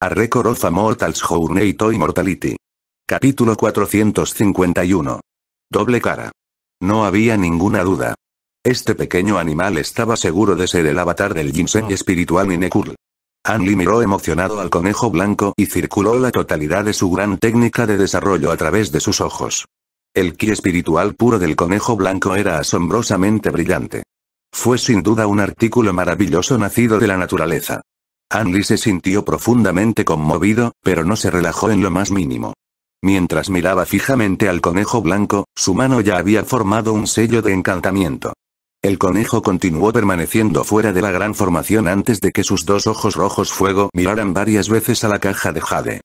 A Record of a Mortal's Journey to Immortality. Capítulo 451. Doble cara. No había ninguna duda. Este pequeño animal estaba seguro de ser el avatar del ginseng espiritual Ninekul. Anli miró emocionado al conejo blanco y circuló la totalidad de su gran técnica de desarrollo a través de sus ojos. El ki espiritual puro del conejo blanco era asombrosamente brillante. Fue sin duda un artículo maravilloso nacido de la naturaleza. Anli se sintió profundamente conmovido, pero no se relajó en lo más mínimo. Mientras miraba fijamente al conejo blanco, su mano ya había formado un sello de encantamiento. El conejo continuó permaneciendo fuera de la gran formación antes de que sus dos ojos rojos fuego miraran varias veces a la caja de jade.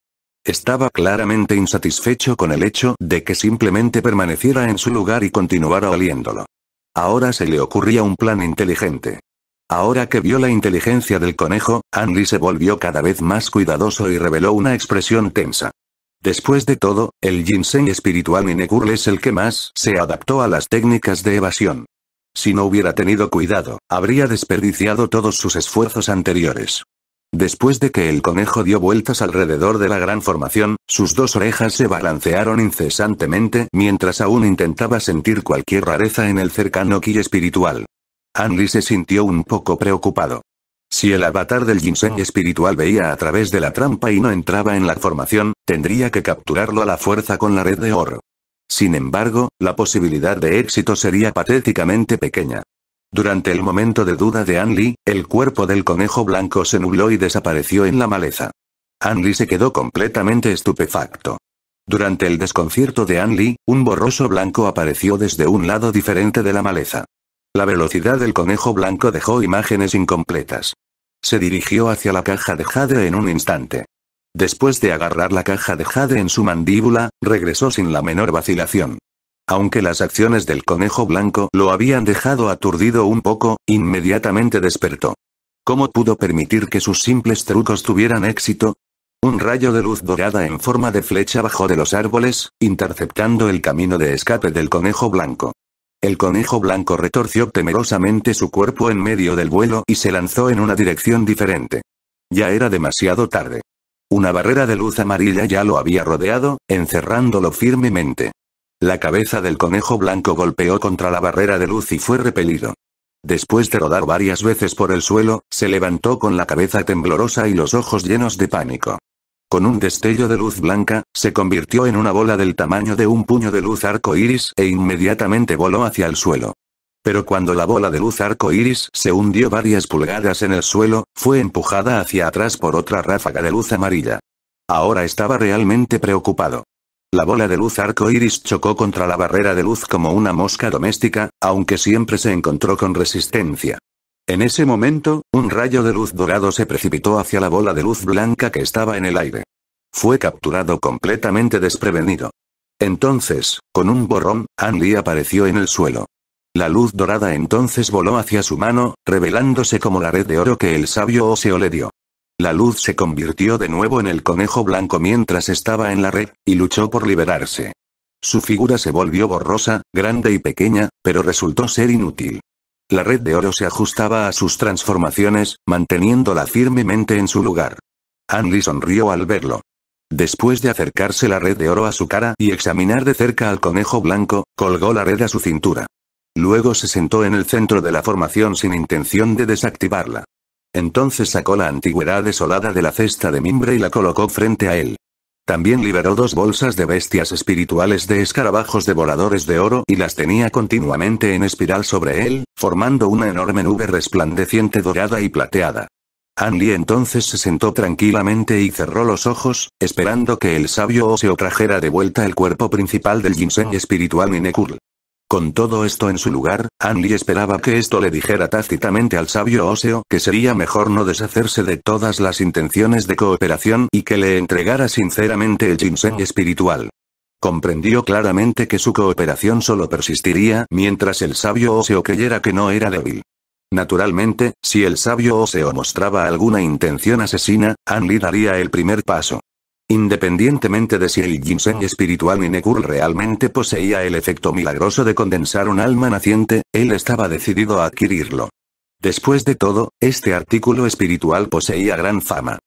Estaba claramente insatisfecho con el hecho de que simplemente permaneciera en su lugar y continuara oliéndolo. Ahora se le ocurría un plan inteligente. Ahora que vio la inteligencia del conejo, Anli se volvió cada vez más cuidadoso y reveló una expresión tensa. Después de todo, el ginseng espiritual Ninegurl es el que más se adaptó a las técnicas de evasión. Si no hubiera tenido cuidado, habría desperdiciado todos sus esfuerzos anteriores. Después de que el conejo dio vueltas alrededor de la gran formación, sus dos orejas se balancearon incesantemente mientras aún intentaba sentir cualquier rareza en el cercano ki espiritual. Anli se sintió un poco preocupado. Si el avatar del ginseng espiritual veía a través de la trampa y no entraba en la formación, tendría que capturarlo a la fuerza con la red de oro. Sin embargo, la posibilidad de éxito sería patéticamente pequeña. Durante el momento de duda de Anli, el cuerpo del conejo blanco se nubló y desapareció en la maleza. Anli se quedó completamente estupefacto. Durante el desconcierto de Anli, un borroso blanco apareció desde un lado diferente de la maleza. La velocidad del conejo blanco dejó imágenes incompletas. Se dirigió hacia la caja de jade en un instante. Después de agarrar la caja de jade en su mandíbula, regresó sin la menor vacilación. Aunque las acciones del conejo blanco lo habían dejado aturdido un poco, inmediatamente despertó. ¿Cómo pudo permitir que sus simples trucos tuvieran éxito? Un rayo de luz dorada en forma de flecha bajó de los árboles, interceptando el camino de escape del conejo blanco. El conejo blanco retorció temerosamente su cuerpo en medio del vuelo y se lanzó en una dirección diferente. Ya era demasiado tarde. Una barrera de luz amarilla ya lo había rodeado, encerrándolo firmemente. La cabeza del conejo blanco golpeó contra la barrera de luz y fue repelido. Después de rodar varias veces por el suelo, se levantó con la cabeza temblorosa y los ojos llenos de pánico. Con un destello de luz blanca, se convirtió en una bola del tamaño de un puño de luz arco iris e inmediatamente voló hacia el suelo. Pero cuando la bola de luz arco iris se hundió varias pulgadas en el suelo, fue empujada hacia atrás por otra ráfaga de luz amarilla. Ahora estaba realmente preocupado. La bola de luz arco iris chocó contra la barrera de luz como una mosca doméstica, aunque siempre se encontró con resistencia. En ese momento, un rayo de luz dorado se precipitó hacia la bola de luz blanca que estaba en el aire. Fue capturado completamente desprevenido. Entonces, con un borrón, Andy apareció en el suelo. La luz dorada entonces voló hacia su mano, revelándose como la red de oro que el sabio Oseo le dio. La luz se convirtió de nuevo en el conejo blanco mientras estaba en la red, y luchó por liberarse. Su figura se volvió borrosa, grande y pequeña, pero resultó ser inútil. La red de oro se ajustaba a sus transformaciones, manteniéndola firmemente en su lugar. Anli sonrió al verlo. Después de acercarse la red de oro a su cara y examinar de cerca al conejo blanco, colgó la red a su cintura. Luego se sentó en el centro de la formación sin intención de desactivarla. Entonces sacó la antigüedad desolada de la cesta de mimbre y la colocó frente a él. También liberó dos bolsas de bestias espirituales de escarabajos devoradores de oro y las tenía continuamente en espiral sobre él, formando una enorme nube resplandeciente dorada y plateada. Anli entonces se sentó tranquilamente y cerró los ojos, esperando que el sabio Oseo trajera de vuelta el cuerpo principal del ginseng espiritual nekul. Con todo esto en su lugar, Anli esperaba que esto le dijera tácitamente al sabio óseo que sería mejor no deshacerse de todas las intenciones de cooperación y que le entregara sinceramente el ginseng espiritual. Comprendió claramente que su cooperación solo persistiría mientras el sabio óseo creyera que no era débil. Naturalmente, si el sabio óseo mostraba alguna intención asesina, Anli daría el primer paso. Independientemente de si el ginseng oh. espiritual nekur realmente poseía el efecto milagroso de condensar un alma naciente, él estaba decidido a adquirirlo. Después de todo, este artículo espiritual poseía gran fama.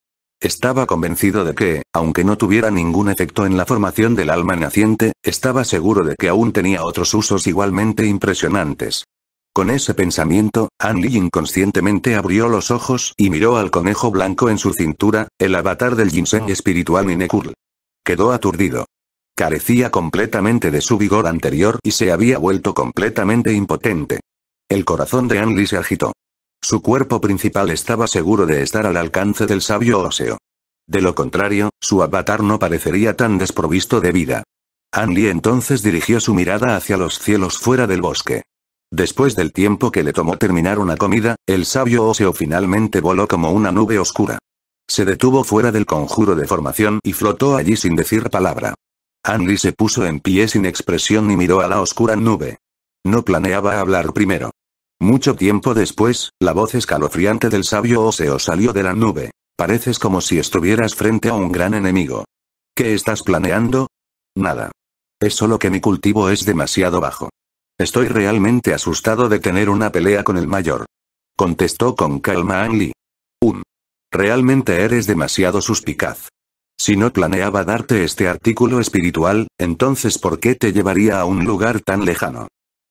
Estaba convencido de que, aunque no tuviera ningún efecto en la formación del alma naciente, estaba seguro de que aún tenía otros usos igualmente impresionantes. Con ese pensamiento, An inconscientemente abrió los ojos y miró al conejo blanco en su cintura, el avatar del ginseng espiritual Ninekul. Quedó aturdido. Carecía completamente de su vigor anterior y se había vuelto completamente impotente. El corazón de An se agitó. Su cuerpo principal estaba seguro de estar al alcance del sabio óseo. De lo contrario, su avatar no parecería tan desprovisto de vida. An entonces dirigió su mirada hacia los cielos fuera del bosque. Después del tiempo que le tomó terminar una comida, el sabio óseo finalmente voló como una nube oscura. Se detuvo fuera del conjuro de formación y flotó allí sin decir palabra. Andy se puso en pie sin expresión y miró a la oscura nube. No planeaba hablar primero. Mucho tiempo después, la voz escalofriante del sabio óseo salió de la nube. Pareces como si estuvieras frente a un gran enemigo. ¿Qué estás planeando? Nada. Es solo que mi cultivo es demasiado bajo. Estoy realmente asustado de tener una pelea con el mayor. Contestó con calma Lee. Un. Realmente eres demasiado suspicaz. Si no planeaba darte este artículo espiritual, entonces ¿por qué te llevaría a un lugar tan lejano?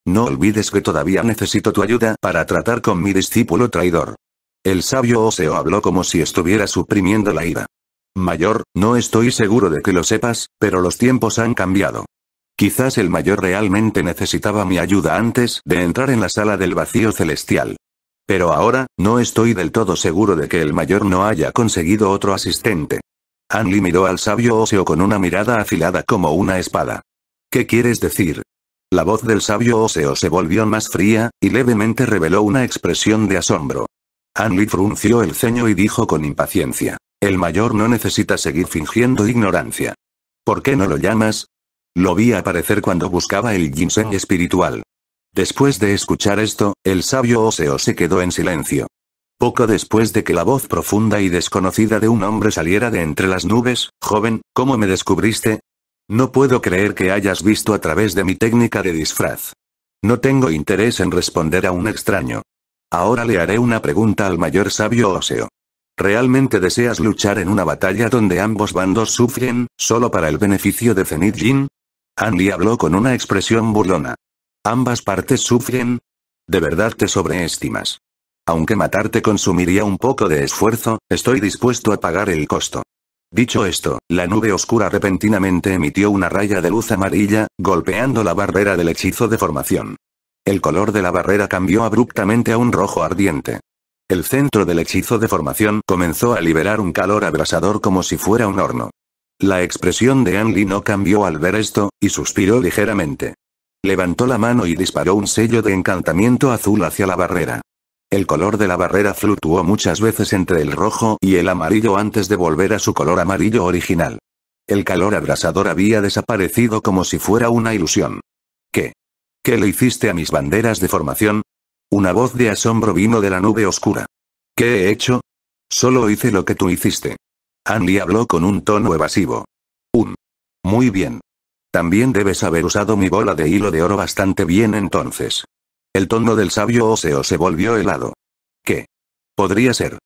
No olvides que todavía necesito tu ayuda para tratar con mi discípulo traidor. El sabio Oseo habló como si estuviera suprimiendo la ira. Mayor, no estoy seguro de que lo sepas, pero los tiempos han cambiado. Quizás el mayor realmente necesitaba mi ayuda antes de entrar en la sala del vacío celestial. Pero ahora, no estoy del todo seguro de que el mayor no haya conseguido otro asistente. Anli miró al sabio óseo con una mirada afilada como una espada. ¿Qué quieres decir? La voz del sabio óseo se volvió más fría, y levemente reveló una expresión de asombro. Anli frunció el ceño y dijo con impaciencia. El mayor no necesita seguir fingiendo ignorancia. ¿Por qué no lo llamas? Lo vi aparecer cuando buscaba el ginseng oh. espiritual. Después de escuchar esto, el sabio óseo se quedó en silencio. Poco después de que la voz profunda y desconocida de un hombre saliera de entre las nubes, joven, ¿cómo me descubriste? No puedo creer que hayas visto a través de mi técnica de disfraz. No tengo interés en responder a un extraño. Ahora le haré una pregunta al mayor sabio óseo. ¿Realmente deseas luchar en una batalla donde ambos bandos sufren, solo para el beneficio de zenit Jin? Andy habló con una expresión burlona. Ambas partes sufren. De verdad te sobreestimas. Aunque matarte consumiría un poco de esfuerzo, estoy dispuesto a pagar el costo. Dicho esto, la nube oscura repentinamente emitió una raya de luz amarilla, golpeando la barrera del hechizo de formación. El color de la barrera cambió abruptamente a un rojo ardiente. El centro del hechizo de formación comenzó a liberar un calor abrasador como si fuera un horno. La expresión de Andy no cambió al ver esto, y suspiró ligeramente. Levantó la mano y disparó un sello de encantamiento azul hacia la barrera. El color de la barrera fluctuó muchas veces entre el rojo y el amarillo antes de volver a su color amarillo original. El calor abrasador había desaparecido como si fuera una ilusión. ¿Qué? ¿Qué le hiciste a mis banderas de formación? Una voz de asombro vino de la nube oscura. ¿Qué he hecho? Solo hice lo que tú hiciste. Anli habló con un tono evasivo. Un. Muy bien. También debes haber usado mi bola de hilo de oro bastante bien entonces. El tono del sabio óseo se volvió helado. ¿Qué? Podría ser.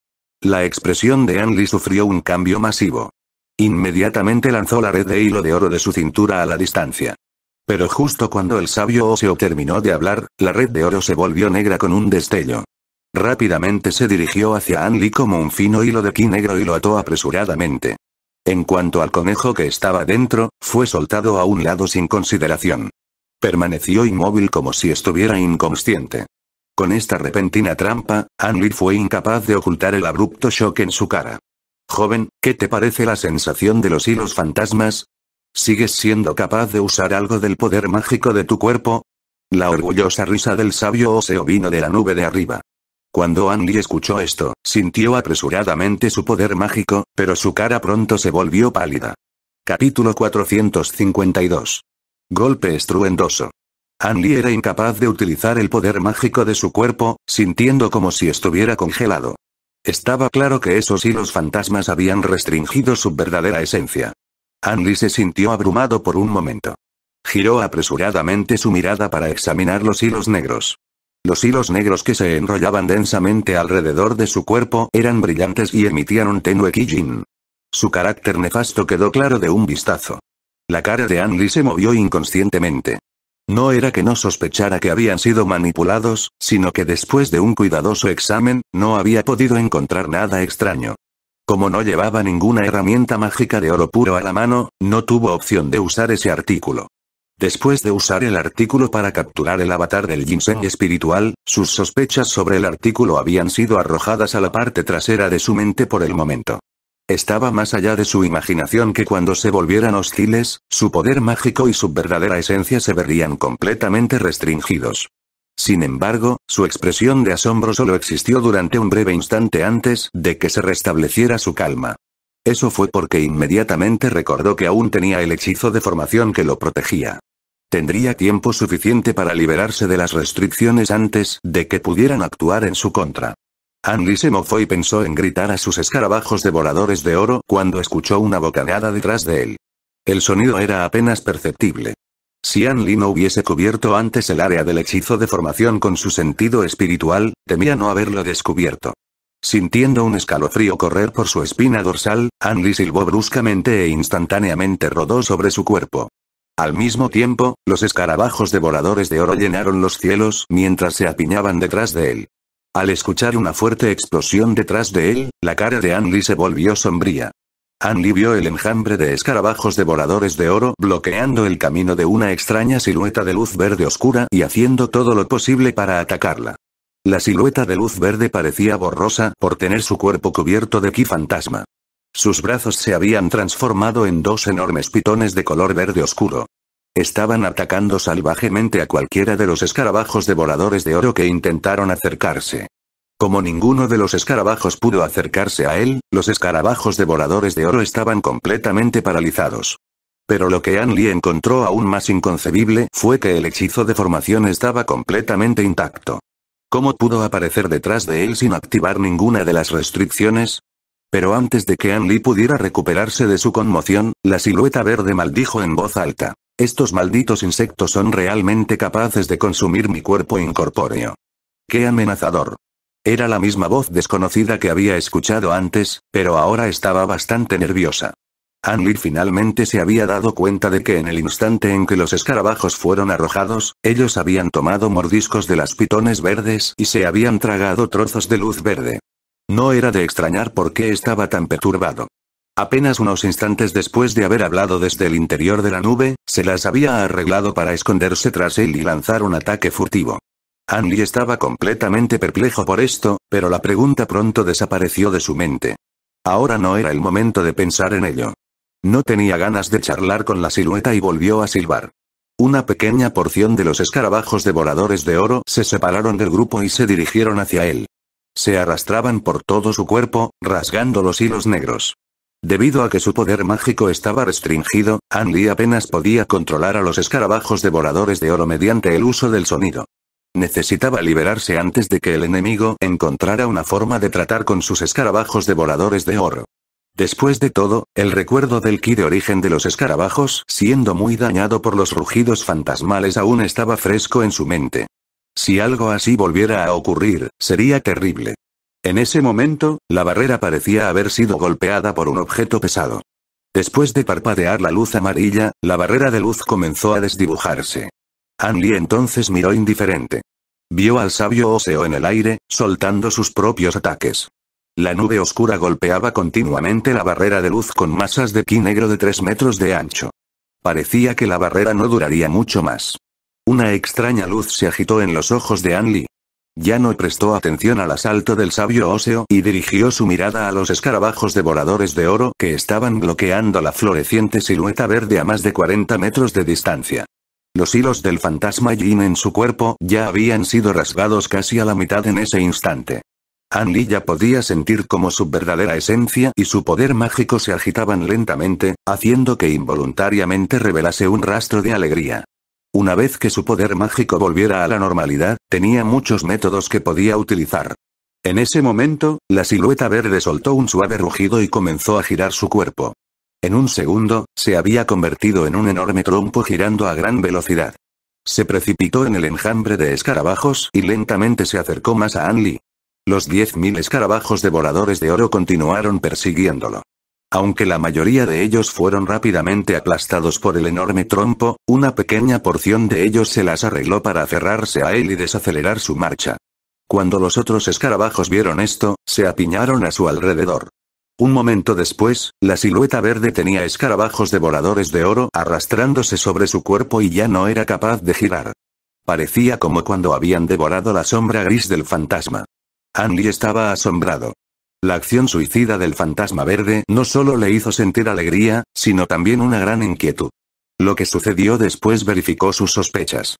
La expresión de Anli sufrió un cambio masivo. Inmediatamente lanzó la red de hilo de oro de su cintura a la distancia. Pero justo cuando el sabio óseo terminó de hablar, la red de oro se volvió negra con un destello. Rápidamente se dirigió hacia Anli como un fino hilo de ki negro y lo ató apresuradamente. En cuanto al conejo que estaba dentro, fue soltado a un lado sin consideración. Permaneció inmóvil como si estuviera inconsciente. Con esta repentina trampa, Anli fue incapaz de ocultar el abrupto shock en su cara. Joven, ¿qué te parece la sensación de los hilos fantasmas? ¿Sigues siendo capaz de usar algo del poder mágico de tu cuerpo? La orgullosa risa del sabio Oseo vino de la nube de arriba. Cuando Andy escuchó esto, sintió apresuradamente su poder mágico, pero su cara pronto se volvió pálida. Capítulo 452. Golpe estruendoso. Andy era incapaz de utilizar el poder mágico de su cuerpo, sintiendo como si estuviera congelado. Estaba claro que esos hilos fantasmas habían restringido su verdadera esencia. Andy se sintió abrumado por un momento. Giró apresuradamente su mirada para examinar los hilos negros. Los hilos negros que se enrollaban densamente alrededor de su cuerpo eran brillantes y emitían un tenue kijin. Su carácter nefasto quedó claro de un vistazo. La cara de Andy se movió inconscientemente. No era que no sospechara que habían sido manipulados, sino que después de un cuidadoso examen, no había podido encontrar nada extraño. Como no llevaba ninguna herramienta mágica de oro puro a la mano, no tuvo opción de usar ese artículo. Después de usar el artículo para capturar el avatar del ginseng espiritual, sus sospechas sobre el artículo habían sido arrojadas a la parte trasera de su mente por el momento. Estaba más allá de su imaginación que cuando se volvieran hostiles, su poder mágico y su verdadera esencia se verían completamente restringidos. Sin embargo, su expresión de asombro solo existió durante un breve instante antes de que se restableciera su calma. Eso fue porque inmediatamente recordó que aún tenía el hechizo de formación que lo protegía. Tendría tiempo suficiente para liberarse de las restricciones antes de que pudieran actuar en su contra. Anli se mofó y pensó en gritar a sus escarabajos devoradores de oro cuando escuchó una bocanada detrás de él. El sonido era apenas perceptible. Si Anli no hubiese cubierto antes el área del hechizo de formación con su sentido espiritual, temía no haberlo descubierto. Sintiendo un escalofrío correr por su espina dorsal, Anli silbó bruscamente e instantáneamente rodó sobre su cuerpo. Al mismo tiempo, los escarabajos devoradores de oro llenaron los cielos mientras se apiñaban detrás de él. Al escuchar una fuerte explosión detrás de él, la cara de Anli se volvió sombría. Anli vio el enjambre de escarabajos devoradores de oro bloqueando el camino de una extraña silueta de luz verde oscura y haciendo todo lo posible para atacarla. La silueta de luz verde parecía borrosa por tener su cuerpo cubierto de ki fantasma. Sus brazos se habían transformado en dos enormes pitones de color verde oscuro. Estaban atacando salvajemente a cualquiera de los escarabajos devoradores de oro que intentaron acercarse. Como ninguno de los escarabajos pudo acercarse a él, los escarabajos devoradores de oro estaban completamente paralizados. Pero lo que Anli encontró aún más inconcebible fue que el hechizo de formación estaba completamente intacto. ¿Cómo pudo aparecer detrás de él sin activar ninguna de las restricciones? Pero antes de que Anli pudiera recuperarse de su conmoción, la silueta verde maldijo en voz alta. Estos malditos insectos son realmente capaces de consumir mi cuerpo incorpóreo. ¡Qué amenazador! Era la misma voz desconocida que había escuchado antes, pero ahora estaba bastante nerviosa. Anli finalmente se había dado cuenta de que en el instante en que los escarabajos fueron arrojados, ellos habían tomado mordiscos de las pitones verdes y se habían tragado trozos de luz verde. No era de extrañar por qué estaba tan perturbado. Apenas unos instantes después de haber hablado desde el interior de la nube, se las había arreglado para esconderse tras él y lanzar un ataque furtivo. Anli estaba completamente perplejo por esto, pero la pregunta pronto desapareció de su mente. Ahora no era el momento de pensar en ello. No tenía ganas de charlar con la silueta y volvió a silbar. Una pequeña porción de los escarabajos devoradores de oro se separaron del grupo y se dirigieron hacia él. Se arrastraban por todo su cuerpo, rasgando los hilos negros. Debido a que su poder mágico estaba restringido, Anli apenas podía controlar a los escarabajos devoradores de oro mediante el uso del sonido. Necesitaba liberarse antes de que el enemigo encontrara una forma de tratar con sus escarabajos devoradores de oro. Después de todo, el recuerdo del ki de origen de los escarabajos, siendo muy dañado por los rugidos fantasmales aún estaba fresco en su mente. Si algo así volviera a ocurrir, sería terrible. En ese momento, la barrera parecía haber sido golpeada por un objeto pesado. Después de parpadear la luz amarilla, la barrera de luz comenzó a desdibujarse. Anli entonces miró indiferente. Vio al sabio óseo en el aire, soltando sus propios ataques. La nube oscura golpeaba continuamente la barrera de luz con masas de ki negro de 3 metros de ancho. Parecía que la barrera no duraría mucho más. Una extraña luz se agitó en los ojos de Anli. Ya no prestó atención al asalto del sabio óseo y dirigió su mirada a los escarabajos devoradores de oro que estaban bloqueando la floreciente silueta verde a más de 40 metros de distancia. Los hilos del fantasma Jin en su cuerpo ya habían sido rasgados casi a la mitad en ese instante. Anli ya podía sentir como su verdadera esencia y su poder mágico se agitaban lentamente, haciendo que involuntariamente revelase un rastro de alegría. Una vez que su poder mágico volviera a la normalidad, tenía muchos métodos que podía utilizar. En ese momento, la silueta verde soltó un suave rugido y comenzó a girar su cuerpo. En un segundo, se había convertido en un enorme trompo girando a gran velocidad. Se precipitó en el enjambre de escarabajos y lentamente se acercó más a Anli. Los 10.000 escarabajos devoradores de oro continuaron persiguiéndolo. Aunque la mayoría de ellos fueron rápidamente aplastados por el enorme trompo, una pequeña porción de ellos se las arregló para aferrarse a él y desacelerar su marcha. Cuando los otros escarabajos vieron esto, se apiñaron a su alrededor. Un momento después, la silueta verde tenía escarabajos devoradores de oro arrastrándose sobre su cuerpo y ya no era capaz de girar. Parecía como cuando habían devorado la sombra gris del fantasma. Andy estaba asombrado. La acción suicida del fantasma verde no solo le hizo sentir alegría, sino también una gran inquietud. Lo que sucedió después verificó sus sospechas.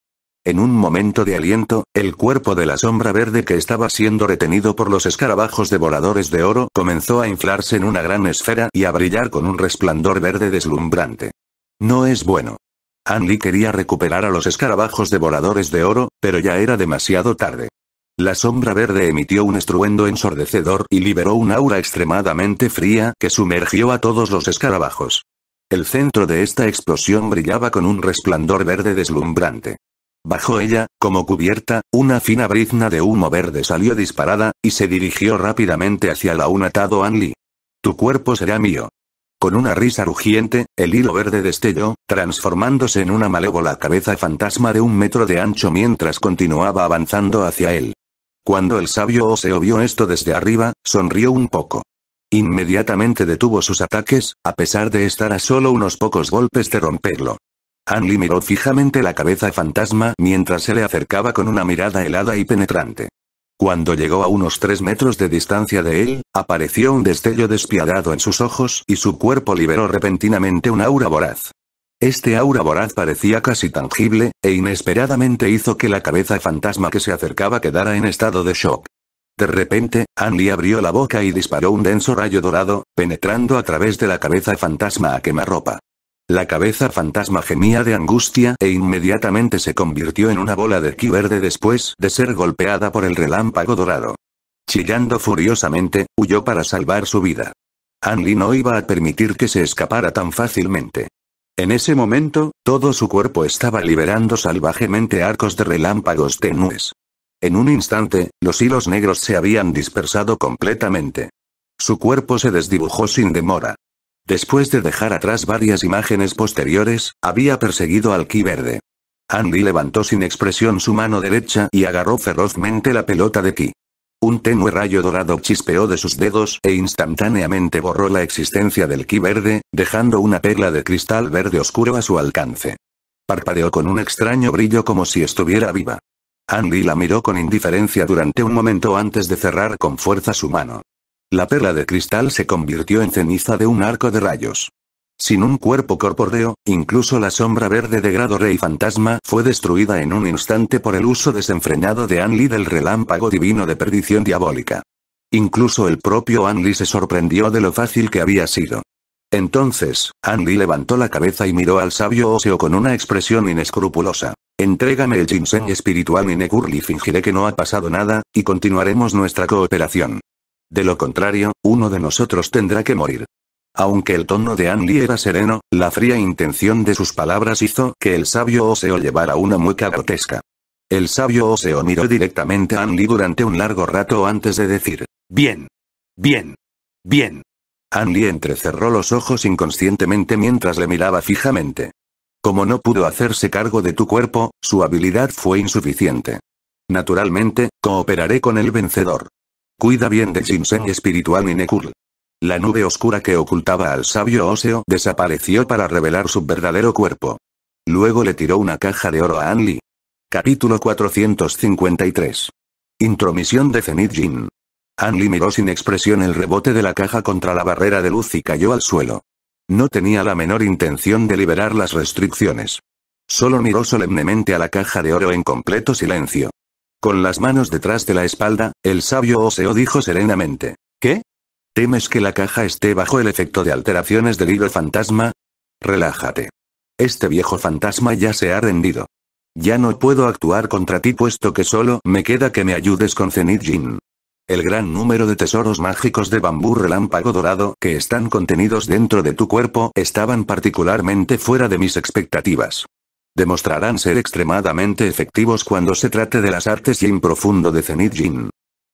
En un momento de aliento, el cuerpo de la sombra verde que estaba siendo retenido por los escarabajos devoradores de oro comenzó a inflarse en una gran esfera y a brillar con un resplandor verde deslumbrante. No es bueno. Andy quería recuperar a los escarabajos devoradores de oro, pero ya era demasiado tarde. La sombra verde emitió un estruendo ensordecedor y liberó un aura extremadamente fría que sumergió a todos los escarabajos. El centro de esta explosión brillaba con un resplandor verde deslumbrante. Bajo ella, como cubierta, una fina brizna de humo verde salió disparada, y se dirigió rápidamente hacia la un atado Anli. Tu cuerpo será mío. Con una risa rugiente, el hilo verde destelló, transformándose en una malévola cabeza fantasma de un metro de ancho mientras continuaba avanzando hacia él. Cuando el sabio Oseo vio esto desde arriba, sonrió un poco. Inmediatamente detuvo sus ataques, a pesar de estar a solo unos pocos golpes de romperlo. Anli miró fijamente la cabeza fantasma mientras se le acercaba con una mirada helada y penetrante. Cuando llegó a unos tres metros de distancia de él, apareció un destello despiadado en sus ojos y su cuerpo liberó repentinamente un aura voraz. Este aura voraz parecía casi tangible, e inesperadamente hizo que la cabeza fantasma que se acercaba quedara en estado de shock. De repente, Anli abrió la boca y disparó un denso rayo dorado, penetrando a través de la cabeza fantasma a quemarropa. La cabeza fantasma gemía de angustia e inmediatamente se convirtió en una bola de ki verde después de ser golpeada por el relámpago dorado. Chillando furiosamente, huyó para salvar su vida. Anli no iba a permitir que se escapara tan fácilmente. En ese momento, todo su cuerpo estaba liberando salvajemente arcos de relámpagos tenues. En un instante, los hilos negros se habían dispersado completamente. Su cuerpo se desdibujó sin demora. Después de dejar atrás varias imágenes posteriores, había perseguido al ki verde. Andy levantó sin expresión su mano derecha y agarró ferozmente la pelota de ki. Un tenue rayo dorado chispeó de sus dedos e instantáneamente borró la existencia del ki verde, dejando una perla de cristal verde oscuro a su alcance. Parpadeó con un extraño brillo como si estuviera viva. Andy la miró con indiferencia durante un momento antes de cerrar con fuerza su mano. La perla de cristal se convirtió en ceniza de un arco de rayos. Sin un cuerpo corpóreo, incluso la sombra verde de grado rey fantasma fue destruida en un instante por el uso desenfrenado de Anli del relámpago divino de perdición diabólica. Incluso el propio Anli se sorprendió de lo fácil que había sido. Entonces, Anli levantó la cabeza y miró al sabio óseo con una expresión inescrupulosa. Entrégame el ginseng espiritual y y fingiré que no ha pasado nada, y continuaremos nuestra cooperación. De lo contrario, uno de nosotros tendrá que morir. Aunque el tono de Andy era sereno, la fría intención de sus palabras hizo que el sabio Oseo llevara una mueca grotesca. El sabio Oseo miró directamente a Andy durante un largo rato antes de decir, Bien. Bien. Bien. Andy entrecerró los ojos inconscientemente mientras le miraba fijamente. Como no pudo hacerse cargo de tu cuerpo, su habilidad fue insuficiente. Naturalmente, cooperaré con el vencedor. Cuida bien de Ginseng espiritual y Nekul. La nube oscura que ocultaba al sabio óseo desapareció para revelar su verdadero cuerpo. Luego le tiró una caja de oro a Anli. Capítulo 453. Intromisión de Zenith Jin. Anli miró sin expresión el rebote de la caja contra la barrera de luz y cayó al suelo. No tenía la menor intención de liberar las restricciones. Solo miró solemnemente a la caja de oro en completo silencio. Con las manos detrás de la espalda, el sabio óseo dijo serenamente. ¿Qué? ¿Temes que la caja esté bajo el efecto de alteraciones del hilo fantasma? Relájate. Este viejo fantasma ya se ha rendido. Ya no puedo actuar contra ti puesto que solo me queda que me ayudes con Zenith Jin. El gran número de tesoros mágicos de bambú relámpago dorado que están contenidos dentro de tu cuerpo estaban particularmente fuera de mis expectativas. Demostrarán ser extremadamente efectivos cuando se trate de las artes en profundo de Zenith Jin.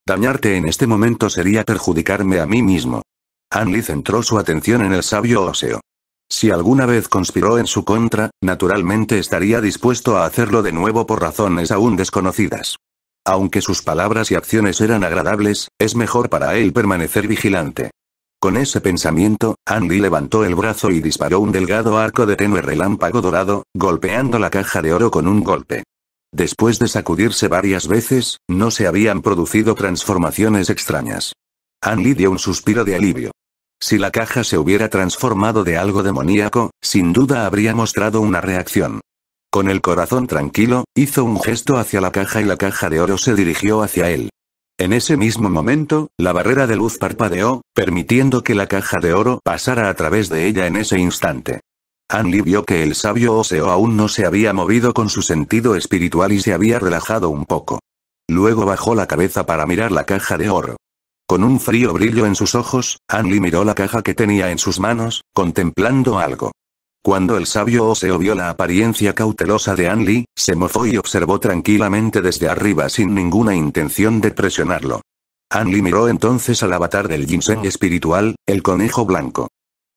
Dañarte en este momento sería perjudicarme a mí mismo. Anli centró su atención en el sabio óseo. Si alguna vez conspiró en su contra, naturalmente estaría dispuesto a hacerlo de nuevo por razones aún desconocidas. Aunque sus palabras y acciones eran agradables, es mejor para él permanecer vigilante. Con ese pensamiento, Anli levantó el brazo y disparó un delgado arco de tenue relámpago dorado, golpeando la caja de oro con un golpe. Después de sacudirse varias veces, no se habían producido transformaciones extrañas. Anli dio un suspiro de alivio. Si la caja se hubiera transformado de algo demoníaco, sin duda habría mostrado una reacción. Con el corazón tranquilo, hizo un gesto hacia la caja y la caja de oro se dirigió hacia él. En ese mismo momento, la barrera de luz parpadeó, permitiendo que la caja de oro pasara a través de ella en ese instante. Anli vio que el sabio Oseo aún no se había movido con su sentido espiritual y se había relajado un poco. Luego bajó la cabeza para mirar la caja de oro. Con un frío brillo en sus ojos, Anli miró la caja que tenía en sus manos, contemplando algo. Cuando el sabio Oseo vio la apariencia cautelosa de Anli, se mofó y observó tranquilamente desde arriba sin ninguna intención de presionarlo. Anli miró entonces al avatar del ginseng espiritual, el conejo blanco.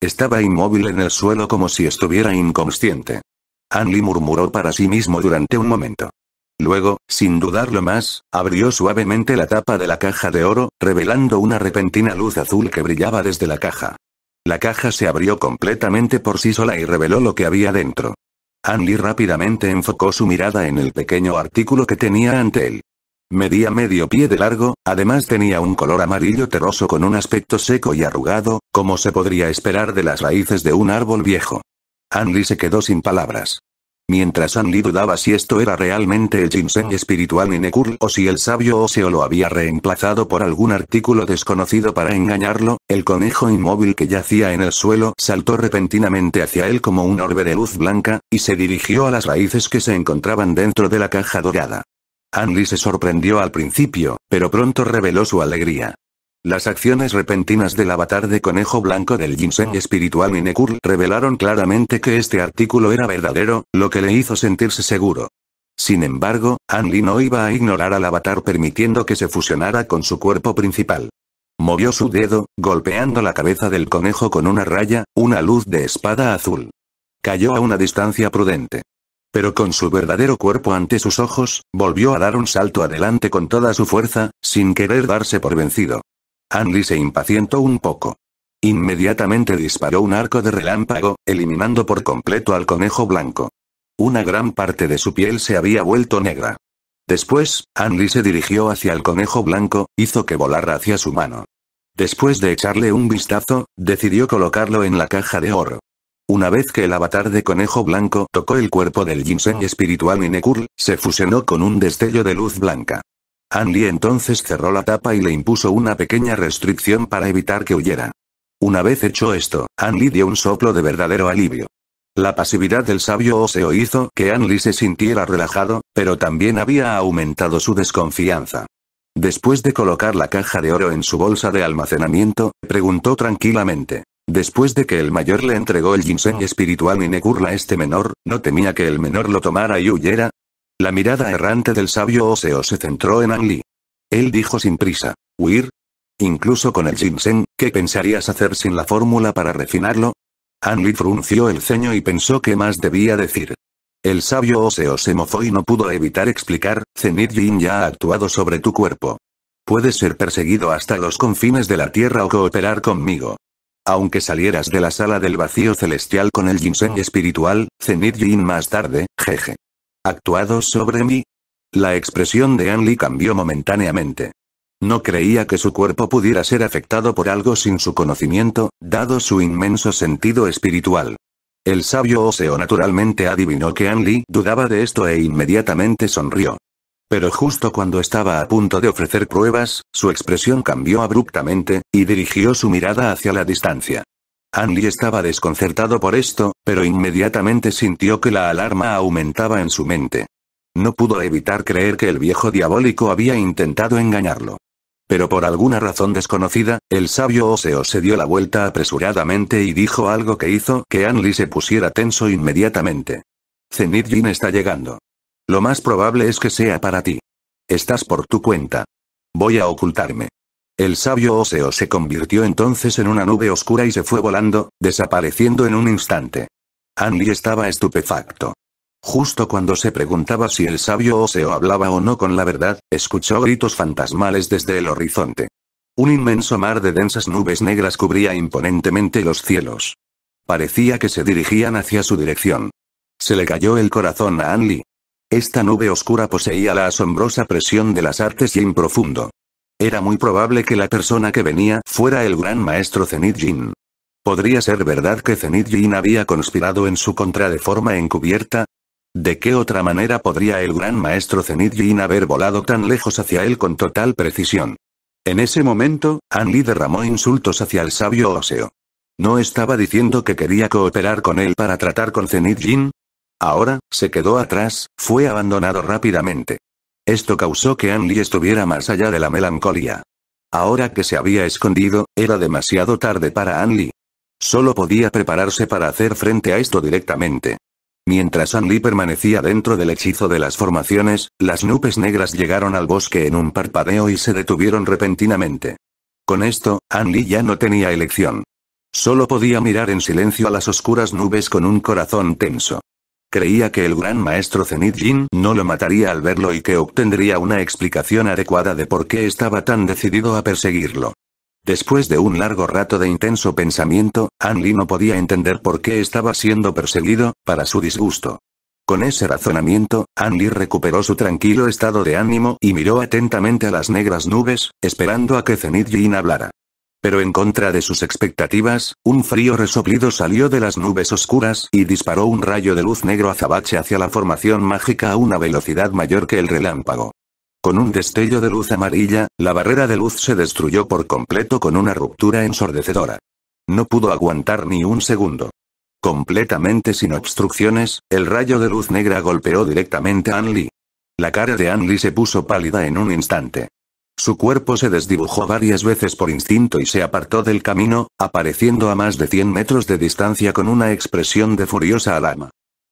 Estaba inmóvil en el suelo como si estuviera inconsciente. Anli murmuró para sí mismo durante un momento. Luego, sin dudarlo más, abrió suavemente la tapa de la caja de oro, revelando una repentina luz azul que brillaba desde la caja. La caja se abrió completamente por sí sola y reveló lo que había dentro. Anli rápidamente enfocó su mirada en el pequeño artículo que tenía ante él. Medía medio pie de largo, además tenía un color amarillo terroso con un aspecto seco y arrugado, como se podría esperar de las raíces de un árbol viejo. Anli se quedó sin palabras. Mientras Anli dudaba si esto era realmente el ginseng espiritual Ninekul o si el sabio óseo lo había reemplazado por algún artículo desconocido para engañarlo, el conejo inmóvil que yacía en el suelo saltó repentinamente hacia él como un orbe de luz blanca, y se dirigió a las raíces que se encontraban dentro de la caja dorada. Anli se sorprendió al principio, pero pronto reveló su alegría. Las acciones repentinas del avatar de conejo blanco del ginseng espiritual Ninekul revelaron claramente que este artículo era verdadero, lo que le hizo sentirse seguro. Sin embargo, Andy no iba a ignorar al avatar permitiendo que se fusionara con su cuerpo principal. Movió su dedo, golpeando la cabeza del conejo con una raya, una luz de espada azul. Cayó a una distancia prudente. Pero con su verdadero cuerpo ante sus ojos, volvió a dar un salto adelante con toda su fuerza, sin querer darse por vencido. Andy se impacientó un poco. Inmediatamente disparó un arco de relámpago, eliminando por completo al conejo blanco. Una gran parte de su piel se había vuelto negra. Después, Andy se dirigió hacia el conejo blanco, hizo que volara hacia su mano. Después de echarle un vistazo, decidió colocarlo en la caja de oro. Una vez que el avatar de conejo blanco tocó el cuerpo del ginseng espiritual Ninekul, se fusionó con un destello de luz blanca. An entonces cerró la tapa y le impuso una pequeña restricción para evitar que huyera. Una vez hecho esto, An dio un soplo de verdadero alivio. La pasividad del sabio Oseo hizo que An se sintiera relajado, pero también había aumentado su desconfianza. Después de colocar la caja de oro en su bolsa de almacenamiento, preguntó tranquilamente. Después de que el mayor le entregó el ginseng espiritual y a este menor, ¿no temía que el menor lo tomara y huyera? La mirada errante del sabio Oseo se centró en Anli. Él dijo sin prisa. ¿Huir? Incluso con el ginseng, ¿qué pensarías hacer sin la fórmula para refinarlo? Anli frunció el ceño y pensó qué más debía decir. El sabio Oseo se mofó y no pudo evitar explicar, Zenit Jin ya ha actuado sobre tu cuerpo. Puedes ser perseguido hasta los confines de la Tierra o cooperar conmigo aunque salieras de la sala del vacío celestial con el ginseng oh. espiritual, Zenit Yin más tarde, jeje. ¿Actuado sobre mí? La expresión de Anli cambió momentáneamente. No creía que su cuerpo pudiera ser afectado por algo sin su conocimiento, dado su inmenso sentido espiritual. El sabio Oseo naturalmente adivinó que Anli dudaba de esto e inmediatamente sonrió. Pero justo cuando estaba a punto de ofrecer pruebas, su expresión cambió abruptamente, y dirigió su mirada hacia la distancia. Anli estaba desconcertado por esto, pero inmediatamente sintió que la alarma aumentaba en su mente. No pudo evitar creer que el viejo diabólico había intentado engañarlo. Pero por alguna razón desconocida, el sabio Oseo se dio la vuelta apresuradamente y dijo algo que hizo que Anli se pusiera tenso inmediatamente. Zenith Jin está llegando. Lo más probable es que sea para ti. Estás por tu cuenta. Voy a ocultarme. El sabio óseo se convirtió entonces en una nube oscura y se fue volando, desapareciendo en un instante. Andy estaba estupefacto. Justo cuando se preguntaba si el sabio óseo hablaba o no con la verdad, escuchó gritos fantasmales desde el horizonte. Un inmenso mar de densas nubes negras cubría imponentemente los cielos. Parecía que se dirigían hacia su dirección. Se le cayó el corazón a Anli, esta nube oscura poseía la asombrosa presión de las artes y en profundo. Era muy probable que la persona que venía fuera el gran maestro Zenith Jin. ¿Podría ser verdad que Zenith Jin había conspirado en su contra de forma encubierta? ¿De qué otra manera podría el gran maestro Zenith Jin haber volado tan lejos hacia él con total precisión? En ese momento, An derramó insultos hacia el sabio óseo. No estaba diciendo que quería cooperar con él para tratar con Zenith Jin, Ahora, se quedó atrás, fue abandonado rápidamente. Esto causó que Anli estuviera más allá de la melancolía. Ahora que se había escondido, era demasiado tarde para Anli. Solo podía prepararse para hacer frente a esto directamente. Mientras Anli permanecía dentro del hechizo de las formaciones, las nubes negras llegaron al bosque en un parpadeo y se detuvieron repentinamente. Con esto, Anli ya no tenía elección. Solo podía mirar en silencio a las oscuras nubes con un corazón tenso. Creía que el gran maestro Zenith Jin no lo mataría al verlo y que obtendría una explicación adecuada de por qué estaba tan decidido a perseguirlo. Después de un largo rato de intenso pensamiento, An Li no podía entender por qué estaba siendo perseguido, para su disgusto. Con ese razonamiento, An Li recuperó su tranquilo estado de ánimo y miró atentamente a las negras nubes, esperando a que Zenith Jin hablara. Pero en contra de sus expectativas, un frío resoplido salió de las nubes oscuras y disparó un rayo de luz negro azabache hacia la formación mágica a una velocidad mayor que el relámpago. Con un destello de luz amarilla, la barrera de luz se destruyó por completo con una ruptura ensordecedora. No pudo aguantar ni un segundo. Completamente sin obstrucciones, el rayo de luz negra golpeó directamente a Anli. La cara de Anli se puso pálida en un instante. Su cuerpo se desdibujó varias veces por instinto y se apartó del camino, apareciendo a más de 100 metros de distancia con una expresión de furiosa alarma.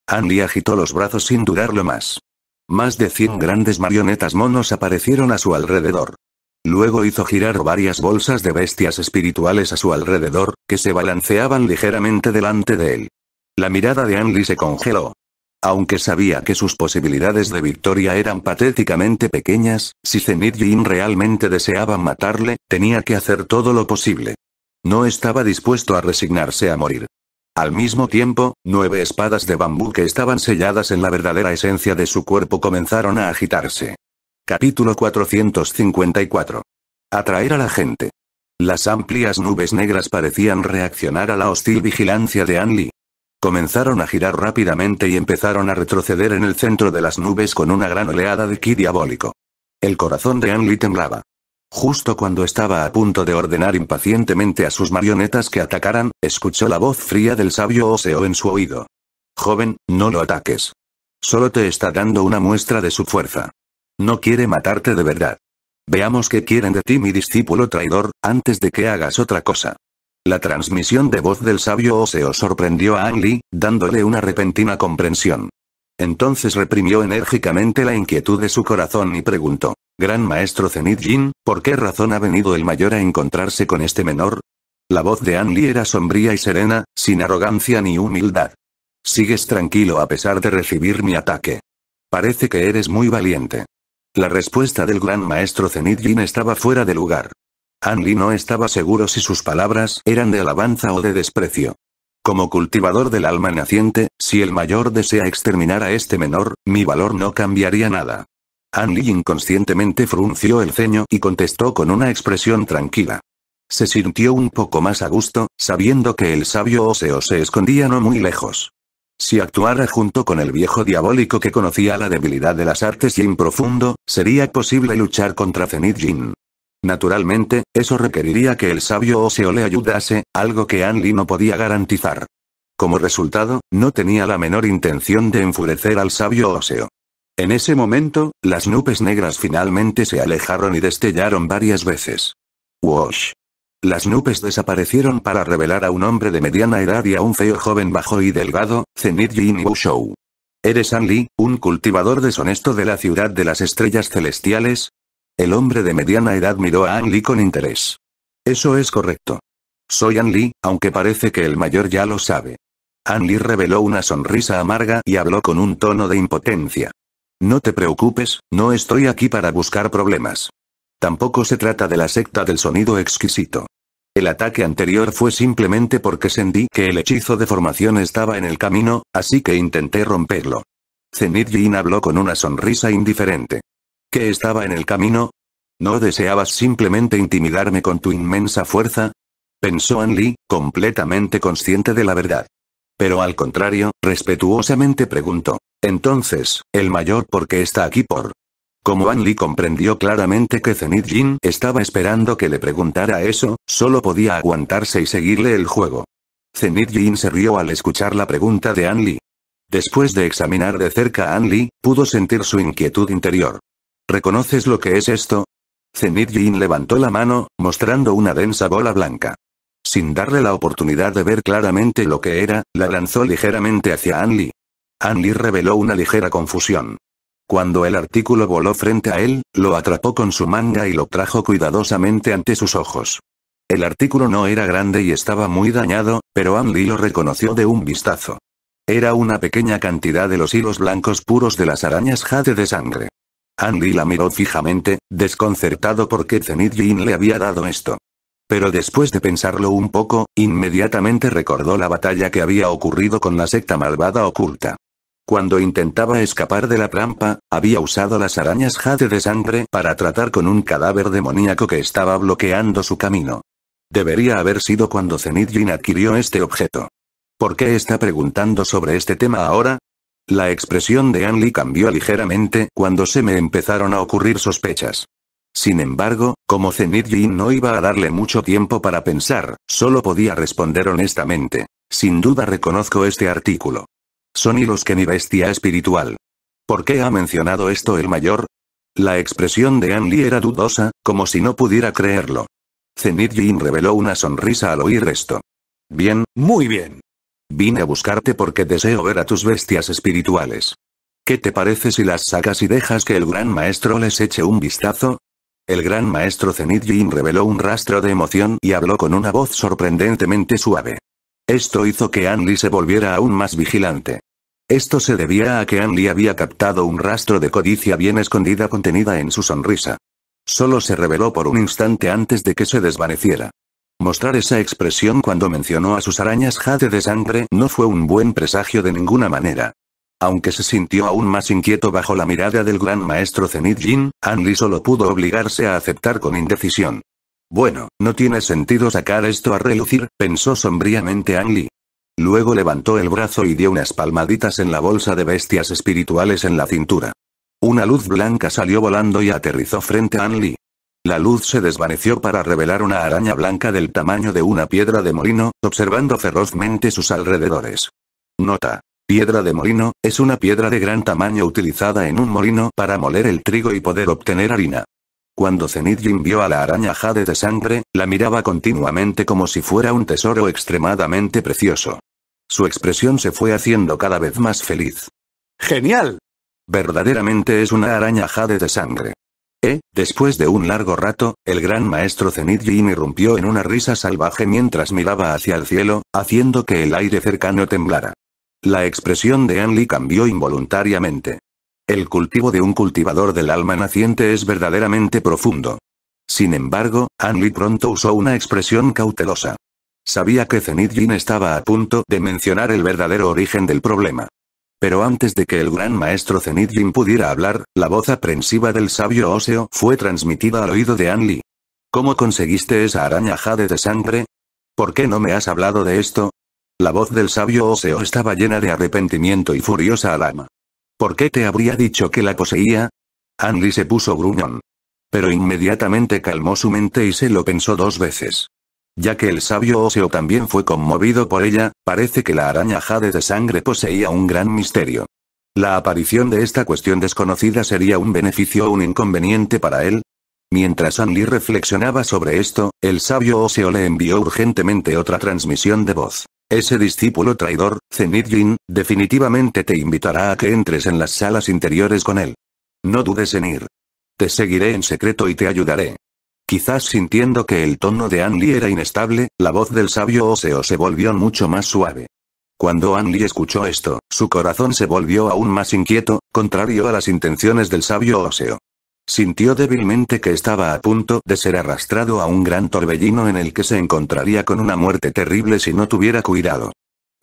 Andy agitó los brazos sin durarlo más. Más de 100 grandes marionetas monos aparecieron a su alrededor. Luego hizo girar varias bolsas de bestias espirituales a su alrededor, que se balanceaban ligeramente delante de él. La mirada de Andy se congeló. Aunque sabía que sus posibilidades de victoria eran patéticamente pequeñas, si Zenith Jin realmente deseaba matarle, tenía que hacer todo lo posible. No estaba dispuesto a resignarse a morir. Al mismo tiempo, nueve espadas de bambú que estaban selladas en la verdadera esencia de su cuerpo comenzaron a agitarse. Capítulo 454. Atraer a la gente. Las amplias nubes negras parecían reaccionar a la hostil vigilancia de Anli, comenzaron a girar rápidamente y empezaron a retroceder en el centro de las nubes con una gran oleada de ki diabólico. El corazón de Anli temblaba. Justo cuando estaba a punto de ordenar impacientemente a sus marionetas que atacaran, escuchó la voz fría del sabio Oseo en su oído. Joven, no lo ataques. Solo te está dando una muestra de su fuerza. No quiere matarte de verdad. Veamos qué quieren de ti mi discípulo traidor, antes de que hagas otra cosa. La transmisión de voz del sabio Oseo sorprendió a Anli, dándole una repentina comprensión. Entonces reprimió enérgicamente la inquietud de su corazón y preguntó, Gran maestro Zenith Jin, ¿por qué razón ha venido el mayor a encontrarse con este menor? La voz de Anli era sombría y serena, sin arrogancia ni humildad. Sigues tranquilo a pesar de recibir mi ataque. Parece que eres muy valiente. La respuesta del gran maestro Zenith Jin estaba fuera de lugar. Anli no estaba seguro si sus palabras eran de alabanza o de desprecio. Como cultivador del alma naciente, si el mayor desea exterminar a este menor, mi valor no cambiaría nada. Anli inconscientemente frunció el ceño y contestó con una expresión tranquila. Se sintió un poco más a gusto, sabiendo que el sabio Oseo se escondía no muy lejos. Si actuara junto con el viejo diabólico que conocía la debilidad de las artes en profundo, sería posible luchar contra Zenith Jin. Naturalmente, eso requeriría que el sabio Oseo le ayudase, algo que Anli no podía garantizar. Como resultado, no tenía la menor intención de enfurecer al sabio Oseo. En ese momento, las nubes negras finalmente se alejaron y destellaron varias veces. ¡Wosh! Las nubes desaparecieron para revelar a un hombre de mediana edad y a un feo joven bajo y delgado, Zenith Jin Wushou. Eres Anli, un cultivador deshonesto de la ciudad de las estrellas celestiales, el hombre de mediana edad miró a Ann Lee con interés. Eso es correcto. Soy An Lee, aunque parece que el mayor ya lo sabe. An Lee reveló una sonrisa amarga y habló con un tono de impotencia. No te preocupes, no estoy aquí para buscar problemas. Tampoco se trata de la secta del sonido exquisito. El ataque anterior fue simplemente porque sentí que el hechizo de formación estaba en el camino, así que intenté romperlo. Zenith Jin habló con una sonrisa indiferente estaba en el camino? ¿No deseabas simplemente intimidarme con tu inmensa fuerza? Pensó An completamente consciente de la verdad. Pero al contrario, respetuosamente preguntó. Entonces, el mayor por qué está aquí por... Como An comprendió claramente que Zenith Jin estaba esperando que le preguntara eso, solo podía aguantarse y seguirle el juego. Zenith Jin se rió al escuchar la pregunta de An Después de examinar de cerca a An pudo sentir su inquietud interior. ¿Reconoces lo que es esto? Zenit Jin levantó la mano, mostrando una densa bola blanca. Sin darle la oportunidad de ver claramente lo que era, la lanzó ligeramente hacia Anli. Anli reveló una ligera confusión. Cuando el artículo voló frente a él, lo atrapó con su manga y lo trajo cuidadosamente ante sus ojos. El artículo no era grande y estaba muy dañado, pero Anli lo reconoció de un vistazo. Era una pequeña cantidad de los hilos blancos puros de las arañas jade de sangre. Andy la miró fijamente, desconcertado porque Zenith Jin le había dado esto. Pero después de pensarlo un poco, inmediatamente recordó la batalla que había ocurrido con la secta malvada oculta. Cuando intentaba escapar de la trampa, había usado las arañas jade de sangre para tratar con un cadáver demoníaco que estaba bloqueando su camino. Debería haber sido cuando Zenith Jin adquirió este objeto. ¿Por qué está preguntando sobre este tema ahora? La expresión de Anli cambió ligeramente cuando se me empezaron a ocurrir sospechas. Sin embargo, como Zenith Jin no iba a darle mucho tiempo para pensar, solo podía responder honestamente. Sin duda reconozco este artículo. Son hilos que mi bestia espiritual. ¿Por qué ha mencionado esto el mayor? La expresión de Anli era dudosa, como si no pudiera creerlo. Zenith Jin reveló una sonrisa al oír esto. Bien, muy bien. Vine a buscarte porque deseo ver a tus bestias espirituales. ¿Qué te parece si las sacas y dejas que el gran maestro les eche un vistazo? El gran maestro Zenith Jin reveló un rastro de emoción y habló con una voz sorprendentemente suave. Esto hizo que Andy se volviera aún más vigilante. Esto se debía a que Andy había captado un rastro de codicia bien escondida contenida en su sonrisa. Solo se reveló por un instante antes de que se desvaneciera. Mostrar esa expresión cuando mencionó a sus arañas jade de sangre no fue un buen presagio de ninguna manera. Aunque se sintió aún más inquieto bajo la mirada del gran maestro Zenith Jin, Anli solo pudo obligarse a aceptar con indecisión. Bueno, no tiene sentido sacar esto a relucir, pensó sombríamente Anli. Luego levantó el brazo y dio unas palmaditas en la bolsa de bestias espirituales en la cintura. Una luz blanca salió volando y aterrizó frente a Anli. La luz se desvaneció para revelar una araña blanca del tamaño de una piedra de molino, observando ferozmente sus alrededores. Nota. Piedra de molino, es una piedra de gran tamaño utilizada en un molino para moler el trigo y poder obtener harina. Cuando Zenith Jin vio a la araña jade de sangre, la miraba continuamente como si fuera un tesoro extremadamente precioso. Su expresión se fue haciendo cada vez más feliz. ¡Genial! Verdaderamente es una araña jade de sangre. Eh, después de un largo rato, el gran maestro Zenith Jin irrumpió en una risa salvaje mientras miraba hacia el cielo, haciendo que el aire cercano temblara. La expresión de Anli cambió involuntariamente. El cultivo de un cultivador del alma naciente es verdaderamente profundo. Sin embargo, Anli pronto usó una expresión cautelosa. Sabía que Zenith Jin estaba a punto de mencionar el verdadero origen del problema. Pero antes de que el gran maestro Zenidlin pudiera hablar, la voz aprensiva del sabio óseo fue transmitida al oído de Anli. ¿Cómo conseguiste esa araña jade de sangre? ¿Por qué no me has hablado de esto? La voz del sabio óseo estaba llena de arrepentimiento y furiosa alarma. ¿Por qué te habría dicho que la poseía? Anli se puso gruñón. Pero inmediatamente calmó su mente y se lo pensó dos veces ya que el sabio óseo también fue conmovido por ella, parece que la araña jade de sangre poseía un gran misterio. La aparición de esta cuestión desconocida sería un beneficio o un inconveniente para él. Mientras Anli reflexionaba sobre esto, el sabio óseo le envió urgentemente otra transmisión de voz. Ese discípulo traidor, Zenith Jin, definitivamente te invitará a que entres en las salas interiores con él. No dudes en ir. Te seguiré en secreto y te ayudaré. Quizás sintiendo que el tono de Anli era inestable, la voz del sabio Oseo se volvió mucho más suave. Cuando Anli escuchó esto, su corazón se volvió aún más inquieto, contrario a las intenciones del sabio Oseo. Sintió débilmente que estaba a punto de ser arrastrado a un gran torbellino en el que se encontraría con una muerte terrible si no tuviera cuidado.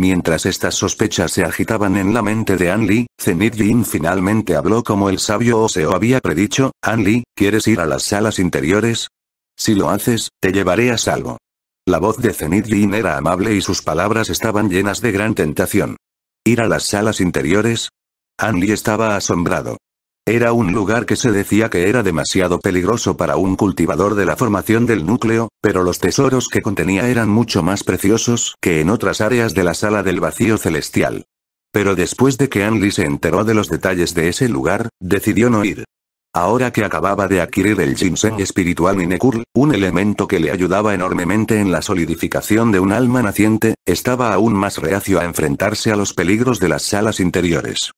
Mientras estas sospechas se agitaban en la mente de Anli, Lee, Zenith finalmente habló como el sabio Oseo había predicho, Anli, ¿quieres ir a las salas interiores? Si lo haces, te llevaré a salvo. La voz de Zenith Jin era amable y sus palabras estaban llenas de gran tentación. ¿Ir a las salas interiores? Anli estaba asombrado. Era un lugar que se decía que era demasiado peligroso para un cultivador de la formación del núcleo, pero los tesoros que contenía eran mucho más preciosos que en otras áreas de la sala del vacío celestial. Pero después de que Anli se enteró de los detalles de ese lugar, decidió no ir. Ahora que acababa de adquirir el ginseng espiritual Ninekul, un elemento que le ayudaba enormemente en la solidificación de un alma naciente, estaba aún más reacio a enfrentarse a los peligros de las salas interiores.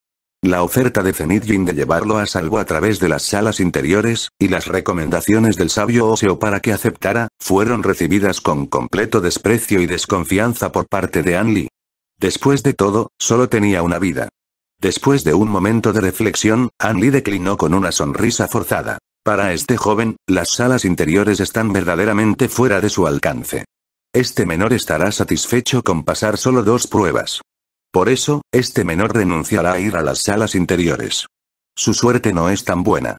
La oferta de Jin de llevarlo a salvo a través de las salas interiores, y las recomendaciones del sabio oseo para que aceptara, fueron recibidas con completo desprecio y desconfianza por parte de Anli. Después de todo, solo tenía una vida. Después de un momento de reflexión, Anli declinó con una sonrisa forzada. Para este joven, las salas interiores están verdaderamente fuera de su alcance. Este menor estará satisfecho con pasar solo dos pruebas. Por eso, este menor renunciará a ir a las salas interiores. Su suerte no es tan buena.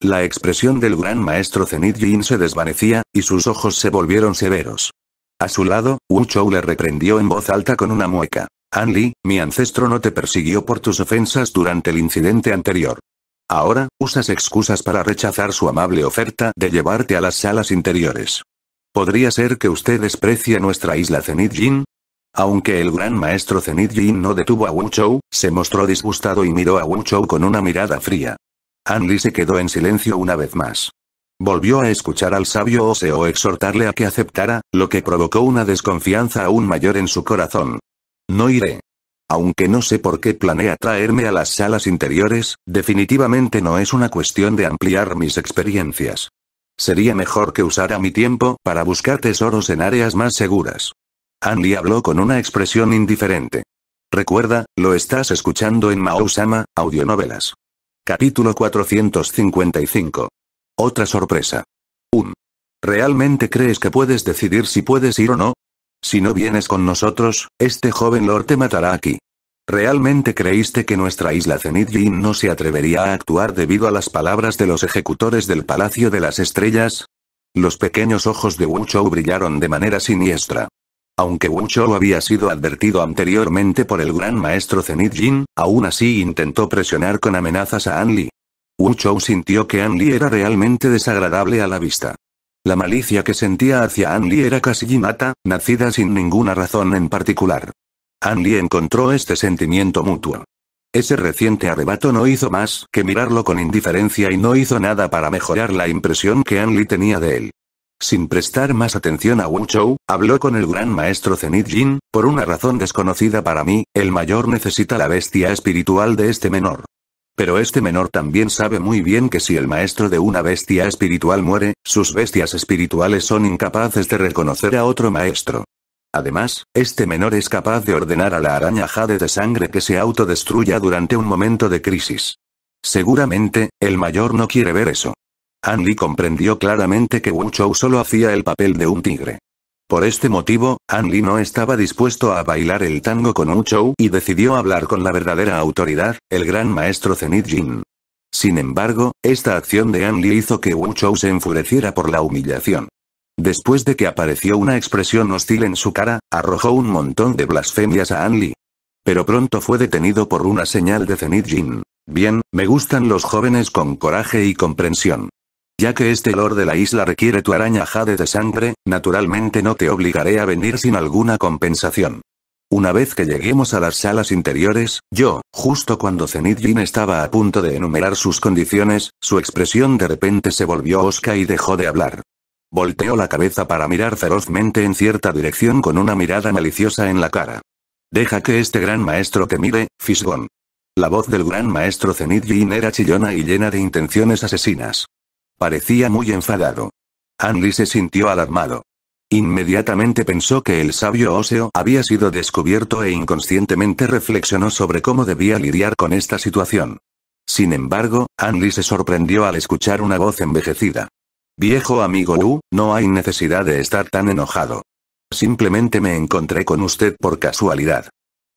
La expresión del gran maestro Zenith Jin se desvanecía, y sus ojos se volvieron severos. A su lado, Wu Chou le reprendió en voz alta con una mueca. An Li, mi ancestro no te persiguió por tus ofensas durante el incidente anterior. Ahora, usas excusas para rechazar su amable oferta de llevarte a las salas interiores. ¿Podría ser que usted desprecie nuestra isla Zenith Jin? Aunque el gran maestro Zenith Jin no detuvo a Wu Chou, se mostró disgustado y miró a Wu Chou con una mirada fría. An Li se quedó en silencio una vez más. Volvió a escuchar al sabio Oseo exhortarle a que aceptara, lo que provocó una desconfianza aún mayor en su corazón. No iré. Aunque no sé por qué planea traerme a las salas interiores, definitivamente no es una cuestión de ampliar mis experiencias. Sería mejor que usara mi tiempo para buscar tesoros en áreas más seguras. Anli habló con una expresión indiferente. Recuerda, lo estás escuchando en Maousama, Audionovelas. Capítulo 455. Otra sorpresa. 1. ¿Realmente crees que puedes decidir si puedes ir o no? Si no vienes con nosotros, este joven lord te matará aquí. ¿Realmente creíste que nuestra isla Zenith no se atrevería a actuar debido a las palabras de los ejecutores del Palacio de las Estrellas? Los pequeños ojos de Wu Chou brillaron de manera siniestra. Aunque Wu Chou había sido advertido anteriormente por el gran maestro Zenith Jin, aún así intentó presionar con amenazas a Anli. Li. Chou sintió que Anli era realmente desagradable a la vista. La malicia que sentía hacia Anli era casi innata, nacida sin ninguna razón en particular. Anli encontró este sentimiento mutuo. Ese reciente arrebato no hizo más que mirarlo con indiferencia y no hizo nada para mejorar la impresión que Anli tenía de él. Sin prestar más atención a Wu Chou, habló con el gran maestro Zenith Jin, por una razón desconocida para mí, el mayor necesita la bestia espiritual de este menor. Pero este menor también sabe muy bien que si el maestro de una bestia espiritual muere, sus bestias espirituales son incapaces de reconocer a otro maestro. Además, este menor es capaz de ordenar a la araña jade de sangre que se autodestruya durante un momento de crisis. Seguramente, el mayor no quiere ver eso. An comprendió claramente que Wu Chou solo hacía el papel de un tigre. Por este motivo, An no estaba dispuesto a bailar el tango con Wu Chou y decidió hablar con la verdadera autoridad, el gran maestro Zenith Jin. Sin embargo, esta acción de An hizo que Wu Chou se enfureciera por la humillación. Después de que apareció una expresión hostil en su cara, arrojó un montón de blasfemias a An Pero pronto fue detenido por una señal de Zenith Jin. Bien, me gustan los jóvenes con coraje y comprensión. Ya que este lord de la isla requiere tu araña jade de sangre, naturalmente no te obligaré a venir sin alguna compensación. Una vez que lleguemos a las salas interiores, yo, justo cuando Zenith estaba a punto de enumerar sus condiciones, su expresión de repente se volvió osca y dejó de hablar. Volteó la cabeza para mirar ferozmente en cierta dirección con una mirada maliciosa en la cara. Deja que este gran maestro te mire, Fisgón. La voz del gran maestro Zenith Jin era chillona y llena de intenciones asesinas. Parecía muy enfadado. Anli se sintió alarmado. Inmediatamente pensó que el sabio óseo había sido descubierto e inconscientemente reflexionó sobre cómo debía lidiar con esta situación. Sin embargo, Anli se sorprendió al escuchar una voz envejecida. Viejo amigo Wu, no hay necesidad de estar tan enojado. Simplemente me encontré con usted por casualidad.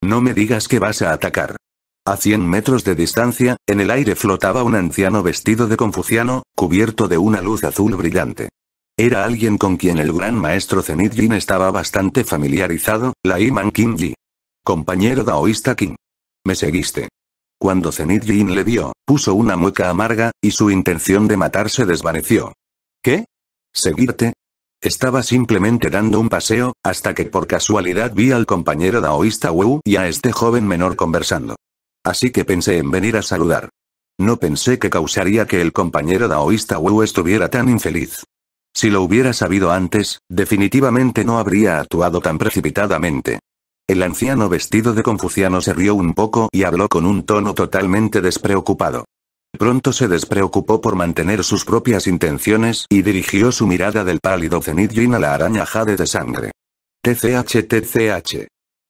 No me digas que vas a atacar. A 100 metros de distancia, en el aire flotaba un anciano vestido de confuciano, cubierto de una luz azul brillante. Era alguien con quien el gran maestro Zenit Jin estaba bastante familiarizado, la Iman Kim Ji. Compañero daoísta Kim. Me seguiste. Cuando Zenit Jin le vio, puso una mueca amarga, y su intención de matar se desvaneció. ¿Qué? ¿Seguirte? Estaba simplemente dando un paseo, hasta que por casualidad vi al compañero daoísta Wu y a este joven menor conversando. Así que pensé en venir a saludar. No pensé que causaría que el compañero daoísta Wu estuviera tan infeliz. Si lo hubiera sabido antes, definitivamente no habría actuado tan precipitadamente. El anciano vestido de confuciano se rió un poco y habló con un tono totalmente despreocupado. Pronto se despreocupó por mantener sus propias intenciones y dirigió su mirada del pálido cenit a la araña jade de sangre. TCH TCH.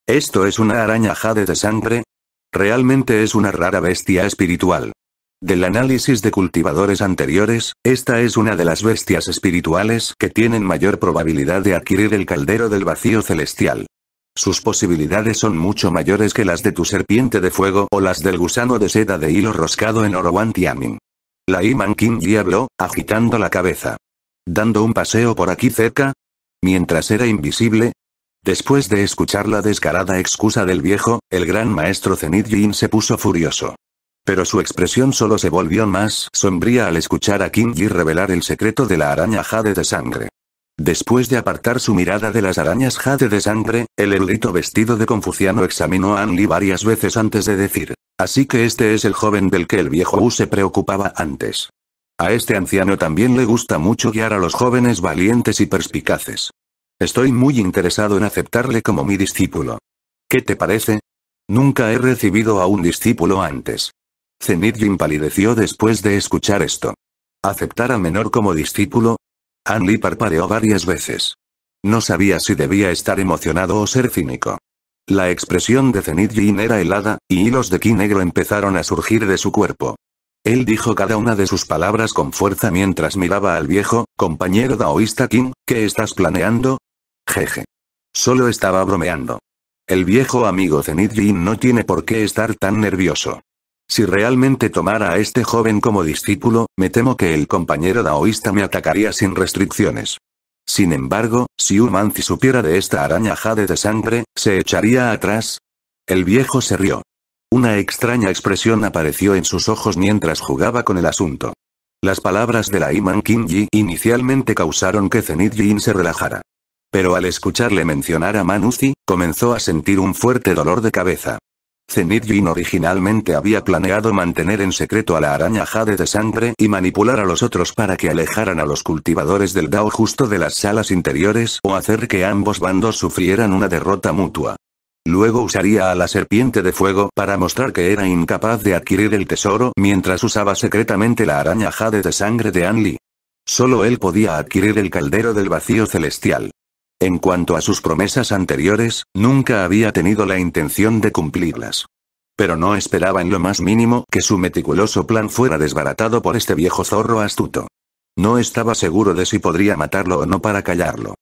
¿Esto es una araña jade de sangre? Realmente es una rara bestia espiritual. Del análisis de cultivadores anteriores, esta es una de las bestias espirituales que tienen mayor probabilidad de adquirir el caldero del vacío celestial. Sus posibilidades son mucho mayores que las de tu serpiente de fuego o las del gusano de seda de hilo roscado en Oro Tiamin. La Iman King diablo, agitando la cabeza. Dando un paseo por aquí cerca. Mientras era invisible, Después de escuchar la descarada excusa del viejo, el gran maestro Zenith Jin se puso furioso. Pero su expresión solo se volvió más sombría al escuchar a King Yi revelar el secreto de la araña jade de sangre. Después de apartar su mirada de las arañas jade de sangre, el erudito vestido de confuciano examinó a Anli varias veces antes de decir, así que este es el joven del que el viejo Wu se preocupaba antes. A este anciano también le gusta mucho guiar a los jóvenes valientes y perspicaces. Estoy muy interesado en aceptarle como mi discípulo. ¿Qué te parece? Nunca he recibido a un discípulo antes. Zenith palideció después de escuchar esto. ¿Aceptar a Menor como discípulo? Anli parpadeó varias veces. No sabía si debía estar emocionado o ser cínico. La expresión de Zenith Jin era helada, y hilos de ki negro empezaron a surgir de su cuerpo. Él dijo cada una de sus palabras con fuerza mientras miraba al viejo, compañero daoísta Kim, ¿qué estás planeando? Jeje. Solo estaba bromeando. El viejo amigo Zenith Jin no tiene por qué estar tan nervioso. Si realmente tomara a este joven como discípulo, me temo que el compañero daoísta me atacaría sin restricciones. Sin embargo, si un manzi supiera de esta araña jade de sangre, ¿se echaría atrás? El viejo se rió. Una extraña expresión apareció en sus ojos mientras jugaba con el asunto. Las palabras de la Iman Kinji inicialmente causaron que Zenith Jin se relajara. Pero al escucharle mencionar a Manuzi, comenzó a sentir un fuerte dolor de cabeza. Zenith Jin originalmente había planeado mantener en secreto a la araña Jade de sangre y manipular a los otros para que alejaran a los cultivadores del Dao justo de las salas interiores o hacer que ambos bandos sufrieran una derrota mutua. Luego usaría a la serpiente de fuego para mostrar que era incapaz de adquirir el tesoro mientras usaba secretamente la araña jade de sangre de Anli. Solo él podía adquirir el caldero del vacío celestial. En cuanto a sus promesas anteriores, nunca había tenido la intención de cumplirlas. Pero no esperaba en lo más mínimo que su meticuloso plan fuera desbaratado por este viejo zorro astuto. No estaba seguro de si podría matarlo o no para callarlo.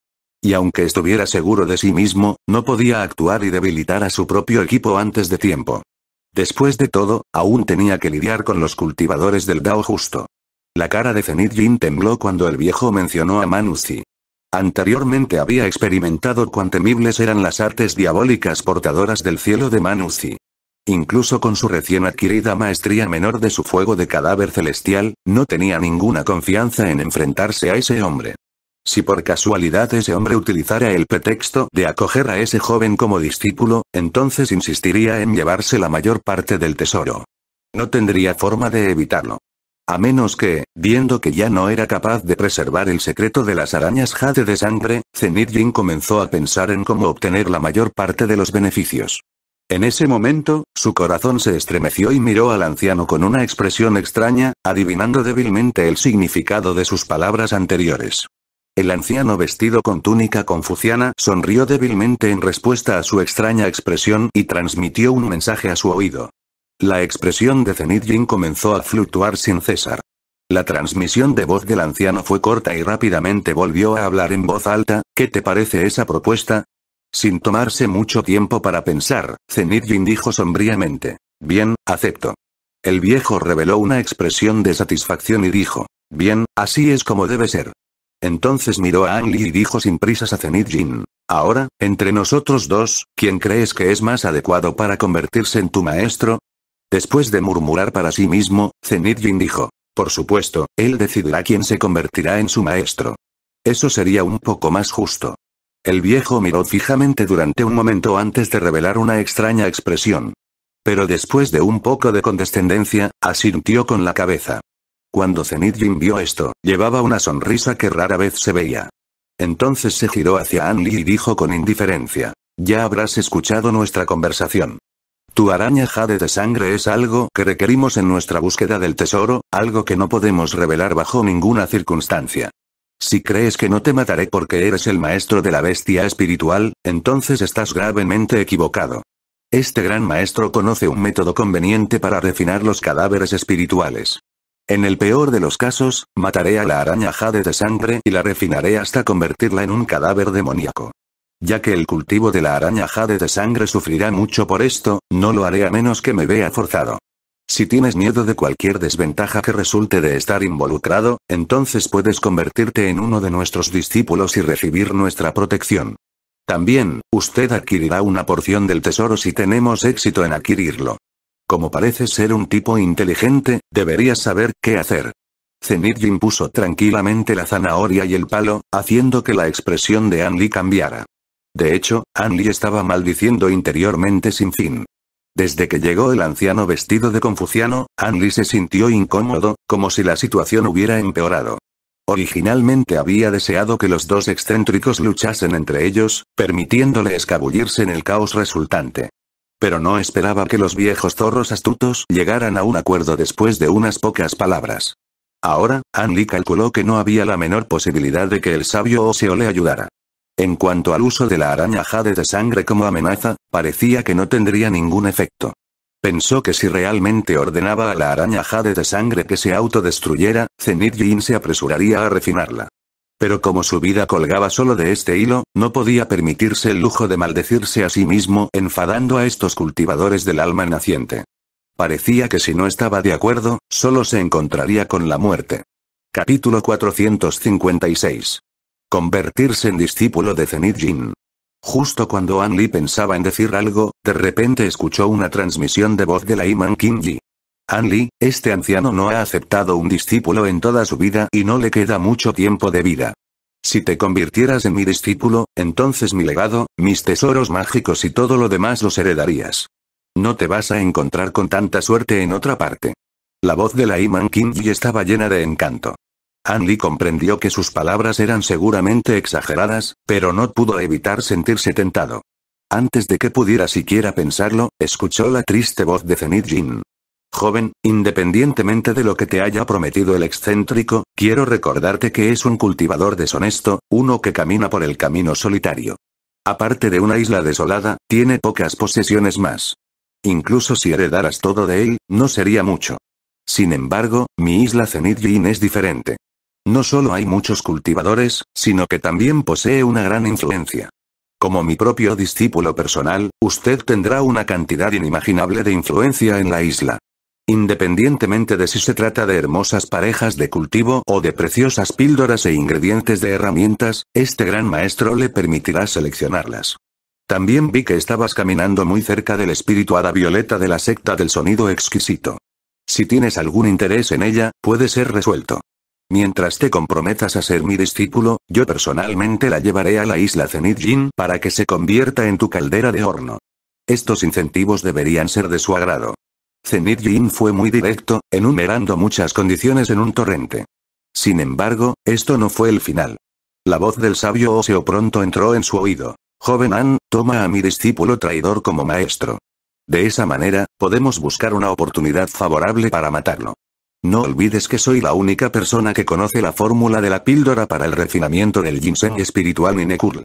Y aunque estuviera seguro de sí mismo, no podía actuar y debilitar a su propio equipo antes de tiempo. Después de todo, aún tenía que lidiar con los cultivadores del Dao justo. La cara de Zenith Jin tembló cuando el viejo mencionó a Manuzi. Anteriormente había experimentado cuán temibles eran las artes diabólicas portadoras del cielo de Manuzi. Incluso con su recién adquirida maestría menor de su fuego de cadáver celestial, no tenía ninguna confianza en enfrentarse a ese hombre. Si por casualidad ese hombre utilizara el pretexto de acoger a ese joven como discípulo, entonces insistiría en llevarse la mayor parte del tesoro. No tendría forma de evitarlo. A menos que, viendo que ya no era capaz de preservar el secreto de las arañas jade de sangre, Zenit Jin comenzó a pensar en cómo obtener la mayor parte de los beneficios. En ese momento, su corazón se estremeció y miró al anciano con una expresión extraña, adivinando débilmente el significado de sus palabras anteriores. El anciano vestido con túnica confuciana sonrió débilmente en respuesta a su extraña expresión y transmitió un mensaje a su oído. La expresión de Zenith Jin comenzó a fluctuar sin cesar. La transmisión de voz del anciano fue corta y rápidamente volvió a hablar en voz alta, ¿qué te parece esa propuesta? Sin tomarse mucho tiempo para pensar, Zenith Jin dijo sombríamente. Bien, acepto. El viejo reveló una expresión de satisfacción y dijo. Bien, así es como debe ser. Entonces miró a Ang Lee y dijo sin prisas a Zenith Jin. Ahora, entre nosotros dos, ¿quién crees que es más adecuado para convertirse en tu maestro? Después de murmurar para sí mismo, Zenith Jin dijo. Por supuesto, él decidirá quién se convertirá en su maestro. Eso sería un poco más justo. El viejo miró fijamente durante un momento antes de revelar una extraña expresión. Pero después de un poco de condescendencia, asintió con la cabeza. Cuando Zenith vio esto, llevaba una sonrisa que rara vez se veía. Entonces se giró hacia Anli y dijo con indiferencia. Ya habrás escuchado nuestra conversación. Tu araña jade de sangre es algo que requerimos en nuestra búsqueda del tesoro, algo que no podemos revelar bajo ninguna circunstancia. Si crees que no te mataré porque eres el maestro de la bestia espiritual, entonces estás gravemente equivocado. Este gran maestro conoce un método conveniente para refinar los cadáveres espirituales. En el peor de los casos, mataré a la araña jade de sangre y la refinaré hasta convertirla en un cadáver demoníaco. Ya que el cultivo de la araña jade de sangre sufrirá mucho por esto, no lo haré a menos que me vea forzado. Si tienes miedo de cualquier desventaja que resulte de estar involucrado, entonces puedes convertirte en uno de nuestros discípulos y recibir nuestra protección. También, usted adquirirá una porción del tesoro si tenemos éxito en adquirirlo. Como parece ser un tipo inteligente, deberías saber qué hacer. Zenith puso tranquilamente la zanahoria y el palo, haciendo que la expresión de Anli cambiara. De hecho, Anli estaba maldiciendo interiormente sin fin. Desde que llegó el anciano vestido de confuciano, Anli se sintió incómodo, como si la situación hubiera empeorado. Originalmente había deseado que los dos excéntricos luchasen entre ellos, permitiéndole escabullirse en el caos resultante. Pero no esperaba que los viejos zorros astutos llegaran a un acuerdo después de unas pocas palabras. Ahora, Anli calculó que no había la menor posibilidad de que el sabio Oseo le ayudara. En cuanto al uso de la araña jade de sangre como amenaza, parecía que no tendría ningún efecto. Pensó que si realmente ordenaba a la araña jade de sangre que se autodestruyera, Zenith Jin se apresuraría a refinarla. Pero como su vida colgaba solo de este hilo, no podía permitirse el lujo de maldecirse a sí mismo enfadando a estos cultivadores del alma naciente. Parecía que si no estaba de acuerdo, solo se encontraría con la muerte. Capítulo 456. Convertirse en discípulo de Zenith Jin. Justo cuando Anli pensaba en decir algo, de repente escuchó una transmisión de voz de la Iman Jin. Anli, este anciano no ha aceptado un discípulo en toda su vida y no le queda mucho tiempo de vida. Si te convirtieras en mi discípulo, entonces mi legado, mis tesoros mágicos y todo lo demás los heredarías. No te vas a encontrar con tanta suerte en otra parte. La voz de la Iman Kinji estaba llena de encanto. Anli comprendió que sus palabras eran seguramente exageradas, pero no pudo evitar sentirse tentado. Antes de que pudiera siquiera pensarlo, escuchó la triste voz de Zenit Jin. Joven, independientemente de lo que te haya prometido el excéntrico, quiero recordarte que es un cultivador deshonesto, uno que camina por el camino solitario. Aparte de una isla desolada, tiene pocas posesiones más. Incluso si heredaras todo de él, no sería mucho. Sin embargo, mi isla Zenith es diferente. No solo hay muchos cultivadores, sino que también posee una gran influencia. Como mi propio discípulo personal, usted tendrá una cantidad inimaginable de influencia en la isla. Independientemente de si se trata de hermosas parejas de cultivo o de preciosas píldoras e ingredientes de herramientas, este gran maestro le permitirá seleccionarlas. También vi que estabas caminando muy cerca del espíritu la violeta de la secta del sonido exquisito. Si tienes algún interés en ella, puede ser resuelto. Mientras te comprometas a ser mi discípulo, yo personalmente la llevaré a la isla Zenith Jin para que se convierta en tu caldera de horno. Estos incentivos deberían ser de su agrado. Zenith Jin fue muy directo, enumerando muchas condiciones en un torrente. Sin embargo, esto no fue el final. La voz del sabio óseo pronto entró en su oído. Joven An, toma a mi discípulo traidor como maestro. De esa manera, podemos buscar una oportunidad favorable para matarlo. No olvides que soy la única persona que conoce la fórmula de la píldora para el refinamiento del ginseng espiritual nekul.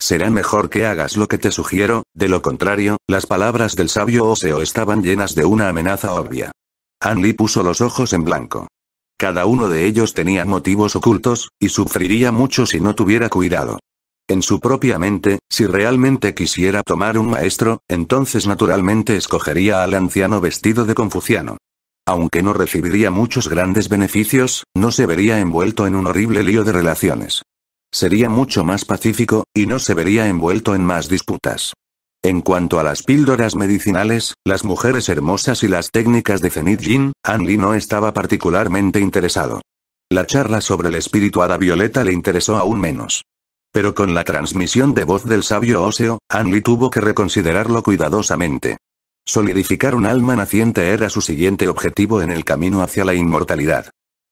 Será mejor que hagas lo que te sugiero, de lo contrario, las palabras del sabio Oseo estaban llenas de una amenaza obvia. Anli puso los ojos en blanco. Cada uno de ellos tenía motivos ocultos, y sufriría mucho si no tuviera cuidado. En su propia mente, si realmente quisiera tomar un maestro, entonces naturalmente escogería al anciano vestido de confuciano. Aunque no recibiría muchos grandes beneficios, no se vería envuelto en un horrible lío de relaciones. Sería mucho más pacífico, y no se vería envuelto en más disputas. En cuanto a las píldoras medicinales, las mujeres hermosas y las técnicas de Zenith Jin, Anli no estaba particularmente interesado. La charla sobre el espíritu la violeta le interesó aún menos. Pero con la transmisión de voz del sabio óseo, Anli tuvo que reconsiderarlo cuidadosamente. Solidificar un alma naciente era su siguiente objetivo en el camino hacia la inmortalidad.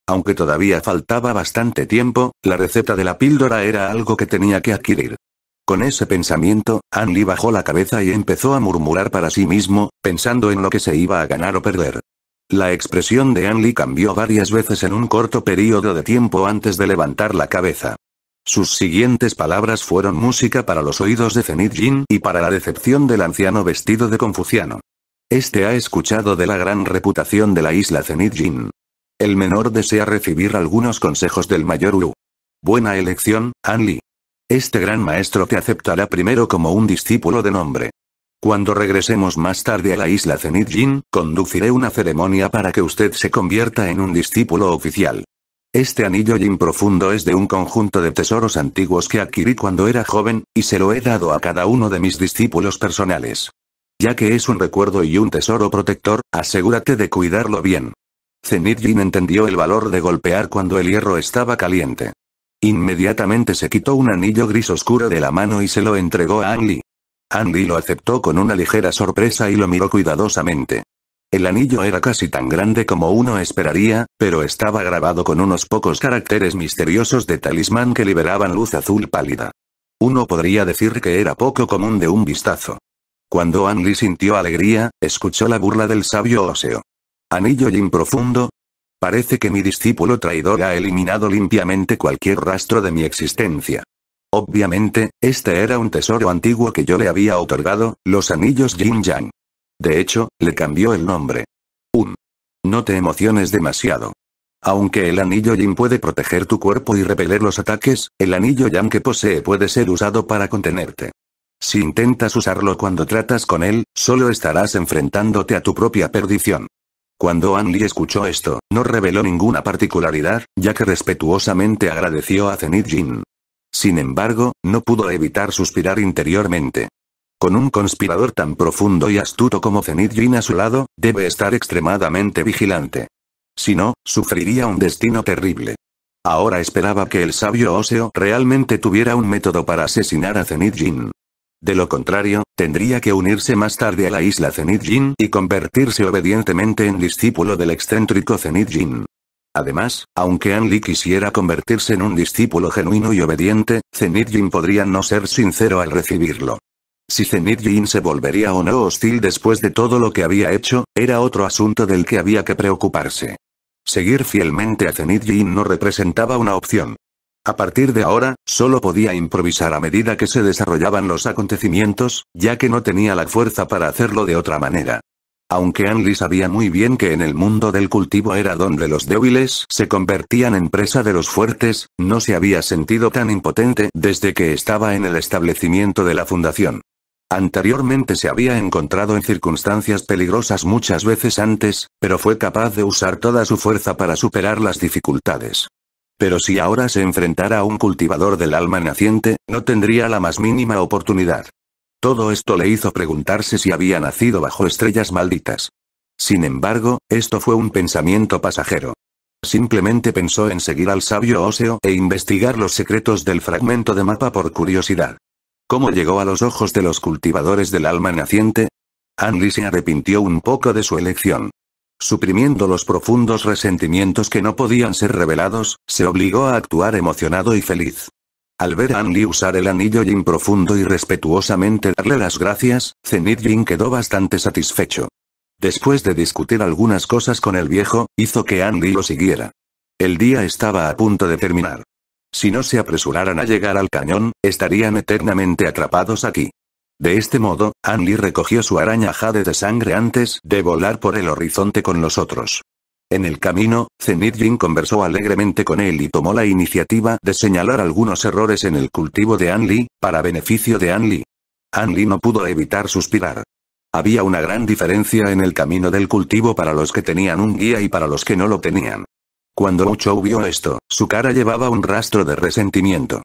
Aunque todavía faltaba bastante tiempo, la receta de la píldora era algo que tenía que adquirir. Con ese pensamiento, Anli bajó la cabeza y empezó a murmurar para sí mismo, pensando en lo que se iba a ganar o perder. La expresión de Anli cambió varias veces en un corto periodo de tiempo antes de levantar la cabeza. Sus siguientes palabras fueron música para los oídos de Zenith Jin y para la decepción del anciano vestido de confuciano. Este ha escuchado de la gran reputación de la isla Zenith Jin. El menor desea recibir algunos consejos del mayor Uru. Buena elección, Anli. Este gran maestro te aceptará primero como un discípulo de nombre. Cuando regresemos más tarde a la isla Zenith Jin, conduciré una ceremonia para que usted se convierta en un discípulo oficial. Este anillo Jin profundo es de un conjunto de tesoros antiguos que adquirí cuando era joven, y se lo he dado a cada uno de mis discípulos personales. Ya que es un recuerdo y un tesoro protector, asegúrate de cuidarlo bien. Zenith entendió el valor de golpear cuando el hierro estaba caliente. Inmediatamente se quitó un anillo gris oscuro de la mano y se lo entregó a Anli. Andy lo aceptó con una ligera sorpresa y lo miró cuidadosamente. El anillo era casi tan grande como uno esperaría, pero estaba grabado con unos pocos caracteres misteriosos de talismán que liberaban luz azul pálida. Uno podría decir que era poco común de un vistazo. Cuando Anli sintió alegría, escuchó la burla del sabio óseo. Anillo Jin profundo. Parece que mi discípulo traidor ha eliminado limpiamente cualquier rastro de mi existencia. Obviamente, este era un tesoro antiguo que yo le había otorgado, los anillos Yin Yang. De hecho, le cambió el nombre. Un. No te emociones demasiado. Aunque el anillo Jin puede proteger tu cuerpo y repeler los ataques, el anillo Yang que posee puede ser usado para contenerte. Si intentas usarlo cuando tratas con él, solo estarás enfrentándote a tu propia perdición. Cuando Anli escuchó esto, no reveló ninguna particularidad, ya que respetuosamente agradeció a Zenith Jin. Sin embargo, no pudo evitar suspirar interiormente. Con un conspirador tan profundo y astuto como Zenith Jin a su lado, debe estar extremadamente vigilante. Si no, sufriría un destino terrible. Ahora esperaba que el sabio óseo realmente tuviera un método para asesinar a Zenith Jin. De lo contrario, tendría que unirse más tarde a la isla Zenith Jin y convertirse obedientemente en discípulo del excéntrico Zenith Jin. Además, aunque An li quisiera convertirse en un discípulo genuino y obediente, Zenith Jin podría no ser sincero al recibirlo. Si Zenith Jin se volvería o no hostil después de todo lo que había hecho, era otro asunto del que había que preocuparse. Seguir fielmente a Zenith Jin no representaba una opción. A partir de ahora, solo podía improvisar a medida que se desarrollaban los acontecimientos, ya que no tenía la fuerza para hacerlo de otra manera. Aunque Anli sabía muy bien que en el mundo del cultivo era donde los débiles se convertían en presa de los fuertes, no se había sentido tan impotente desde que estaba en el establecimiento de la fundación. Anteriormente se había encontrado en circunstancias peligrosas muchas veces antes, pero fue capaz de usar toda su fuerza para superar las dificultades. Pero si ahora se enfrentara a un cultivador del alma naciente, no tendría la más mínima oportunidad. Todo esto le hizo preguntarse si había nacido bajo estrellas malditas. Sin embargo, esto fue un pensamiento pasajero. Simplemente pensó en seguir al sabio óseo e investigar los secretos del fragmento de mapa por curiosidad. ¿Cómo llegó a los ojos de los cultivadores del alma naciente? Anli se arrepintió un poco de su elección. Suprimiendo los profundos resentimientos que no podían ser revelados, se obligó a actuar emocionado y feliz. Al ver a Andy usar el anillo Jin profundo y respetuosamente darle las gracias, Zenith Jin quedó bastante satisfecho. Después de discutir algunas cosas con el viejo, hizo que Andy lo siguiera. El día estaba a punto de terminar. Si no se apresuraran a llegar al cañón, estarían eternamente atrapados aquí. De este modo, Anli recogió su araña jade de sangre antes de volar por el horizonte con los otros. En el camino, Zenith Jin conversó alegremente con él y tomó la iniciativa de señalar algunos errores en el cultivo de Anli para beneficio de Anli. Anli no pudo evitar suspirar. Había una gran diferencia en el camino del cultivo para los que tenían un guía y para los que no lo tenían. Cuando mucho vio esto, su cara llevaba un rastro de resentimiento.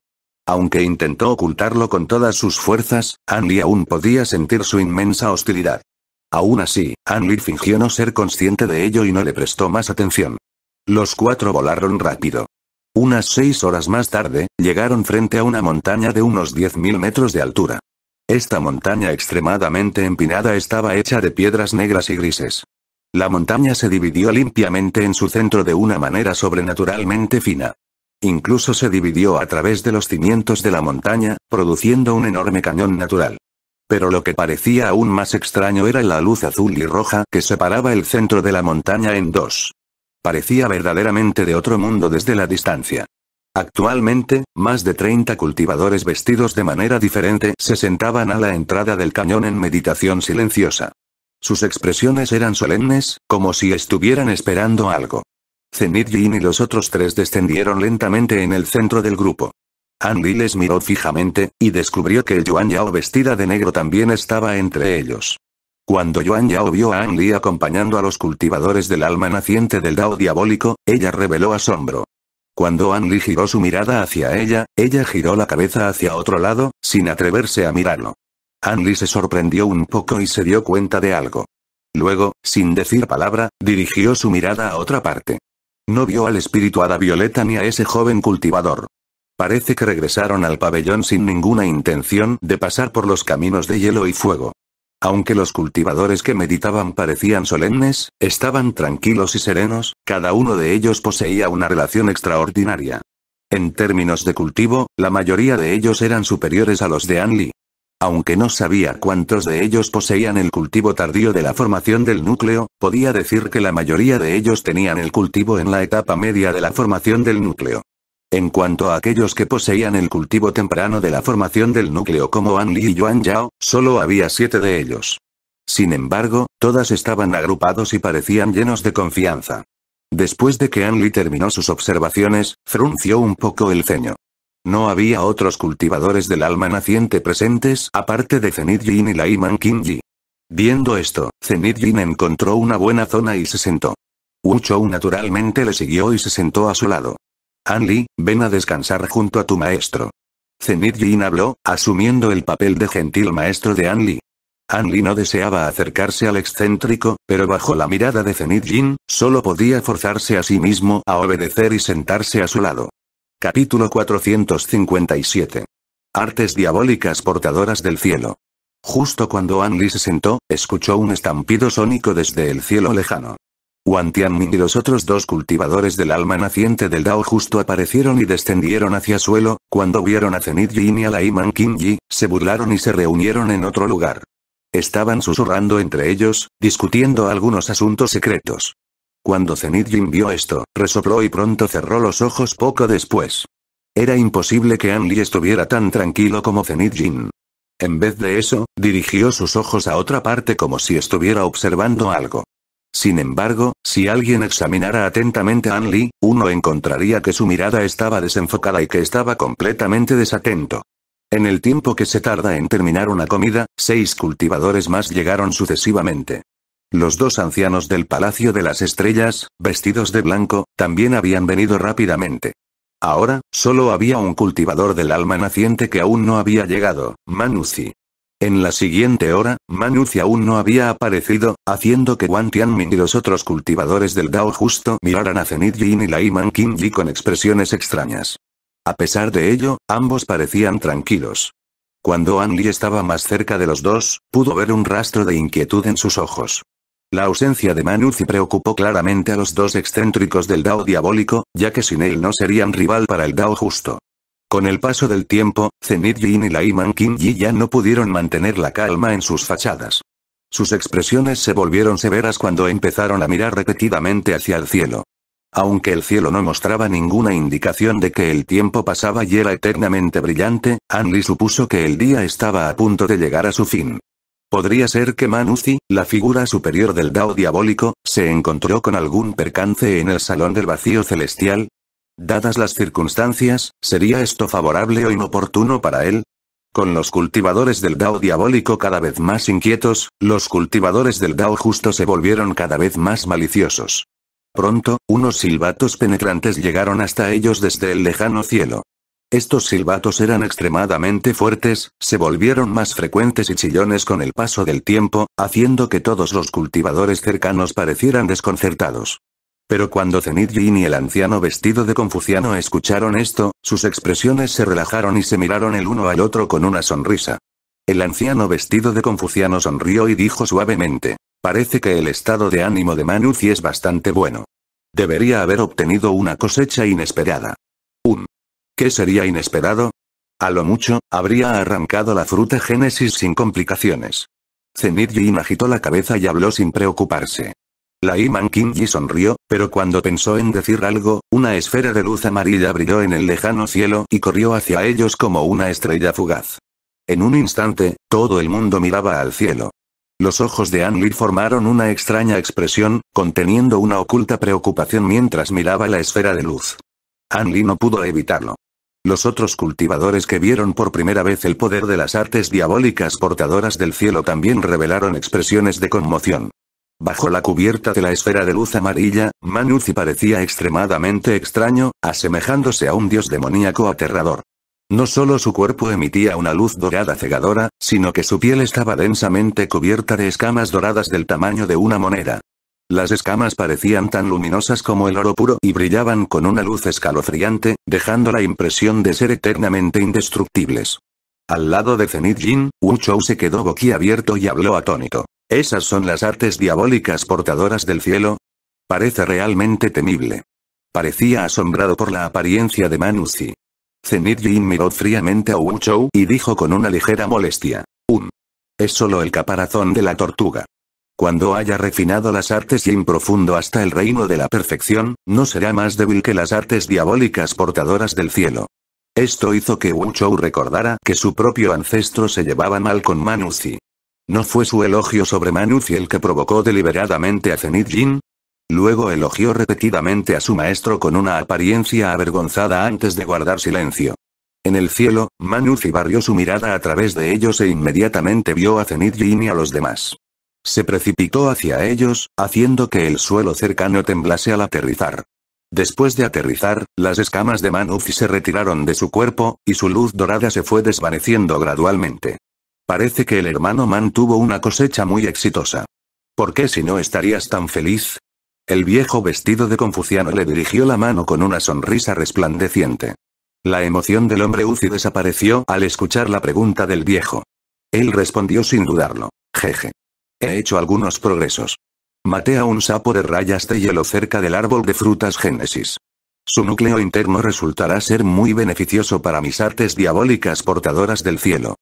Aunque intentó ocultarlo con todas sus fuerzas, Anli aún podía sentir su inmensa hostilidad. Aún así, Anli fingió no ser consciente de ello y no le prestó más atención. Los cuatro volaron rápido. Unas seis horas más tarde, llegaron frente a una montaña de unos 10.000 metros de altura. Esta montaña extremadamente empinada estaba hecha de piedras negras y grises. La montaña se dividió limpiamente en su centro de una manera sobrenaturalmente fina. Incluso se dividió a través de los cimientos de la montaña, produciendo un enorme cañón natural. Pero lo que parecía aún más extraño era la luz azul y roja que separaba el centro de la montaña en dos. Parecía verdaderamente de otro mundo desde la distancia. Actualmente, más de 30 cultivadores vestidos de manera diferente se sentaban a la entrada del cañón en meditación silenciosa. Sus expresiones eran solemnes, como si estuvieran esperando algo. Zenith Jin y los otros tres descendieron lentamente en el centro del grupo. Andy les miró fijamente, y descubrió que Yuan Yao vestida de negro también estaba entre ellos. Cuando Yuan Yao vio a Andy acompañando a los cultivadores del alma naciente del Dao diabólico, ella reveló asombro. Cuando Andy giró su mirada hacia ella, ella giró la cabeza hacia otro lado, sin atreverse a mirarlo. Andy se sorprendió un poco y se dio cuenta de algo. Luego, sin decir palabra, dirigió su mirada a otra parte. No vio al espíritu la violeta ni a ese joven cultivador. Parece que regresaron al pabellón sin ninguna intención de pasar por los caminos de hielo y fuego. Aunque los cultivadores que meditaban parecían solemnes, estaban tranquilos y serenos, cada uno de ellos poseía una relación extraordinaria. En términos de cultivo, la mayoría de ellos eran superiores a los de Anli, aunque no sabía cuántos de ellos poseían el cultivo tardío de la formación del núcleo, podía decir que la mayoría de ellos tenían el cultivo en la etapa media de la formación del núcleo. En cuanto a aquellos que poseían el cultivo temprano de la formación del núcleo como An Li y Yuan Yao, solo había siete de ellos. Sin embargo, todas estaban agrupados y parecían llenos de confianza. Después de que An Li terminó sus observaciones, frunció un poco el ceño. No había otros cultivadores del alma naciente presentes aparte de Zenith Jin y Laiman Kinji. Viendo esto, Zenith Jin encontró una buena zona y se sentó. Wu Chou naturalmente le siguió y se sentó a su lado. Anli, ven a descansar junto a tu maestro. Zenith Jin habló, asumiendo el papel de gentil maestro de An Li. no deseaba acercarse al excéntrico, pero bajo la mirada de Zenith Jin, solo podía forzarse a sí mismo a obedecer y sentarse a su lado. Capítulo 457. Artes diabólicas portadoras del cielo. Justo cuando Anli se sentó, escuchó un estampido sónico desde el cielo lejano. Wan y los otros dos cultivadores del alma naciente del Dao justo aparecieron y descendieron hacia suelo, cuando vieron a Zenith y a la Iman Yi, se burlaron y se reunieron en otro lugar. Estaban susurrando entre ellos, discutiendo algunos asuntos secretos. Cuando Zenith Jin vio esto, resopló y pronto cerró los ojos poco después. Era imposible que Anli estuviera tan tranquilo como Zenith Jin. En vez de eso, dirigió sus ojos a otra parte como si estuviera observando algo. Sin embargo, si alguien examinara atentamente a Anli, uno encontraría que su mirada estaba desenfocada y que estaba completamente desatento. En el tiempo que se tarda en terminar una comida, seis cultivadores más llegaron sucesivamente. Los dos ancianos del Palacio de las Estrellas, vestidos de blanco, también habían venido rápidamente. Ahora, solo había un cultivador del alma naciente que aún no había llegado, Manuzi. En la siguiente hora, Manuzi aún no había aparecido, haciendo que Wang Tianmin y los otros cultivadores del Dao justo miraran a Zenit Jin y Lai Man Yi con expresiones extrañas. A pesar de ello, ambos parecían tranquilos. Cuando Li estaba más cerca de los dos, pudo ver un rastro de inquietud en sus ojos. La ausencia de Manuzi preocupó claramente a los dos excéntricos del Dao diabólico, ya que sin él no serían rival para el Dao justo. Con el paso del tiempo, Zenit Jin y la Iman Yi ya no pudieron mantener la calma en sus fachadas. Sus expresiones se volvieron severas cuando empezaron a mirar repetidamente hacia el cielo. Aunque el cielo no mostraba ninguna indicación de que el tiempo pasaba y era eternamente brillante, Anli supuso que el día estaba a punto de llegar a su fin. Podría ser que Manuzi, la figura superior del Dao diabólico, se encontró con algún percance en el Salón del Vacío Celestial. Dadas las circunstancias, ¿sería esto favorable o inoportuno para él? Con los cultivadores del Dao diabólico cada vez más inquietos, los cultivadores del Dao justo se volvieron cada vez más maliciosos. Pronto, unos silbatos penetrantes llegaron hasta ellos desde el lejano cielo. Estos silbatos eran extremadamente fuertes, se volvieron más frecuentes y chillones con el paso del tiempo, haciendo que todos los cultivadores cercanos parecieran desconcertados. Pero cuando Zenith Jin y el anciano vestido de confuciano escucharon esto, sus expresiones se relajaron y se miraron el uno al otro con una sonrisa. El anciano vestido de confuciano sonrió y dijo suavemente, parece que el estado de ánimo de Manuzi es bastante bueno. Debería haber obtenido una cosecha inesperada. Un ¿Qué sería inesperado? A lo mucho, habría arrancado la fruta Génesis sin complicaciones. Zenith Jin agitó la cabeza y habló sin preocuparse. La Iman Kinji sonrió, pero cuando pensó en decir algo, una esfera de luz amarilla brilló en el lejano cielo y corrió hacia ellos como una estrella fugaz. En un instante, todo el mundo miraba al cielo. Los ojos de Anli formaron una extraña expresión, conteniendo una oculta preocupación mientras miraba la esfera de luz. Anli no pudo evitarlo. Los otros cultivadores que vieron por primera vez el poder de las artes diabólicas portadoras del cielo también revelaron expresiones de conmoción. Bajo la cubierta de la esfera de luz amarilla, Manuzi parecía extremadamente extraño, asemejándose a un dios demoníaco aterrador. No solo su cuerpo emitía una luz dorada cegadora, sino que su piel estaba densamente cubierta de escamas doradas del tamaño de una moneda. Las escamas parecían tan luminosas como el oro puro y brillaban con una luz escalofriante, dejando la impresión de ser eternamente indestructibles. Al lado de Zenith Jin, Wu Chou se quedó boquiabierto y habló atónito. ¿Esas son las artes diabólicas portadoras del cielo? Parece realmente temible. Parecía asombrado por la apariencia de Manuzi. Zenith Jin miró fríamente a Wu Chou y dijo con una ligera molestia. Un. Es solo el caparazón de la tortuga. Cuando haya refinado las artes en profundo hasta el reino de la perfección, no será más débil que las artes diabólicas portadoras del cielo. Esto hizo que Wu Chou recordara que su propio ancestro se llevaba mal con Manuzi. ¿No fue su elogio sobre Manuzi el que provocó deliberadamente a Zenith Jin? Luego elogió repetidamente a su maestro con una apariencia avergonzada antes de guardar silencio. En el cielo, Manuzi barrió su mirada a través de ellos e inmediatamente vio a Zenith Jin y a los demás. Se precipitó hacia ellos, haciendo que el suelo cercano temblase al aterrizar. Después de aterrizar, las escamas de Manuf se retiraron de su cuerpo, y su luz dorada se fue desvaneciendo gradualmente. Parece que el hermano Man tuvo una cosecha muy exitosa. ¿Por qué si no estarías tan feliz? El viejo vestido de confuciano le dirigió la mano con una sonrisa resplandeciente. La emoción del hombre Uzi desapareció al escuchar la pregunta del viejo. Él respondió sin dudarlo. Jeje. He hecho algunos progresos. Maté a un sapo de rayas de hielo cerca del árbol de frutas Génesis. Su núcleo interno resultará ser muy beneficioso para mis artes diabólicas portadoras del cielo.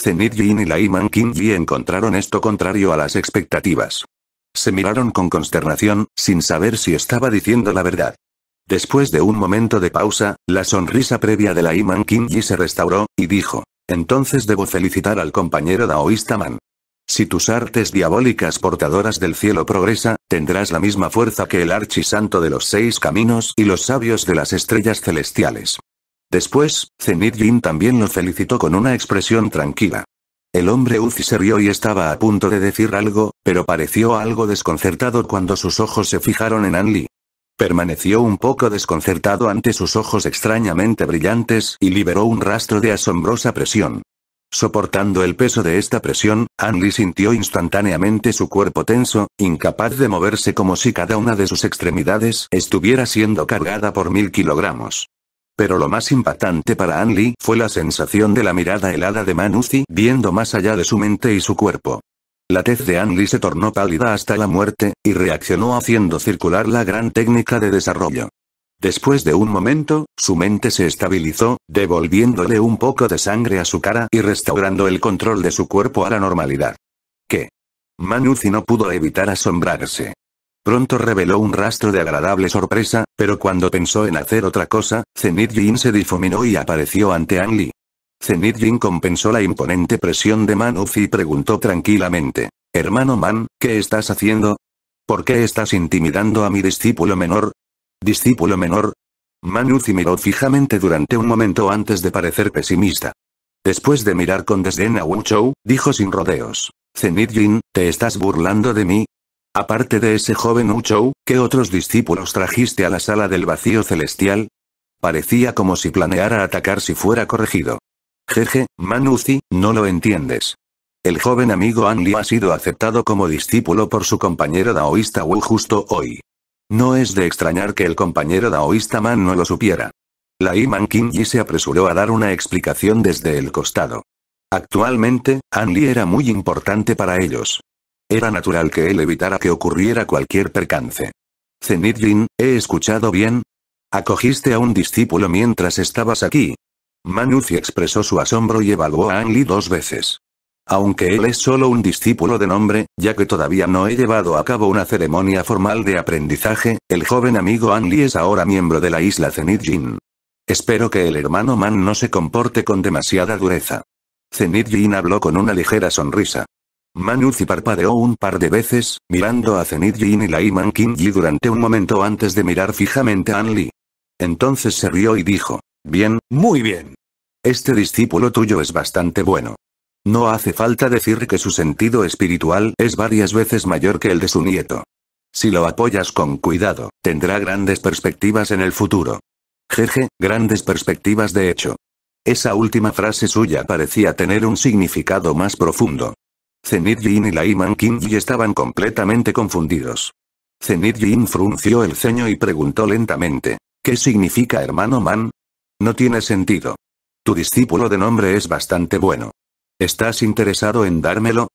Zenith Jin y Laiman Kinji encontraron esto contrario a las expectativas. Se miraron con consternación, sin saber si estaba diciendo la verdad. Después de un momento de pausa, la sonrisa previa de Laiman Kinji se restauró, y dijo. Entonces debo felicitar al compañero Daoistaman. Si tus artes diabólicas portadoras del cielo progresa, tendrás la misma fuerza que el archisanto de los seis caminos y los sabios de las estrellas celestiales. Después, Zenith también lo felicitó con una expresión tranquila. El hombre Uzi se rió y estaba a punto de decir algo, pero pareció algo desconcertado cuando sus ojos se fijaron en Anli. Permaneció un poco desconcertado ante sus ojos extrañamente brillantes y liberó un rastro de asombrosa presión. Soportando el peso de esta presión, Andy sintió instantáneamente su cuerpo tenso, incapaz de moverse como si cada una de sus extremidades estuviera siendo cargada por mil kilogramos. Pero lo más impactante para Andy fue la sensación de la mirada helada de Manuzi viendo más allá de su mente y su cuerpo. La tez de Andy se tornó pálida hasta la muerte, y reaccionó haciendo circular la gran técnica de desarrollo. Después de un momento, su mente se estabilizó, devolviéndole un poco de sangre a su cara y restaurando el control de su cuerpo a la normalidad. ¿Qué? Manuzi no pudo evitar asombrarse. Pronto reveló un rastro de agradable sorpresa, pero cuando pensó en hacer otra cosa, Zenith Jin se difuminó y apareció ante Ang Lee. Zenith Jin compensó la imponente presión de Manuzi y preguntó tranquilamente. Hermano Man, ¿qué estás haciendo? ¿Por qué estás intimidando a mi discípulo menor? Discípulo menor. Manuzi miró fijamente durante un momento antes de parecer pesimista. Después de mirar con desdén a Wu Chou, dijo sin rodeos. Zenit Jin, ¿te estás burlando de mí? Aparte de ese joven Chou, ¿qué otros discípulos trajiste a la sala del vacío celestial? Parecía como si planeara atacar si fuera corregido. Jeje, Manuzi, no lo entiendes. El joven amigo Anli ha sido aceptado como discípulo por su compañero daoísta Wu justo hoy. No es de extrañar que el compañero daoísta Man no lo supiera. La Iman y se apresuró a dar una explicación desde el costado. Actualmente, Anli era muy importante para ellos. Era natural que él evitara que ocurriera cualquier percance. Zenith ¿he escuchado bien? Acogiste a un discípulo mientras estabas aquí. Manuzi expresó su asombro y evaluó a An dos veces. Aunque él es solo un discípulo de nombre, ya que todavía no he llevado a cabo una ceremonia formal de aprendizaje, el joven amigo Anli es ahora miembro de la isla Zenith Jin. Espero que el hermano Man no se comporte con demasiada dureza. Zenit Jin habló con una ligera sonrisa. Uzi parpadeó un par de veces, mirando a Zenith Jin y Kin y durante un momento antes de mirar fijamente a Anli. Entonces se rió y dijo, Bien, muy bien. Este discípulo tuyo es bastante bueno. No hace falta decir que su sentido espiritual es varias veces mayor que el de su nieto. Si lo apoyas con cuidado, tendrá grandes perspectivas en el futuro. Jeje, grandes perspectivas de hecho. Esa última frase suya parecía tener un significado más profundo. Zenith Jin y Laiman y estaban completamente confundidos. Zenith Jin frunció el ceño y preguntó lentamente. ¿Qué significa hermano Man? No tiene sentido. Tu discípulo de nombre es bastante bueno. ¿Estás interesado en dármelo?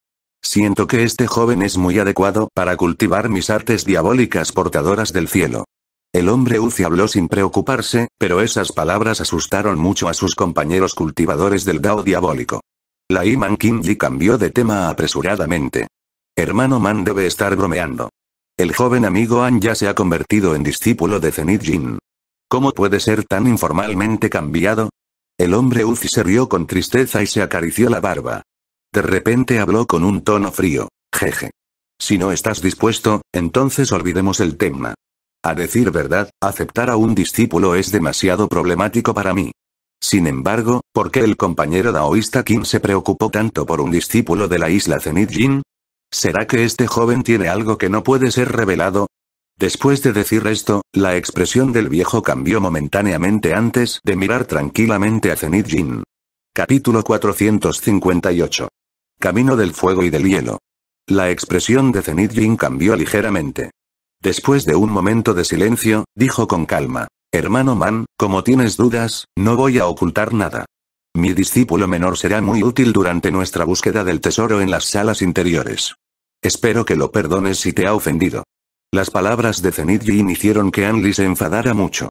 Siento que este joven es muy adecuado para cultivar mis artes diabólicas portadoras del cielo. El hombre Uzi habló sin preocuparse, pero esas palabras asustaron mucho a sus compañeros cultivadores del Dao diabólico. La Iman Kinji cambió de tema apresuradamente. Hermano Man debe estar bromeando. El joven amigo An ya se ha convertido en discípulo de Zenith Jin. ¿Cómo puede ser tan informalmente cambiado? El hombre Uzi se rió con tristeza y se acarició la barba. De repente habló con un tono frío. Jeje. Si no estás dispuesto, entonces olvidemos el tema. A decir verdad, aceptar a un discípulo es demasiado problemático para mí. Sin embargo, ¿por qué el compañero daoísta Kim se preocupó tanto por un discípulo de la isla Zenit Jin? ¿Será que este joven tiene algo que no puede ser revelado? Después de decir esto, la expresión del viejo cambió momentáneamente antes de mirar tranquilamente a Zenith Jin. Capítulo 458. Camino del fuego y del hielo. La expresión de Zenith Jin cambió ligeramente. Después de un momento de silencio, dijo con calma. Hermano Man, como tienes dudas, no voy a ocultar nada. Mi discípulo menor será muy útil durante nuestra búsqueda del tesoro en las salas interiores. Espero que lo perdones si te ha ofendido. Las palabras de Zenith hicieron que Anli se enfadara mucho.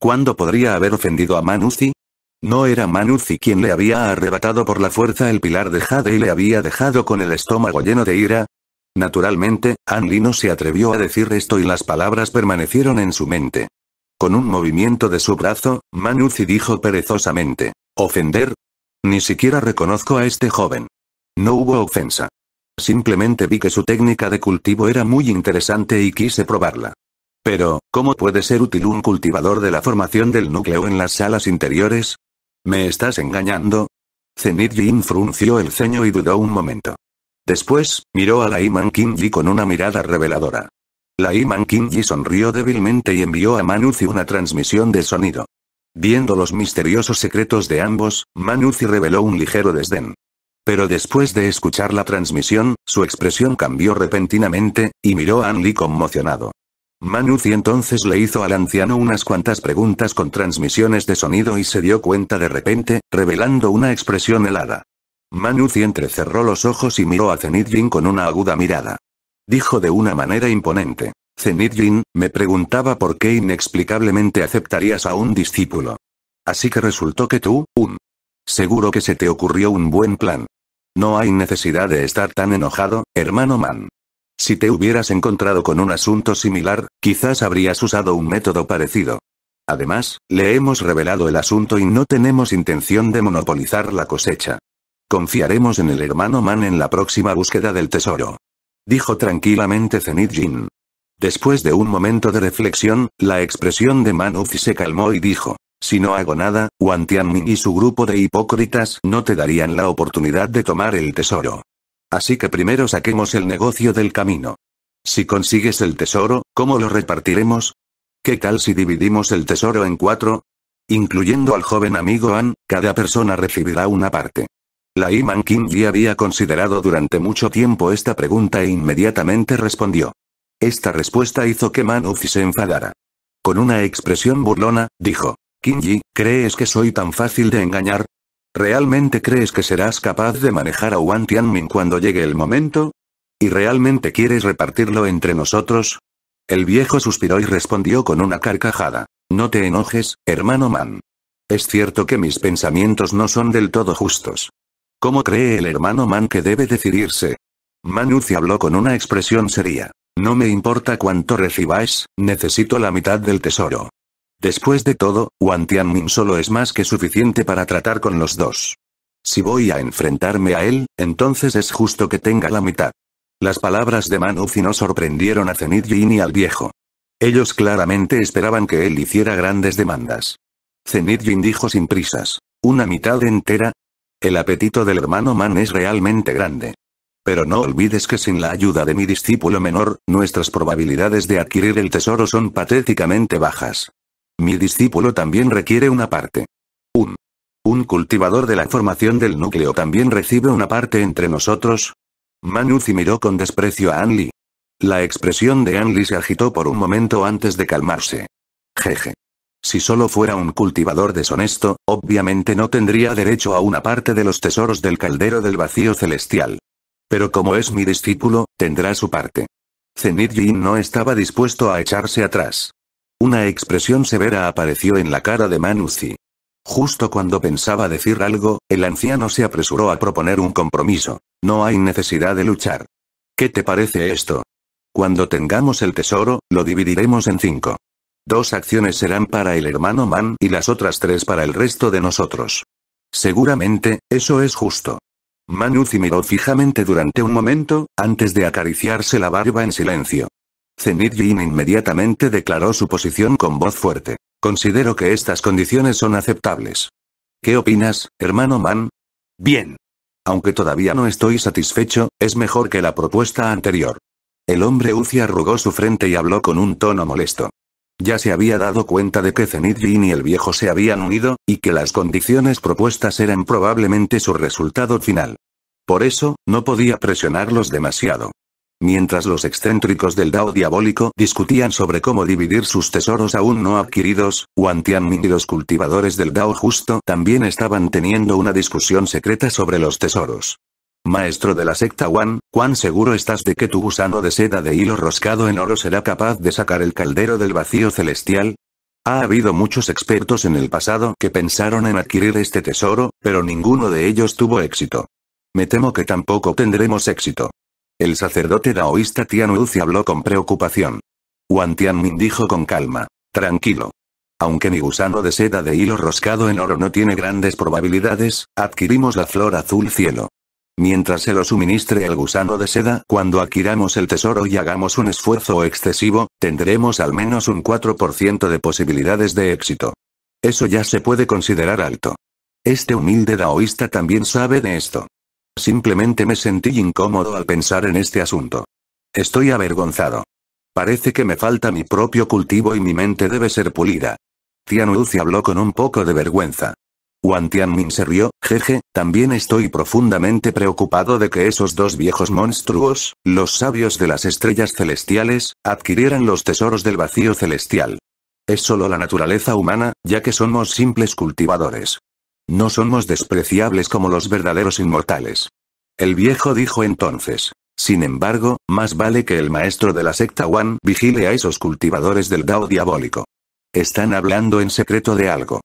¿Cuándo podría haber ofendido a Manuzi? No era Manuzi quien le había arrebatado por la fuerza el pilar de Jade y le había dejado con el estómago lleno de ira. Naturalmente, Anli no se atrevió a decir esto y las palabras permanecieron en su mente. Con un movimiento de su brazo, Manuzi dijo perezosamente, ¿ofender? Ni siquiera reconozco a este joven. No hubo ofensa. Simplemente vi que su técnica de cultivo era muy interesante y quise probarla. Pero, ¿cómo puede ser útil un cultivador de la formación del núcleo en las salas interiores? ¿Me estás engañando? Zenith Jin frunció el ceño y dudó un momento. Después, miró a la Iman Kinji con una mirada reveladora. La Iman Kinji sonrió débilmente y envió a Manuzi una transmisión de sonido. Viendo los misteriosos secretos de ambos, Manuzi reveló un ligero desdén pero después de escuchar la transmisión, su expresión cambió repentinamente, y miró a Anli conmocionado. Manuzi entonces le hizo al anciano unas cuantas preguntas con transmisiones de sonido y se dio cuenta de repente, revelando una expresión helada. Manuzi entrecerró los ojos y miró a Jin con una aguda mirada. Dijo de una manera imponente. Jin, me preguntaba por qué inexplicablemente aceptarías a un discípulo. Así que resultó que tú, un... Seguro que se te ocurrió un buen plan. No hay necesidad de estar tan enojado, hermano Man. Si te hubieras encontrado con un asunto similar, quizás habrías usado un método parecido. Además, le hemos revelado el asunto y no tenemos intención de monopolizar la cosecha. Confiaremos en el hermano Man en la próxima búsqueda del tesoro. Dijo tranquilamente Zenith Jin. Después de un momento de reflexión, la expresión de Manuf se calmó y dijo. Si no hago nada, Wan Tianmin y su grupo de hipócritas no te darían la oportunidad de tomar el tesoro. Así que primero saquemos el negocio del camino. Si consigues el tesoro, ¿cómo lo repartiremos? ¿Qué tal si dividimos el tesoro en cuatro? Incluyendo al joven amigo An, cada persona recibirá una parte. La Iman Kim había considerado durante mucho tiempo esta pregunta e inmediatamente respondió. Esta respuesta hizo que Manuf se enfadara. Con una expresión burlona, dijo. Kinji, ¿crees que soy tan fácil de engañar? ¿Realmente crees que serás capaz de manejar a Wan Tianmin cuando llegue el momento? ¿Y realmente quieres repartirlo entre nosotros? El viejo suspiró y respondió con una carcajada. No te enojes, hermano Man. Es cierto que mis pensamientos no son del todo justos. ¿Cómo cree el hermano Man que debe decidirse? Manuzi habló con una expresión seria. No me importa cuánto recibáis, necesito la mitad del tesoro. Después de todo, Wang min solo es más que suficiente para tratar con los dos. Si voy a enfrentarme a él, entonces es justo que tenga la mitad. Las palabras de Man Uzi no sorprendieron a Zenith Jin y al viejo. Ellos claramente esperaban que él hiciera grandes demandas. Zenit Jin dijo sin prisas. ¿Una mitad entera? El apetito del hermano Man es realmente grande. Pero no olvides que sin la ayuda de mi discípulo menor, nuestras probabilidades de adquirir el tesoro son patéticamente bajas. Mi discípulo también requiere una parte. Un. Un cultivador de la formación del núcleo también recibe una parte entre nosotros. Manuzi miró con desprecio a Anli. La expresión de Anli se agitó por un momento antes de calmarse. Jeje. Si solo fuera un cultivador deshonesto, obviamente no tendría derecho a una parte de los tesoros del caldero del vacío celestial. Pero como es mi discípulo, tendrá su parte. Zenith Jin no estaba dispuesto a echarse atrás. Una expresión severa apareció en la cara de Manuzi. Justo cuando pensaba decir algo, el anciano se apresuró a proponer un compromiso. No hay necesidad de luchar. ¿Qué te parece esto? Cuando tengamos el tesoro, lo dividiremos en cinco. Dos acciones serán para el hermano Man y las otras tres para el resto de nosotros. Seguramente, eso es justo. Manuzi miró fijamente durante un momento, antes de acariciarse la barba en silencio. Zenith inmediatamente declaró su posición con voz fuerte. Considero que estas condiciones son aceptables. ¿Qué opinas, hermano Man? Bien. Aunque todavía no estoy satisfecho, es mejor que la propuesta anterior. El hombre Uzi arrugó su frente y habló con un tono molesto. Ya se había dado cuenta de que Zenith y el viejo se habían unido, y que las condiciones propuestas eran probablemente su resultado final. Por eso, no podía presionarlos demasiado. Mientras los excéntricos del Dao diabólico discutían sobre cómo dividir sus tesoros aún no adquiridos, Wan Tianming y los cultivadores del Dao justo también estaban teniendo una discusión secreta sobre los tesoros. Maestro de la secta Wan, ¿cuán seguro estás de que tu gusano de seda de hilo roscado en oro será capaz de sacar el caldero del vacío celestial? Ha habido muchos expertos en el pasado que pensaron en adquirir este tesoro, pero ninguno de ellos tuvo éxito. Me temo que tampoco tendremos éxito. El sacerdote daoísta Tian Uzi habló con preocupación. Wang Tianmin dijo con calma. Tranquilo. Aunque mi gusano de seda de hilo roscado en oro no tiene grandes probabilidades, adquirimos la flor azul cielo. Mientras se lo suministre el gusano de seda, cuando adquiramos el tesoro y hagamos un esfuerzo excesivo, tendremos al menos un 4% de posibilidades de éxito. Eso ya se puede considerar alto. Este humilde daoísta también sabe de esto. Simplemente me sentí incómodo al pensar en este asunto. Estoy avergonzado. Parece que me falta mi propio cultivo y mi mente debe ser pulida. Tian Uzi habló con un poco de vergüenza. Wang Tianmin se rió, jeje, también estoy profundamente preocupado de que esos dos viejos monstruos, los sabios de las estrellas celestiales, adquirieran los tesoros del vacío celestial. Es solo la naturaleza humana, ya que somos simples cultivadores. No somos despreciables como los verdaderos inmortales. El viejo dijo entonces. Sin embargo, más vale que el maestro de la secta Wan vigile a esos cultivadores del Dao diabólico. Están hablando en secreto de algo.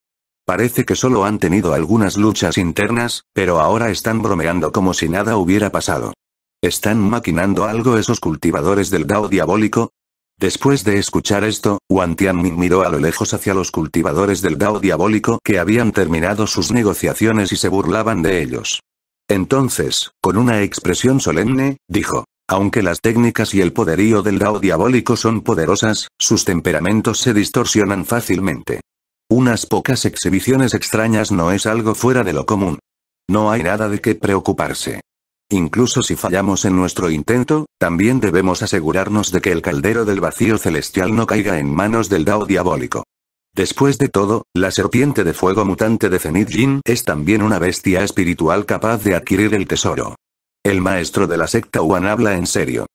Parece que solo han tenido algunas luchas internas, pero ahora están bromeando como si nada hubiera pasado. ¿Están maquinando algo esos cultivadores del Dao diabólico? Después de escuchar esto, Wan Tianming miró a lo lejos hacia los cultivadores del Dao diabólico que habían terminado sus negociaciones y se burlaban de ellos. Entonces, con una expresión solemne, dijo, aunque las técnicas y el poderío del Dao diabólico son poderosas, sus temperamentos se distorsionan fácilmente. Unas pocas exhibiciones extrañas no es algo fuera de lo común. No hay nada de qué preocuparse. Incluso si fallamos en nuestro intento, también debemos asegurarnos de que el caldero del vacío celestial no caiga en manos del Dao diabólico. Después de todo, la serpiente de fuego mutante de Zenith Jin es también una bestia espiritual capaz de adquirir el tesoro. El maestro de la secta Wan habla en serio.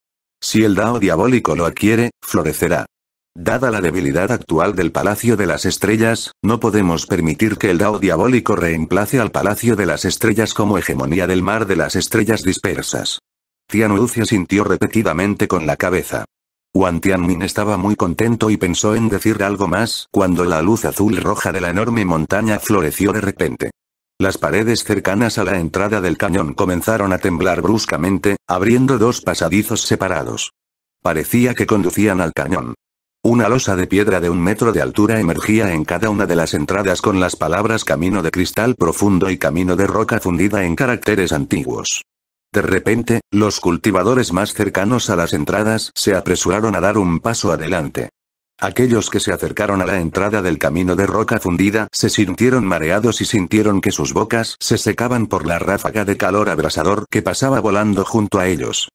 Si el Dao diabólico lo adquiere, florecerá. Dada la debilidad actual del Palacio de las Estrellas, no podemos permitir que el Dao diabólico reemplace al Palacio de las Estrellas como hegemonía del mar de las estrellas dispersas. Tian se sintió repetidamente con la cabeza. Guan Tianmin estaba muy contento y pensó en decir algo más cuando la luz azul roja de la enorme montaña floreció de repente. Las paredes cercanas a la entrada del cañón comenzaron a temblar bruscamente, abriendo dos pasadizos separados. Parecía que conducían al cañón. Una losa de piedra de un metro de altura emergía en cada una de las entradas con las palabras camino de cristal profundo y camino de roca fundida en caracteres antiguos. De repente, los cultivadores más cercanos a las entradas se apresuraron a dar un paso adelante. Aquellos que se acercaron a la entrada del camino de roca fundida se sintieron mareados y sintieron que sus bocas se secaban por la ráfaga de calor abrasador que pasaba volando junto a ellos.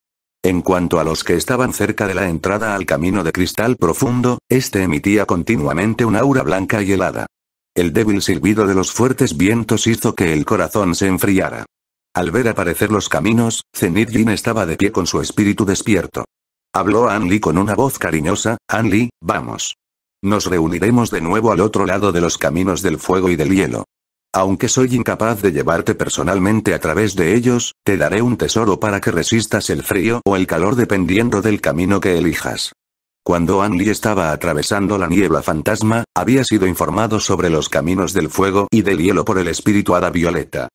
En cuanto a los que estaban cerca de la entrada al camino de cristal profundo, este emitía continuamente un aura blanca y helada. El débil silbido de los fuertes vientos hizo que el corazón se enfriara. Al ver aparecer los caminos, Zenith Jin estaba de pie con su espíritu despierto. Habló a Anli con una voz cariñosa, Anli, vamos. Nos reuniremos de nuevo al otro lado de los caminos del fuego y del hielo. Aunque soy incapaz de llevarte personalmente a través de ellos, te daré un tesoro para que resistas el frío o el calor dependiendo del camino que elijas. Cuando Anli estaba atravesando la niebla fantasma, había sido informado sobre los caminos del fuego y del hielo por el espíritu Ada Violeta.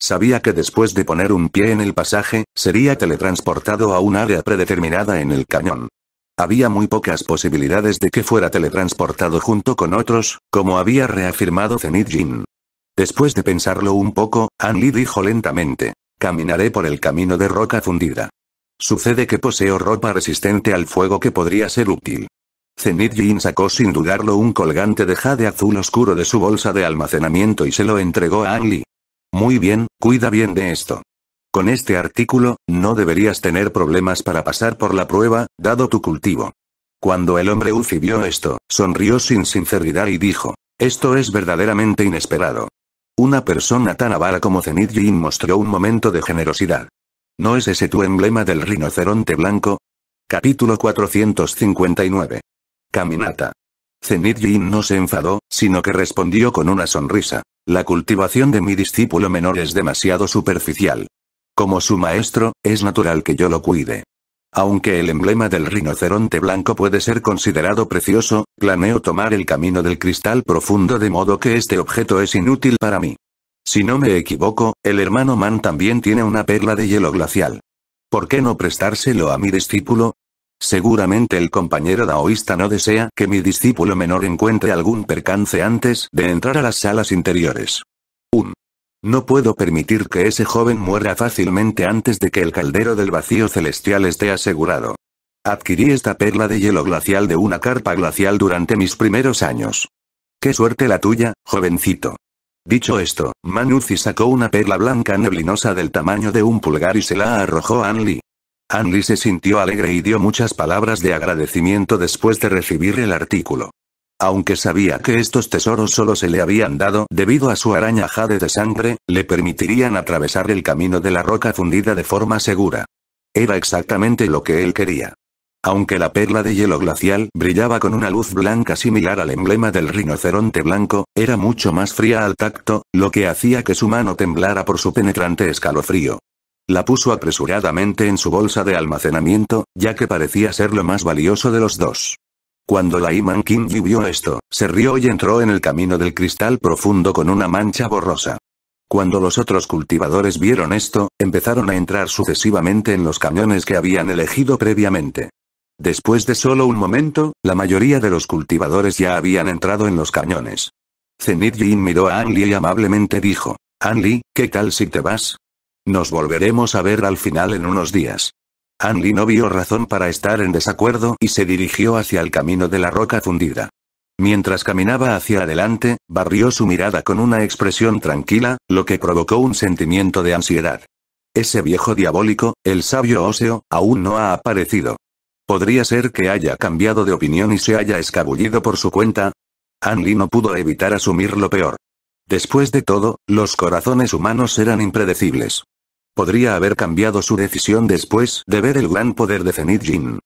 Sabía que después de poner un pie en el pasaje, sería teletransportado a un área predeterminada en el cañón. Había muy pocas posibilidades de que fuera teletransportado junto con otros, como había reafirmado Zenith Jin. Después de pensarlo un poco, Anli dijo lentamente. Caminaré por el camino de roca fundida. Sucede que poseo ropa resistente al fuego que podría ser útil. Zenith Jin sacó sin dudarlo un colgante de jade azul oscuro de su bolsa de almacenamiento y se lo entregó a Anli. Muy bien, cuida bien de esto. Con este artículo, no deberías tener problemas para pasar por la prueba, dado tu cultivo. Cuando el hombre Uzi vio esto, sonrió sin sinceridad y dijo, esto es verdaderamente inesperado. Una persona tan avara como Zenith Jin mostró un momento de generosidad. ¿No es ese tu emblema del rinoceronte blanco? Capítulo 459. Caminata. Zenith Jin no se enfadó, sino que respondió con una sonrisa. La cultivación de mi discípulo menor es demasiado superficial. Como su maestro, es natural que yo lo cuide. Aunque el emblema del rinoceronte blanco puede ser considerado precioso, planeo tomar el camino del cristal profundo de modo que este objeto es inútil para mí. Si no me equivoco, el hermano Man también tiene una perla de hielo glacial. ¿Por qué no prestárselo a mi discípulo? Seguramente el compañero daoísta no desea que mi discípulo menor encuentre algún percance antes de entrar a las salas interiores. Un no puedo permitir que ese joven muera fácilmente antes de que el caldero del vacío celestial esté asegurado. Adquirí esta perla de hielo glacial de una carpa glacial durante mis primeros años. Qué suerte la tuya, jovencito. Dicho esto, Manuzzi sacó una perla blanca neblinosa del tamaño de un pulgar y se la arrojó a Anli. Anli se sintió alegre y dio muchas palabras de agradecimiento después de recibir el artículo. Aunque sabía que estos tesoros solo se le habían dado debido a su araña jade de sangre, le permitirían atravesar el camino de la roca fundida de forma segura. Era exactamente lo que él quería. Aunque la perla de hielo glacial brillaba con una luz blanca similar al emblema del rinoceronte blanco, era mucho más fría al tacto, lo que hacía que su mano temblara por su penetrante escalofrío. La puso apresuradamente en su bolsa de almacenamiento, ya que parecía ser lo más valioso de los dos. Cuando la Iman King vio esto, se rió y entró en el camino del cristal profundo con una mancha borrosa. Cuando los otros cultivadores vieron esto, empezaron a entrar sucesivamente en los cañones que habían elegido previamente. Después de solo un momento, la mayoría de los cultivadores ya habían entrado en los cañones. Zenith Jin miró a Anli y amablemente dijo, Anli, ¿qué tal si te vas? Nos volveremos a ver al final en unos días. Anli no vio razón para estar en desacuerdo y se dirigió hacia el camino de la roca fundida. Mientras caminaba hacia adelante, barrió su mirada con una expresión tranquila, lo que provocó un sentimiento de ansiedad. Ese viejo diabólico, el sabio óseo, aún no ha aparecido. ¿Podría ser que haya cambiado de opinión y se haya escabullido por su cuenta? Anli no pudo evitar asumir lo peor. Después de todo, los corazones humanos eran impredecibles. Podría haber cambiado su decisión después de ver el gran poder de Zenith Jin.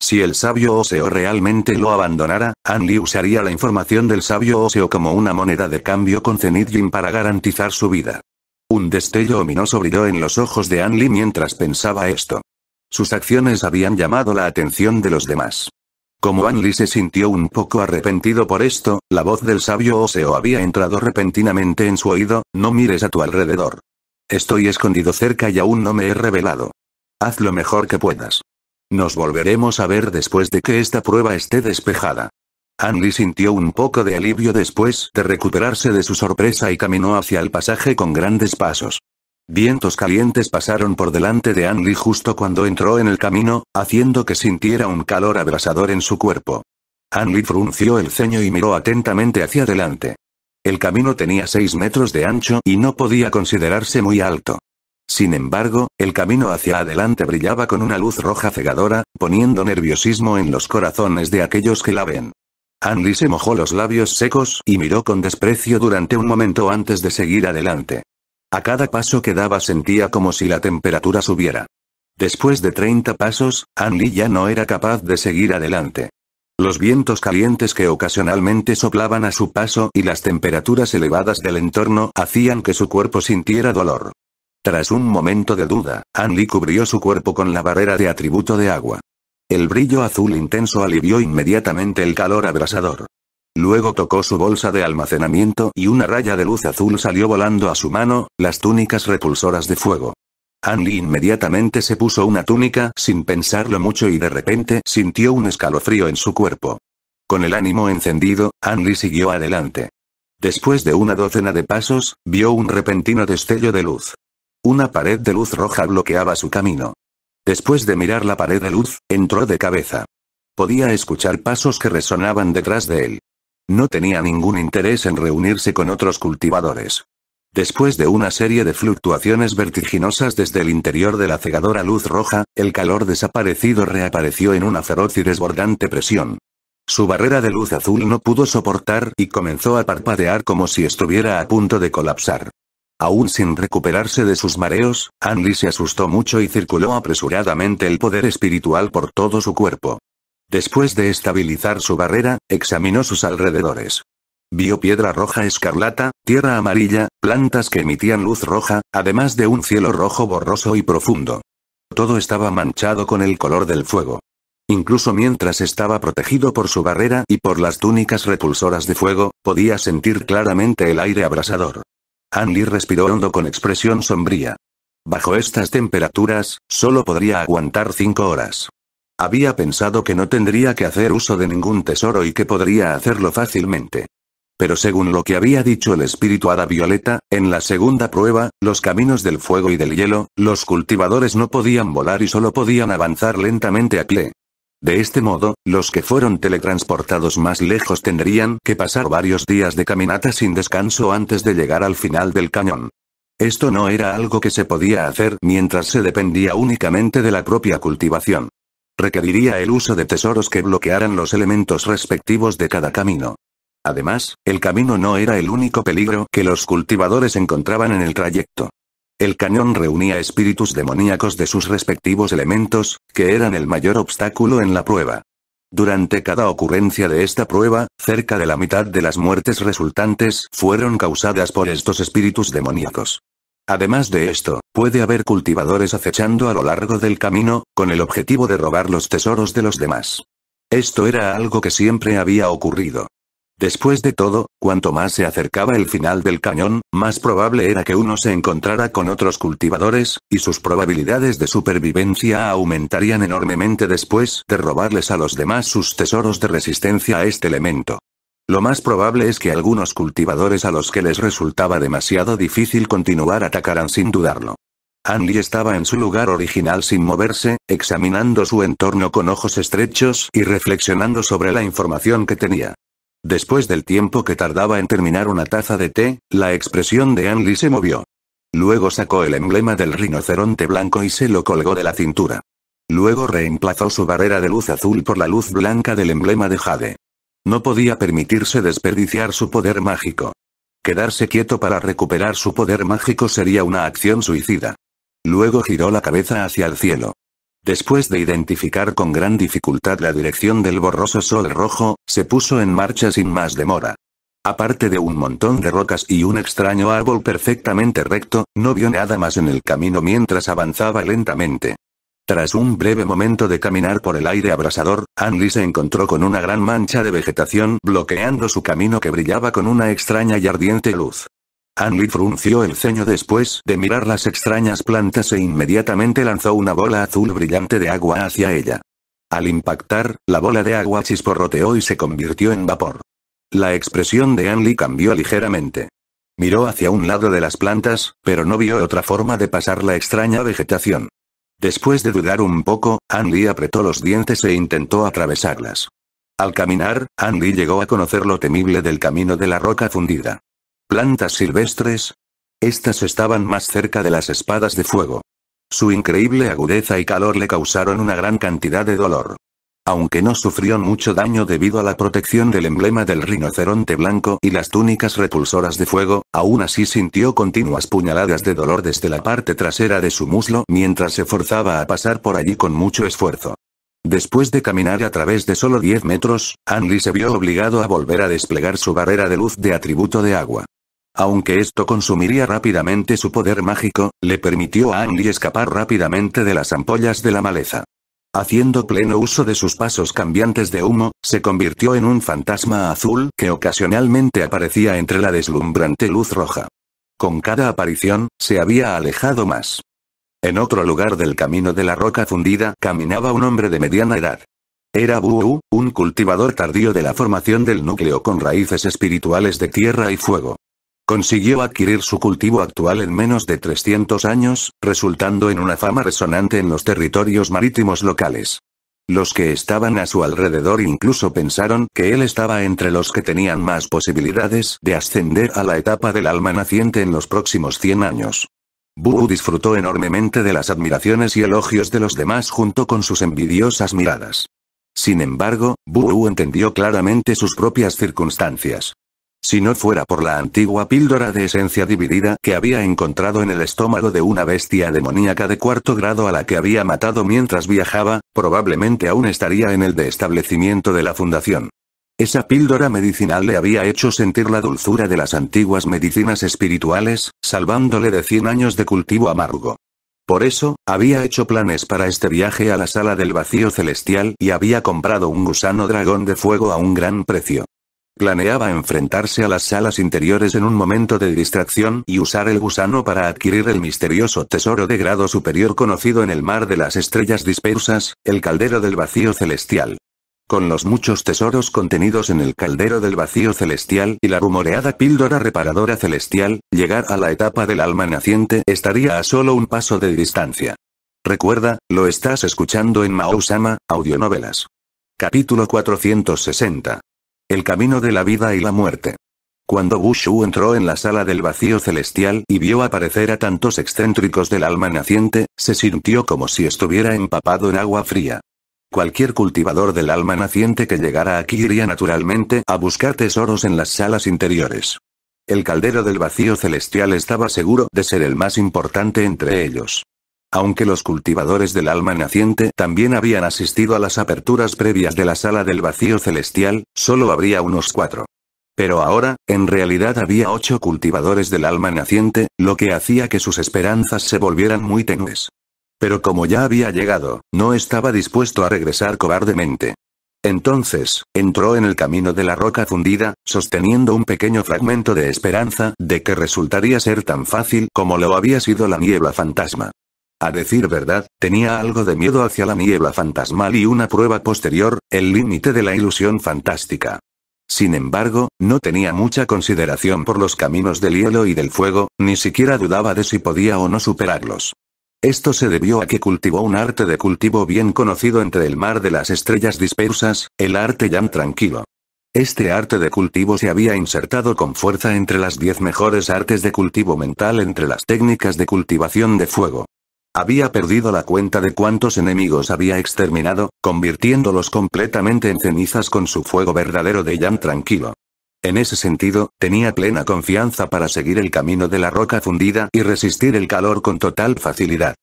Si el sabio Oseo realmente lo abandonara, Anli usaría la información del sabio Oseo como una moneda de cambio con Zenith Jin para garantizar su vida. Un destello ominoso brilló en los ojos de Anli mientras pensaba esto. Sus acciones habían llamado la atención de los demás. Como Anli se sintió un poco arrepentido por esto, la voz del sabio Oseo había entrado repentinamente en su oído, no mires a tu alrededor. Estoy escondido cerca y aún no me he revelado. Haz lo mejor que puedas. Nos volveremos a ver después de que esta prueba esté despejada. Anli sintió un poco de alivio después de recuperarse de su sorpresa y caminó hacia el pasaje con grandes pasos. Vientos calientes pasaron por delante de Anli justo cuando entró en el camino, haciendo que sintiera un calor abrasador en su cuerpo. Anli frunció el ceño y miró atentamente hacia adelante. El camino tenía 6 metros de ancho y no podía considerarse muy alto. Sin embargo, el camino hacia adelante brillaba con una luz roja cegadora, poniendo nerviosismo en los corazones de aquellos que la ven. Andy se mojó los labios secos y miró con desprecio durante un momento antes de seguir adelante. A cada paso que daba sentía como si la temperatura subiera. Después de 30 pasos, Andy ya no era capaz de seguir adelante. Los vientos calientes que ocasionalmente soplaban a su paso y las temperaturas elevadas del entorno hacían que su cuerpo sintiera dolor. Tras un momento de duda, Anli cubrió su cuerpo con la barrera de atributo de agua. El brillo azul intenso alivió inmediatamente el calor abrasador. Luego tocó su bolsa de almacenamiento y una raya de luz azul salió volando a su mano, las túnicas repulsoras de fuego. Anli inmediatamente se puso una túnica sin pensarlo mucho y de repente sintió un escalofrío en su cuerpo. Con el ánimo encendido, Anli siguió adelante. Después de una docena de pasos, vio un repentino destello de luz. Una pared de luz roja bloqueaba su camino. Después de mirar la pared de luz, entró de cabeza. Podía escuchar pasos que resonaban detrás de él. No tenía ningún interés en reunirse con otros cultivadores. Después de una serie de fluctuaciones vertiginosas desde el interior de la cegadora luz roja, el calor desaparecido reapareció en una feroz y desbordante presión. Su barrera de luz azul no pudo soportar y comenzó a parpadear como si estuviera a punto de colapsar. Aún sin recuperarse de sus mareos, Anli se asustó mucho y circuló apresuradamente el poder espiritual por todo su cuerpo. Después de estabilizar su barrera, examinó sus alrededores. Vio piedra roja escarlata, tierra amarilla, plantas que emitían luz roja, además de un cielo rojo borroso y profundo. Todo estaba manchado con el color del fuego. Incluso mientras estaba protegido por su barrera y por las túnicas repulsoras de fuego, podía sentir claramente el aire abrasador. Annie respiró hondo con expresión sombría. Bajo estas temperaturas, solo podría aguantar cinco horas. Había pensado que no tendría que hacer uso de ningún tesoro y que podría hacerlo fácilmente. Pero según lo que había dicho el espíritu la violeta, en la segunda prueba, los caminos del fuego y del hielo, los cultivadores no podían volar y solo podían avanzar lentamente a pie. De este modo, los que fueron teletransportados más lejos tendrían que pasar varios días de caminata sin descanso antes de llegar al final del cañón. Esto no era algo que se podía hacer mientras se dependía únicamente de la propia cultivación. Requeriría el uso de tesoros que bloquearan los elementos respectivos de cada camino. Además, el camino no era el único peligro que los cultivadores encontraban en el trayecto. El cañón reunía espíritus demoníacos de sus respectivos elementos, que eran el mayor obstáculo en la prueba. Durante cada ocurrencia de esta prueba, cerca de la mitad de las muertes resultantes fueron causadas por estos espíritus demoníacos. Además de esto, puede haber cultivadores acechando a lo largo del camino, con el objetivo de robar los tesoros de los demás. Esto era algo que siempre había ocurrido. Después de todo, cuanto más se acercaba el final del cañón, más probable era que uno se encontrara con otros cultivadores, y sus probabilidades de supervivencia aumentarían enormemente después de robarles a los demás sus tesoros de resistencia a este elemento. Lo más probable es que algunos cultivadores a los que les resultaba demasiado difícil continuar atacaran sin dudarlo. Andy estaba en su lugar original sin moverse, examinando su entorno con ojos estrechos y reflexionando sobre la información que tenía. Después del tiempo que tardaba en terminar una taza de té, la expresión de Anli se movió. Luego sacó el emblema del rinoceronte blanco y se lo colgó de la cintura. Luego reemplazó su barrera de luz azul por la luz blanca del emblema de Jade. No podía permitirse desperdiciar su poder mágico. Quedarse quieto para recuperar su poder mágico sería una acción suicida. Luego giró la cabeza hacia el cielo. Después de identificar con gran dificultad la dirección del borroso sol rojo, se puso en marcha sin más demora. Aparte de un montón de rocas y un extraño árbol perfectamente recto, no vio nada más en el camino mientras avanzaba lentamente. Tras un breve momento de caminar por el aire abrasador, Anli se encontró con una gran mancha de vegetación bloqueando su camino que brillaba con una extraña y ardiente luz. Anli frunció el ceño después de mirar las extrañas plantas e inmediatamente lanzó una bola azul brillante de agua hacia ella. Al impactar, la bola de agua chisporroteó y se convirtió en vapor. La expresión de Anli cambió ligeramente. Miró hacia un lado de las plantas, pero no vio otra forma de pasar la extraña vegetación. Después de dudar un poco, Anli apretó los dientes e intentó atravesarlas. Al caminar, Andy llegó a conocer lo temible del camino de la roca fundida. Plantas silvestres. Estas estaban más cerca de las espadas de fuego. Su increíble agudeza y calor le causaron una gran cantidad de dolor. Aunque no sufrió mucho daño debido a la protección del emblema del rinoceronte blanco y las túnicas repulsoras de fuego, aún así sintió continuas puñaladas de dolor desde la parte trasera de su muslo mientras se forzaba a pasar por allí con mucho esfuerzo. Después de caminar a través de solo 10 metros, Anli se vio obligado a volver a desplegar su barrera de luz de atributo de agua. Aunque esto consumiría rápidamente su poder mágico, le permitió a Andy escapar rápidamente de las ampollas de la maleza. Haciendo pleno uso de sus pasos cambiantes de humo, se convirtió en un fantasma azul que ocasionalmente aparecía entre la deslumbrante luz roja. Con cada aparición, se había alejado más. En otro lugar del camino de la roca fundida caminaba un hombre de mediana edad. Era Buu, un cultivador tardío de la formación del núcleo con raíces espirituales de tierra y fuego consiguió adquirir su cultivo actual en menos de 300 años, resultando en una fama resonante en los territorios marítimos locales. Los que estaban a su alrededor incluso pensaron que él estaba entre los que tenían más posibilidades de ascender a la etapa del alma naciente en los próximos 100 años. Buu disfrutó enormemente de las admiraciones y elogios de los demás junto con sus envidiosas miradas. Sin embargo, Buu entendió claramente sus propias circunstancias. Si no fuera por la antigua píldora de esencia dividida que había encontrado en el estómago de una bestia demoníaca de cuarto grado a la que había matado mientras viajaba, probablemente aún estaría en el de establecimiento de la fundación. Esa píldora medicinal le había hecho sentir la dulzura de las antiguas medicinas espirituales, salvándole de 100 años de cultivo amargo. Por eso, había hecho planes para este viaje a la sala del vacío celestial y había comprado un gusano dragón de fuego a un gran precio. Planeaba enfrentarse a las salas interiores en un momento de distracción y usar el gusano para adquirir el misterioso tesoro de grado superior conocido en el mar de las estrellas dispersas, el caldero del vacío celestial con los muchos tesoros contenidos en el caldero del vacío celestial y la rumoreada píldora reparadora celestial, llegar a la etapa del alma naciente estaría a solo un paso de distancia. Recuerda, lo estás escuchando en Maousama, Audionovelas. Capítulo 460. El camino de la vida y la muerte. Cuando Wushu entró en la sala del vacío celestial y vio aparecer a tantos excéntricos del alma naciente, se sintió como si estuviera empapado en agua fría. Cualquier cultivador del alma naciente que llegara aquí iría naturalmente a buscar tesoros en las salas interiores. El caldero del vacío celestial estaba seguro de ser el más importante entre ellos. Aunque los cultivadores del alma naciente también habían asistido a las aperturas previas de la sala del vacío celestial, solo habría unos cuatro. Pero ahora, en realidad había ocho cultivadores del alma naciente, lo que hacía que sus esperanzas se volvieran muy tenues. Pero como ya había llegado, no estaba dispuesto a regresar cobardemente. Entonces, entró en el camino de la roca fundida, sosteniendo un pequeño fragmento de esperanza de que resultaría ser tan fácil como lo había sido la niebla fantasma. A decir verdad, tenía algo de miedo hacia la niebla fantasmal y una prueba posterior, el límite de la ilusión fantástica. Sin embargo, no tenía mucha consideración por los caminos del hielo y del fuego, ni siquiera dudaba de si podía o no superarlos. Esto se debió a que cultivó un arte de cultivo bien conocido entre el mar de las estrellas dispersas, el arte Yam tranquilo. Este arte de cultivo se había insertado con fuerza entre las 10 mejores artes de cultivo mental entre las técnicas de cultivación de fuego. Había perdido la cuenta de cuántos enemigos había exterminado, convirtiéndolos completamente en cenizas con su fuego verdadero de llan tranquilo. En ese sentido, tenía plena confianza para seguir el camino de la roca fundida y resistir el calor con total facilidad.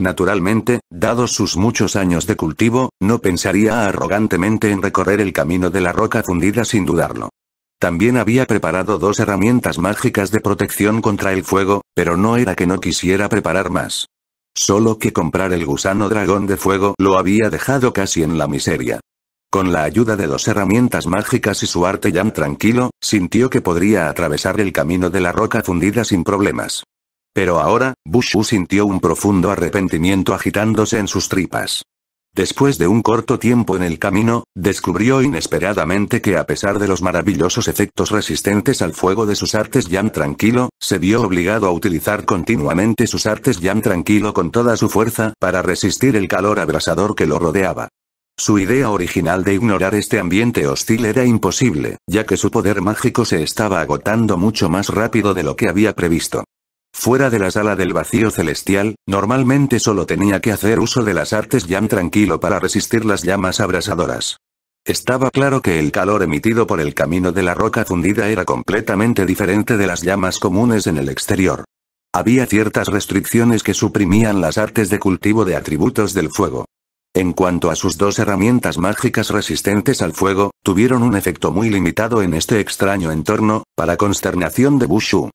Naturalmente, dados sus muchos años de cultivo, no pensaría arrogantemente en recorrer el camino de la roca fundida sin dudarlo. También había preparado dos herramientas mágicas de protección contra el fuego, pero no era que no quisiera preparar más. Solo que comprar el gusano dragón de fuego lo había dejado casi en la miseria. Con la ayuda de dos herramientas mágicas y su arte ya tranquilo, sintió que podría atravesar el camino de la roca fundida sin problemas. Pero ahora, Bushu sintió un profundo arrepentimiento agitándose en sus tripas. Después de un corto tiempo en el camino, descubrió inesperadamente que a pesar de los maravillosos efectos resistentes al fuego de sus artes Yan Tranquilo, se vio obligado a utilizar continuamente sus artes Yan Tranquilo con toda su fuerza para resistir el calor abrasador que lo rodeaba. Su idea original de ignorar este ambiente hostil era imposible, ya que su poder mágico se estaba agotando mucho más rápido de lo que había previsto. Fuera de la sala del vacío celestial, normalmente solo tenía que hacer uso de las artes Yam tranquilo para resistir las llamas abrasadoras. Estaba claro que el calor emitido por el camino de la roca fundida era completamente diferente de las llamas comunes en el exterior. Había ciertas restricciones que suprimían las artes de cultivo de atributos del fuego. En cuanto a sus dos herramientas mágicas resistentes al fuego, tuvieron un efecto muy limitado en este extraño entorno, para consternación de Bushu.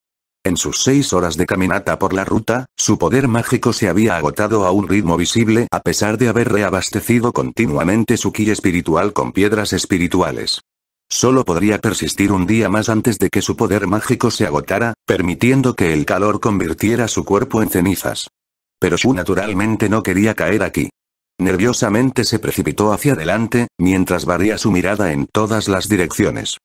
En sus seis horas de caminata por la ruta, su poder mágico se había agotado a un ritmo visible a pesar de haber reabastecido continuamente su ki espiritual con piedras espirituales. Solo podría persistir un día más antes de que su poder mágico se agotara, permitiendo que el calor convirtiera su cuerpo en cenizas. Pero su naturalmente no quería caer aquí. Nerviosamente se precipitó hacia adelante, mientras barría su mirada en todas las direcciones.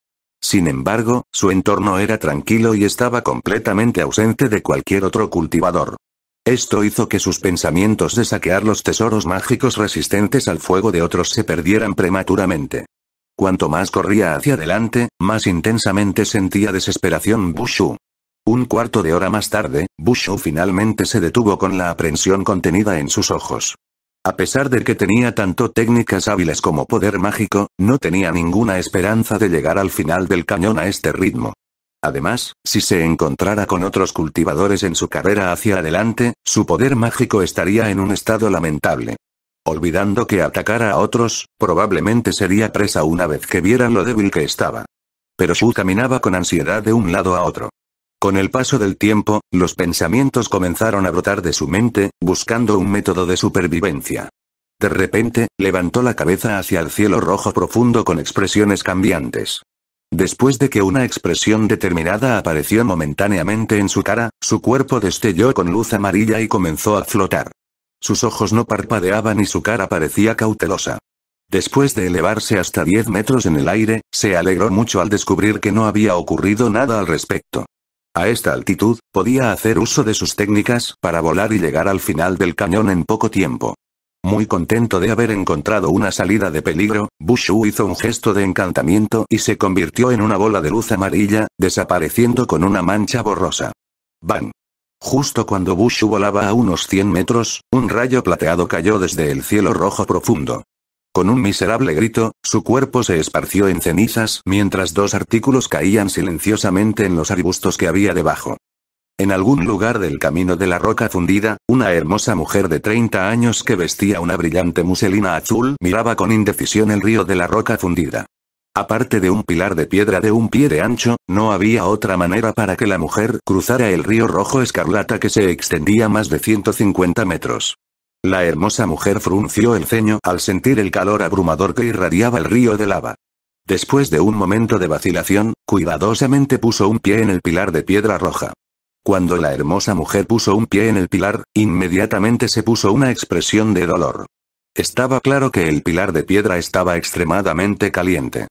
Sin embargo, su entorno era tranquilo y estaba completamente ausente de cualquier otro cultivador. Esto hizo que sus pensamientos de saquear los tesoros mágicos resistentes al fuego de otros se perdieran prematuramente. Cuanto más corría hacia adelante, más intensamente sentía desesperación Bushu. Un cuarto de hora más tarde, Bushu finalmente se detuvo con la aprensión contenida en sus ojos. A pesar de que tenía tanto técnicas hábiles como poder mágico, no tenía ninguna esperanza de llegar al final del cañón a este ritmo. Además, si se encontrara con otros cultivadores en su carrera hacia adelante, su poder mágico estaría en un estado lamentable. Olvidando que atacara a otros, probablemente sería presa una vez que vieran lo débil que estaba. Pero Shu caminaba con ansiedad de un lado a otro. Con el paso del tiempo, los pensamientos comenzaron a brotar de su mente, buscando un método de supervivencia. De repente, levantó la cabeza hacia el cielo rojo profundo con expresiones cambiantes. Después de que una expresión determinada apareció momentáneamente en su cara, su cuerpo destelló con luz amarilla y comenzó a flotar. Sus ojos no parpadeaban y su cara parecía cautelosa. Después de elevarse hasta 10 metros en el aire, se alegró mucho al descubrir que no había ocurrido nada al respecto. A esta altitud, podía hacer uso de sus técnicas para volar y llegar al final del cañón en poco tiempo. Muy contento de haber encontrado una salida de peligro, Bushu hizo un gesto de encantamiento y se convirtió en una bola de luz amarilla, desapareciendo con una mancha borrosa. ¡Bang! Justo cuando Bushu volaba a unos 100 metros, un rayo plateado cayó desde el cielo rojo profundo. Con un miserable grito, su cuerpo se esparció en cenizas mientras dos artículos caían silenciosamente en los arbustos que había debajo. En algún lugar del camino de la roca fundida, una hermosa mujer de 30 años que vestía una brillante muselina azul miraba con indecisión el río de la roca fundida. Aparte de un pilar de piedra de un pie de ancho, no había otra manera para que la mujer cruzara el río rojo escarlata que se extendía más de 150 metros. La hermosa mujer frunció el ceño al sentir el calor abrumador que irradiaba el río de lava. Después de un momento de vacilación, cuidadosamente puso un pie en el pilar de piedra roja. Cuando la hermosa mujer puso un pie en el pilar, inmediatamente se puso una expresión de dolor. Estaba claro que el pilar de piedra estaba extremadamente caliente.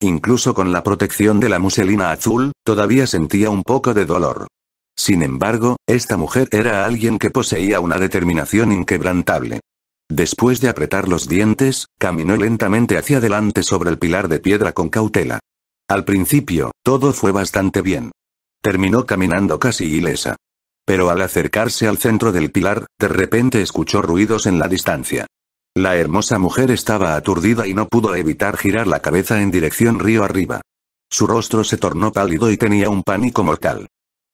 Incluso con la protección de la muselina azul, todavía sentía un poco de dolor. Sin embargo, esta mujer era alguien que poseía una determinación inquebrantable. Después de apretar los dientes, caminó lentamente hacia adelante sobre el pilar de piedra con cautela. Al principio, todo fue bastante bien. Terminó caminando casi ilesa. Pero al acercarse al centro del pilar, de repente escuchó ruidos en la distancia. La hermosa mujer estaba aturdida y no pudo evitar girar la cabeza en dirección río arriba. Su rostro se tornó pálido y tenía un pánico mortal.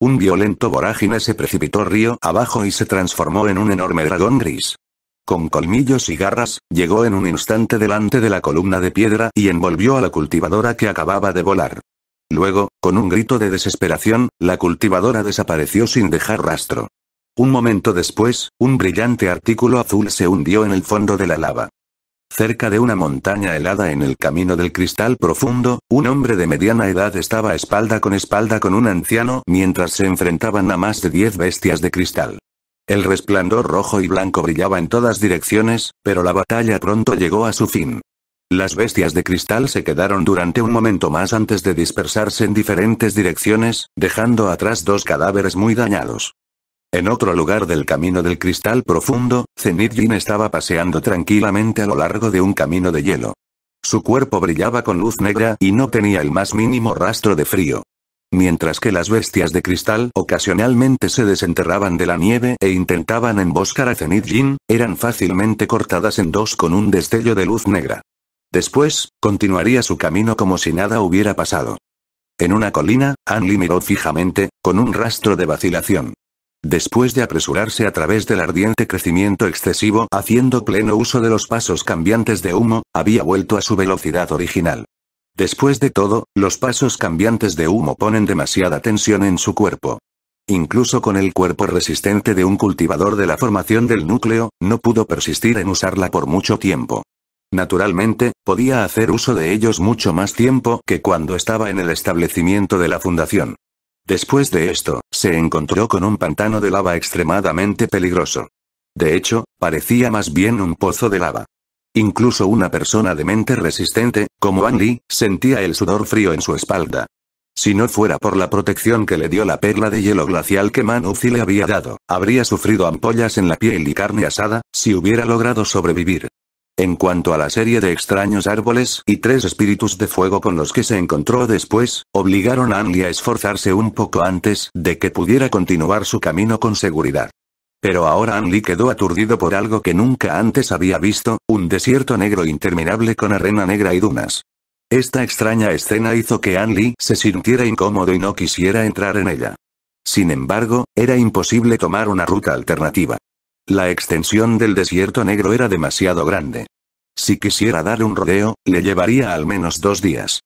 Un violento vorágine se precipitó río abajo y se transformó en un enorme dragón gris. Con colmillos y garras, llegó en un instante delante de la columna de piedra y envolvió a la cultivadora que acababa de volar. Luego, con un grito de desesperación, la cultivadora desapareció sin dejar rastro. Un momento después, un brillante artículo azul se hundió en el fondo de la lava. Cerca de una montaña helada en el camino del cristal profundo, un hombre de mediana edad estaba espalda con espalda con un anciano mientras se enfrentaban a más de diez bestias de cristal. El resplandor rojo y blanco brillaba en todas direcciones, pero la batalla pronto llegó a su fin. Las bestias de cristal se quedaron durante un momento más antes de dispersarse en diferentes direcciones, dejando atrás dos cadáveres muy dañados. En otro lugar del camino del cristal profundo, Zenith Jin estaba paseando tranquilamente a lo largo de un camino de hielo. Su cuerpo brillaba con luz negra y no tenía el más mínimo rastro de frío. Mientras que las bestias de cristal ocasionalmente se desenterraban de la nieve e intentaban emboscar a Zenith Jin, eran fácilmente cortadas en dos con un destello de luz negra. Después, continuaría su camino como si nada hubiera pasado. En una colina, Anli miró fijamente, con un rastro de vacilación. Después de apresurarse a través del ardiente crecimiento excesivo haciendo pleno uso de los pasos cambiantes de humo, había vuelto a su velocidad original. Después de todo, los pasos cambiantes de humo ponen demasiada tensión en su cuerpo. Incluso con el cuerpo resistente de un cultivador de la formación del núcleo, no pudo persistir en usarla por mucho tiempo. Naturalmente, podía hacer uso de ellos mucho más tiempo que cuando estaba en el establecimiento de la fundación. Después de esto, se encontró con un pantano de lava extremadamente peligroso. De hecho, parecía más bien un pozo de lava. Incluso una persona de mente resistente, como Andy, sentía el sudor frío en su espalda. Si no fuera por la protección que le dio la perla de hielo glacial que Manufi le había dado, habría sufrido ampollas en la piel y carne asada, si hubiera logrado sobrevivir. En cuanto a la serie de extraños árboles y tres espíritus de fuego con los que se encontró después, obligaron a Anli a esforzarse un poco antes de que pudiera continuar su camino con seguridad. Pero ahora Anli quedó aturdido por algo que nunca antes había visto, un desierto negro interminable con arena negra y dunas. Esta extraña escena hizo que Anli se sintiera incómodo y no quisiera entrar en ella. Sin embargo, era imposible tomar una ruta alternativa. La extensión del desierto negro era demasiado grande. Si quisiera dar un rodeo, le llevaría al menos dos días.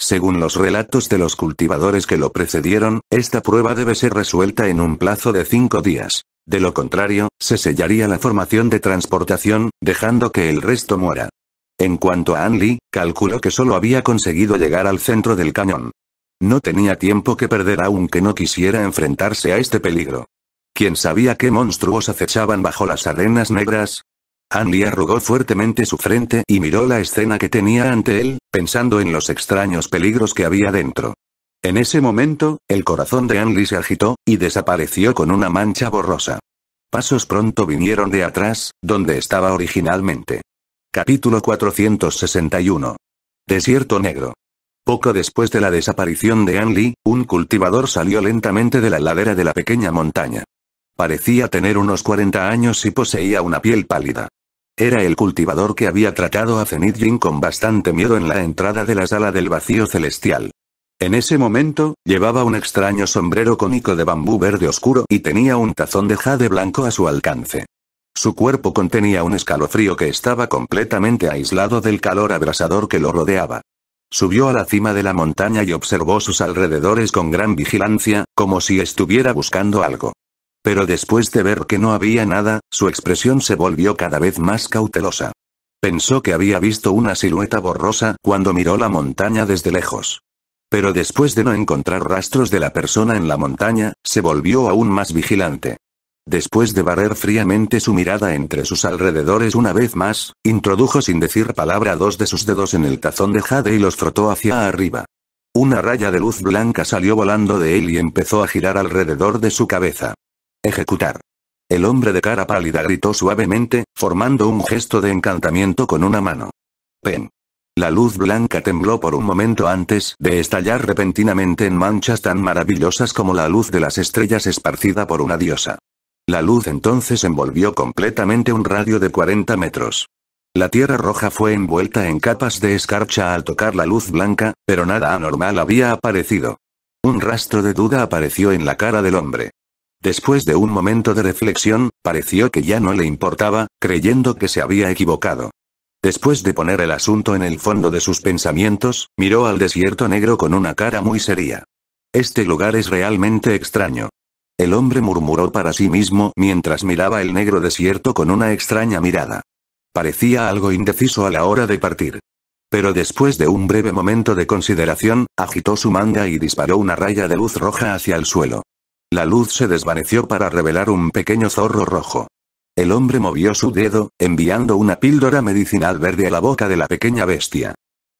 Según los relatos de los cultivadores que lo precedieron, esta prueba debe ser resuelta en un plazo de cinco días. De lo contrario, se sellaría la formación de transportación, dejando que el resto muera. En cuanto a Anli, calculó que solo había conseguido llegar al centro del cañón. No tenía tiempo que perder aunque no quisiera enfrentarse a este peligro. ¿Quién sabía qué monstruos acechaban bajo las arenas negras? Andy arrugó fuertemente su frente y miró la escena que tenía ante él, pensando en los extraños peligros que había dentro. En ese momento, el corazón de Andy se agitó, y desapareció con una mancha borrosa. Pasos pronto vinieron de atrás, donde estaba originalmente. Capítulo 461. Desierto Negro. Poco después de la desaparición de Anli, un cultivador salió lentamente de la ladera de la pequeña montaña. Parecía tener unos 40 años y poseía una piel pálida. Era el cultivador que había tratado a Zenith Jin con bastante miedo en la entrada de la sala del vacío celestial. En ese momento, llevaba un extraño sombrero cónico de bambú verde oscuro y tenía un tazón de jade blanco a su alcance. Su cuerpo contenía un escalofrío que estaba completamente aislado del calor abrasador que lo rodeaba. Subió a la cima de la montaña y observó sus alrededores con gran vigilancia, como si estuviera buscando algo. Pero después de ver que no había nada, su expresión se volvió cada vez más cautelosa. Pensó que había visto una silueta borrosa cuando miró la montaña desde lejos. Pero después de no encontrar rastros de la persona en la montaña, se volvió aún más vigilante. Después de barrer fríamente su mirada entre sus alrededores una vez más, introdujo sin decir palabra dos de sus dedos en el tazón de jade y los frotó hacia arriba. Una raya de luz blanca salió volando de él y empezó a girar alrededor de su cabeza. Ejecutar. El hombre de cara pálida gritó suavemente, formando un gesto de encantamiento con una mano. Pen. La luz blanca tembló por un momento antes de estallar repentinamente en manchas tan maravillosas como la luz de las estrellas esparcida por una diosa. La luz entonces envolvió completamente un radio de 40 metros. La tierra roja fue envuelta en capas de escarcha al tocar la luz blanca, pero nada anormal había aparecido. Un rastro de duda apareció en la cara del hombre. Después de un momento de reflexión, pareció que ya no le importaba, creyendo que se había equivocado. Después de poner el asunto en el fondo de sus pensamientos, miró al desierto negro con una cara muy seria. Este lugar es realmente extraño. El hombre murmuró para sí mismo mientras miraba el negro desierto con una extraña mirada. Parecía algo indeciso a la hora de partir. Pero después de un breve momento de consideración, agitó su manga y disparó una raya de luz roja hacia el suelo. La luz se desvaneció para revelar un pequeño zorro rojo. El hombre movió su dedo, enviando una píldora medicinal verde a la boca de la pequeña bestia.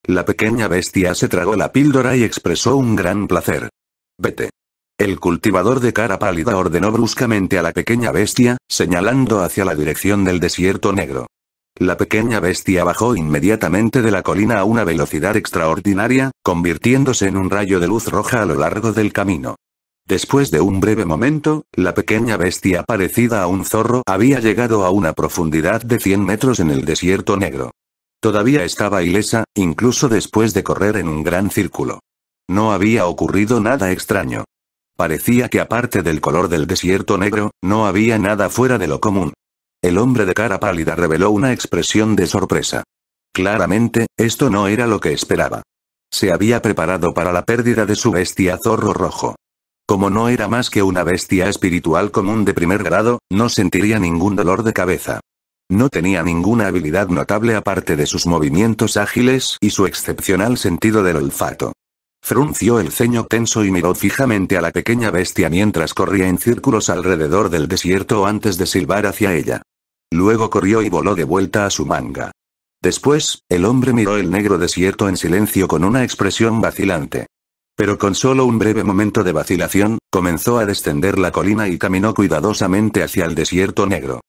La pequeña bestia se tragó la píldora y expresó un gran placer. Vete. El cultivador de cara pálida ordenó bruscamente a la pequeña bestia, señalando hacia la dirección del desierto negro. La pequeña bestia bajó inmediatamente de la colina a una velocidad extraordinaria, convirtiéndose en un rayo de luz roja a lo largo del camino. Después de un breve momento, la pequeña bestia parecida a un zorro había llegado a una profundidad de 100 metros en el desierto negro. Todavía estaba ilesa, incluso después de correr en un gran círculo. No había ocurrido nada extraño. Parecía que aparte del color del desierto negro, no había nada fuera de lo común. El hombre de cara pálida reveló una expresión de sorpresa. Claramente, esto no era lo que esperaba. Se había preparado para la pérdida de su bestia zorro rojo. Como no era más que una bestia espiritual común de primer grado, no sentiría ningún dolor de cabeza. No tenía ninguna habilidad notable aparte de sus movimientos ágiles y su excepcional sentido del olfato. Frunció el ceño tenso y miró fijamente a la pequeña bestia mientras corría en círculos alrededor del desierto antes de silbar hacia ella. Luego corrió y voló de vuelta a su manga. Después, el hombre miró el negro desierto en silencio con una expresión vacilante. Pero con solo un breve momento de vacilación, comenzó a descender la colina y caminó cuidadosamente hacia el desierto negro.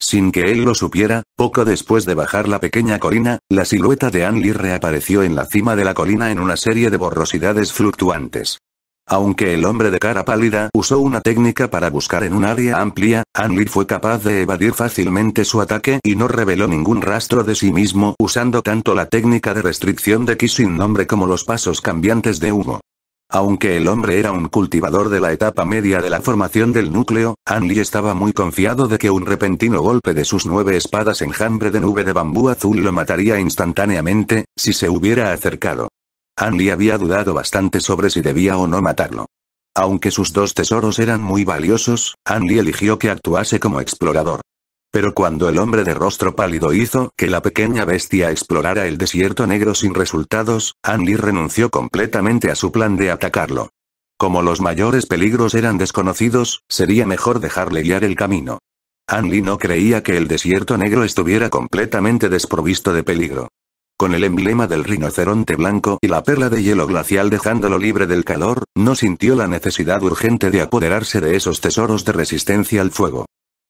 Sin que él lo supiera, poco después de bajar la pequeña colina, la silueta de Anli reapareció en la cima de la colina en una serie de borrosidades fluctuantes. Aunque el hombre de cara pálida usó una técnica para buscar en un área amplia, Anli fue capaz de evadir fácilmente su ataque y no reveló ningún rastro de sí mismo usando tanto la técnica de restricción de ki sin nombre como los pasos cambiantes de humo. Aunque el hombre era un cultivador de la etapa media de la formación del núcleo, Andy estaba muy confiado de que un repentino golpe de sus nueve espadas enjambre de nube de bambú azul lo mataría instantáneamente, si se hubiera acercado. Andy había dudado bastante sobre si debía o no matarlo. Aunque sus dos tesoros eran muy valiosos, Andy eligió que actuase como explorador. Pero cuando el hombre de rostro pálido hizo que la pequeña bestia explorara el desierto negro sin resultados, Anli renunció completamente a su plan de atacarlo. Como los mayores peligros eran desconocidos, sería mejor dejarle guiar el camino. Anli no creía que el desierto negro estuviera completamente desprovisto de peligro. Con el emblema del rinoceronte blanco y la perla de hielo glacial dejándolo libre del calor, no sintió la necesidad urgente de apoderarse de esos tesoros de resistencia al fuego.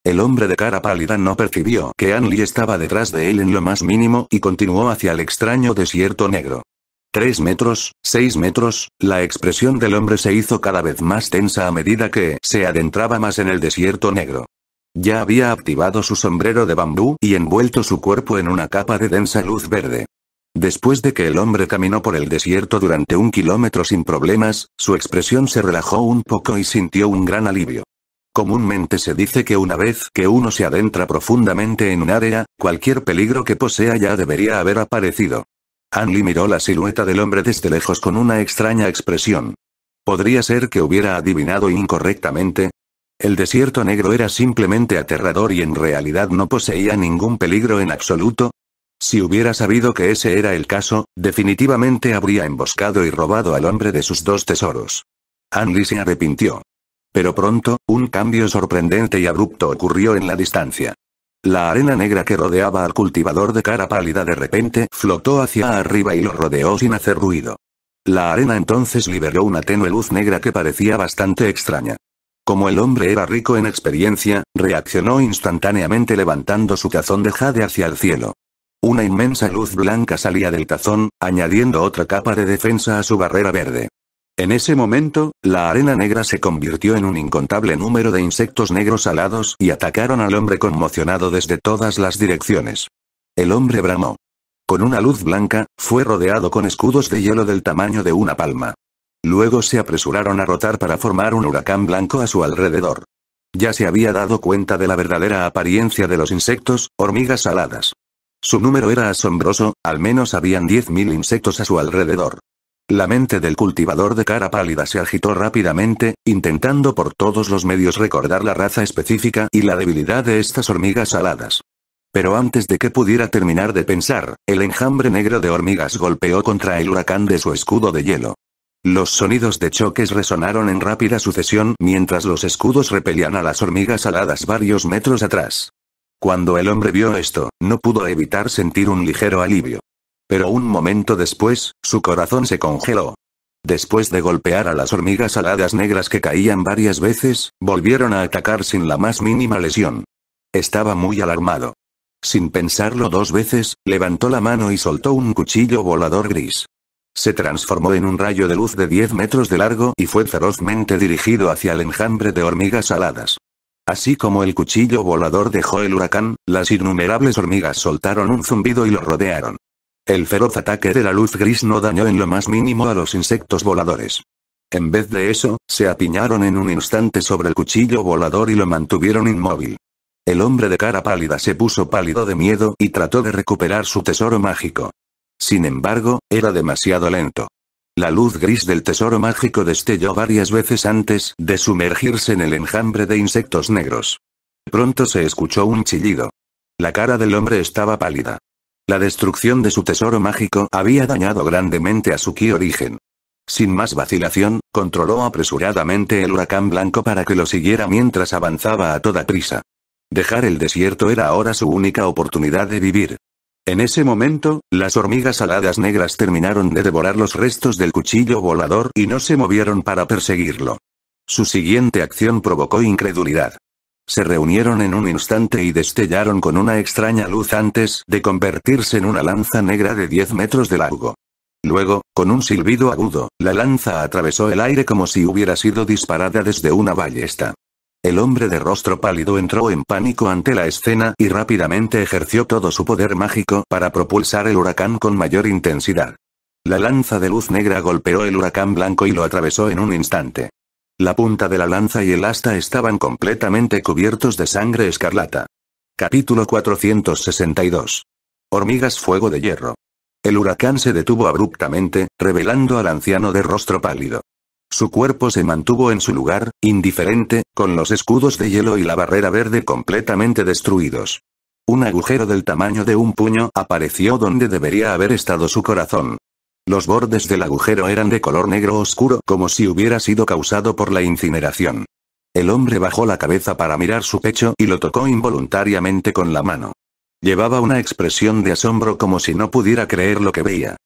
El hombre de cara pálida no percibió que Anli estaba detrás de él en lo más mínimo y continuó hacia el extraño desierto negro. Tres metros, seis metros, la expresión del hombre se hizo cada vez más tensa a medida que se adentraba más en el desierto negro. Ya había activado su sombrero de bambú y envuelto su cuerpo en una capa de densa luz verde. Después de que el hombre caminó por el desierto durante un kilómetro sin problemas, su expresión se relajó un poco y sintió un gran alivio. Comúnmente se dice que una vez que uno se adentra profundamente en un área, cualquier peligro que posea ya debería haber aparecido. Anli miró la silueta del hombre desde lejos con una extraña expresión. ¿Podría ser que hubiera adivinado incorrectamente? El desierto negro era simplemente aterrador y en realidad no poseía ningún peligro en absoluto. Si hubiera sabido que ese era el caso, definitivamente habría emboscado y robado al hombre de sus dos tesoros. Anli se arrepintió. Pero pronto, un cambio sorprendente y abrupto ocurrió en la distancia. La arena negra que rodeaba al cultivador de cara pálida de repente flotó hacia arriba y lo rodeó sin hacer ruido. La arena entonces liberó una tenue luz negra que parecía bastante extraña. Como el hombre era rico en experiencia, reaccionó instantáneamente levantando su tazón de jade hacia el cielo. Una inmensa luz blanca salía del tazón, añadiendo otra capa de defensa a su barrera verde. En ese momento, la arena negra se convirtió en un incontable número de insectos negros alados y atacaron al hombre conmocionado desde todas las direcciones. El hombre bramó. Con una luz blanca, fue rodeado con escudos de hielo del tamaño de una palma. Luego se apresuraron a rotar para formar un huracán blanco a su alrededor. Ya se había dado cuenta de la verdadera apariencia de los insectos, hormigas aladas. Su número era asombroso, al menos habían 10.000 insectos a su alrededor. La mente del cultivador de cara pálida se agitó rápidamente, intentando por todos los medios recordar la raza específica y la debilidad de estas hormigas aladas. Pero antes de que pudiera terminar de pensar, el enjambre negro de hormigas golpeó contra el huracán de su escudo de hielo. Los sonidos de choques resonaron en rápida sucesión mientras los escudos repelían a las hormigas aladas varios metros atrás. Cuando el hombre vio esto, no pudo evitar sentir un ligero alivio. Pero un momento después, su corazón se congeló. Después de golpear a las hormigas aladas negras que caían varias veces, volvieron a atacar sin la más mínima lesión. Estaba muy alarmado. Sin pensarlo dos veces, levantó la mano y soltó un cuchillo volador gris. Se transformó en un rayo de luz de 10 metros de largo y fue ferozmente dirigido hacia el enjambre de hormigas aladas. Así como el cuchillo volador dejó el huracán, las innumerables hormigas soltaron un zumbido y lo rodearon. El feroz ataque de la luz gris no dañó en lo más mínimo a los insectos voladores. En vez de eso, se apiñaron en un instante sobre el cuchillo volador y lo mantuvieron inmóvil. El hombre de cara pálida se puso pálido de miedo y trató de recuperar su tesoro mágico. Sin embargo, era demasiado lento. La luz gris del tesoro mágico destelló varias veces antes de sumergirse en el enjambre de insectos negros. Pronto se escuchó un chillido. La cara del hombre estaba pálida. La destrucción de su tesoro mágico había dañado grandemente a su ki origen. Sin más vacilación, controló apresuradamente el huracán blanco para que lo siguiera mientras avanzaba a toda prisa. Dejar el desierto era ahora su única oportunidad de vivir. En ese momento, las hormigas aladas negras terminaron de devorar los restos del cuchillo volador y no se movieron para perseguirlo. Su siguiente acción provocó incredulidad. Se reunieron en un instante y destellaron con una extraña luz antes de convertirse en una lanza negra de 10 metros de largo. Luego, con un silbido agudo, la lanza atravesó el aire como si hubiera sido disparada desde una ballesta. El hombre de rostro pálido entró en pánico ante la escena y rápidamente ejerció todo su poder mágico para propulsar el huracán con mayor intensidad. La lanza de luz negra golpeó el huracán blanco y lo atravesó en un instante. La punta de la lanza y el asta estaban completamente cubiertos de sangre escarlata. Capítulo 462. Hormigas Fuego de Hierro. El huracán se detuvo abruptamente, revelando al anciano de rostro pálido. Su cuerpo se mantuvo en su lugar, indiferente, con los escudos de hielo y la barrera verde completamente destruidos. Un agujero del tamaño de un puño apareció donde debería haber estado su corazón. Los bordes del agujero eran de color negro oscuro como si hubiera sido causado por la incineración. El hombre bajó la cabeza para mirar su pecho y lo tocó involuntariamente con la mano. Llevaba una expresión de asombro como si no pudiera creer lo que veía.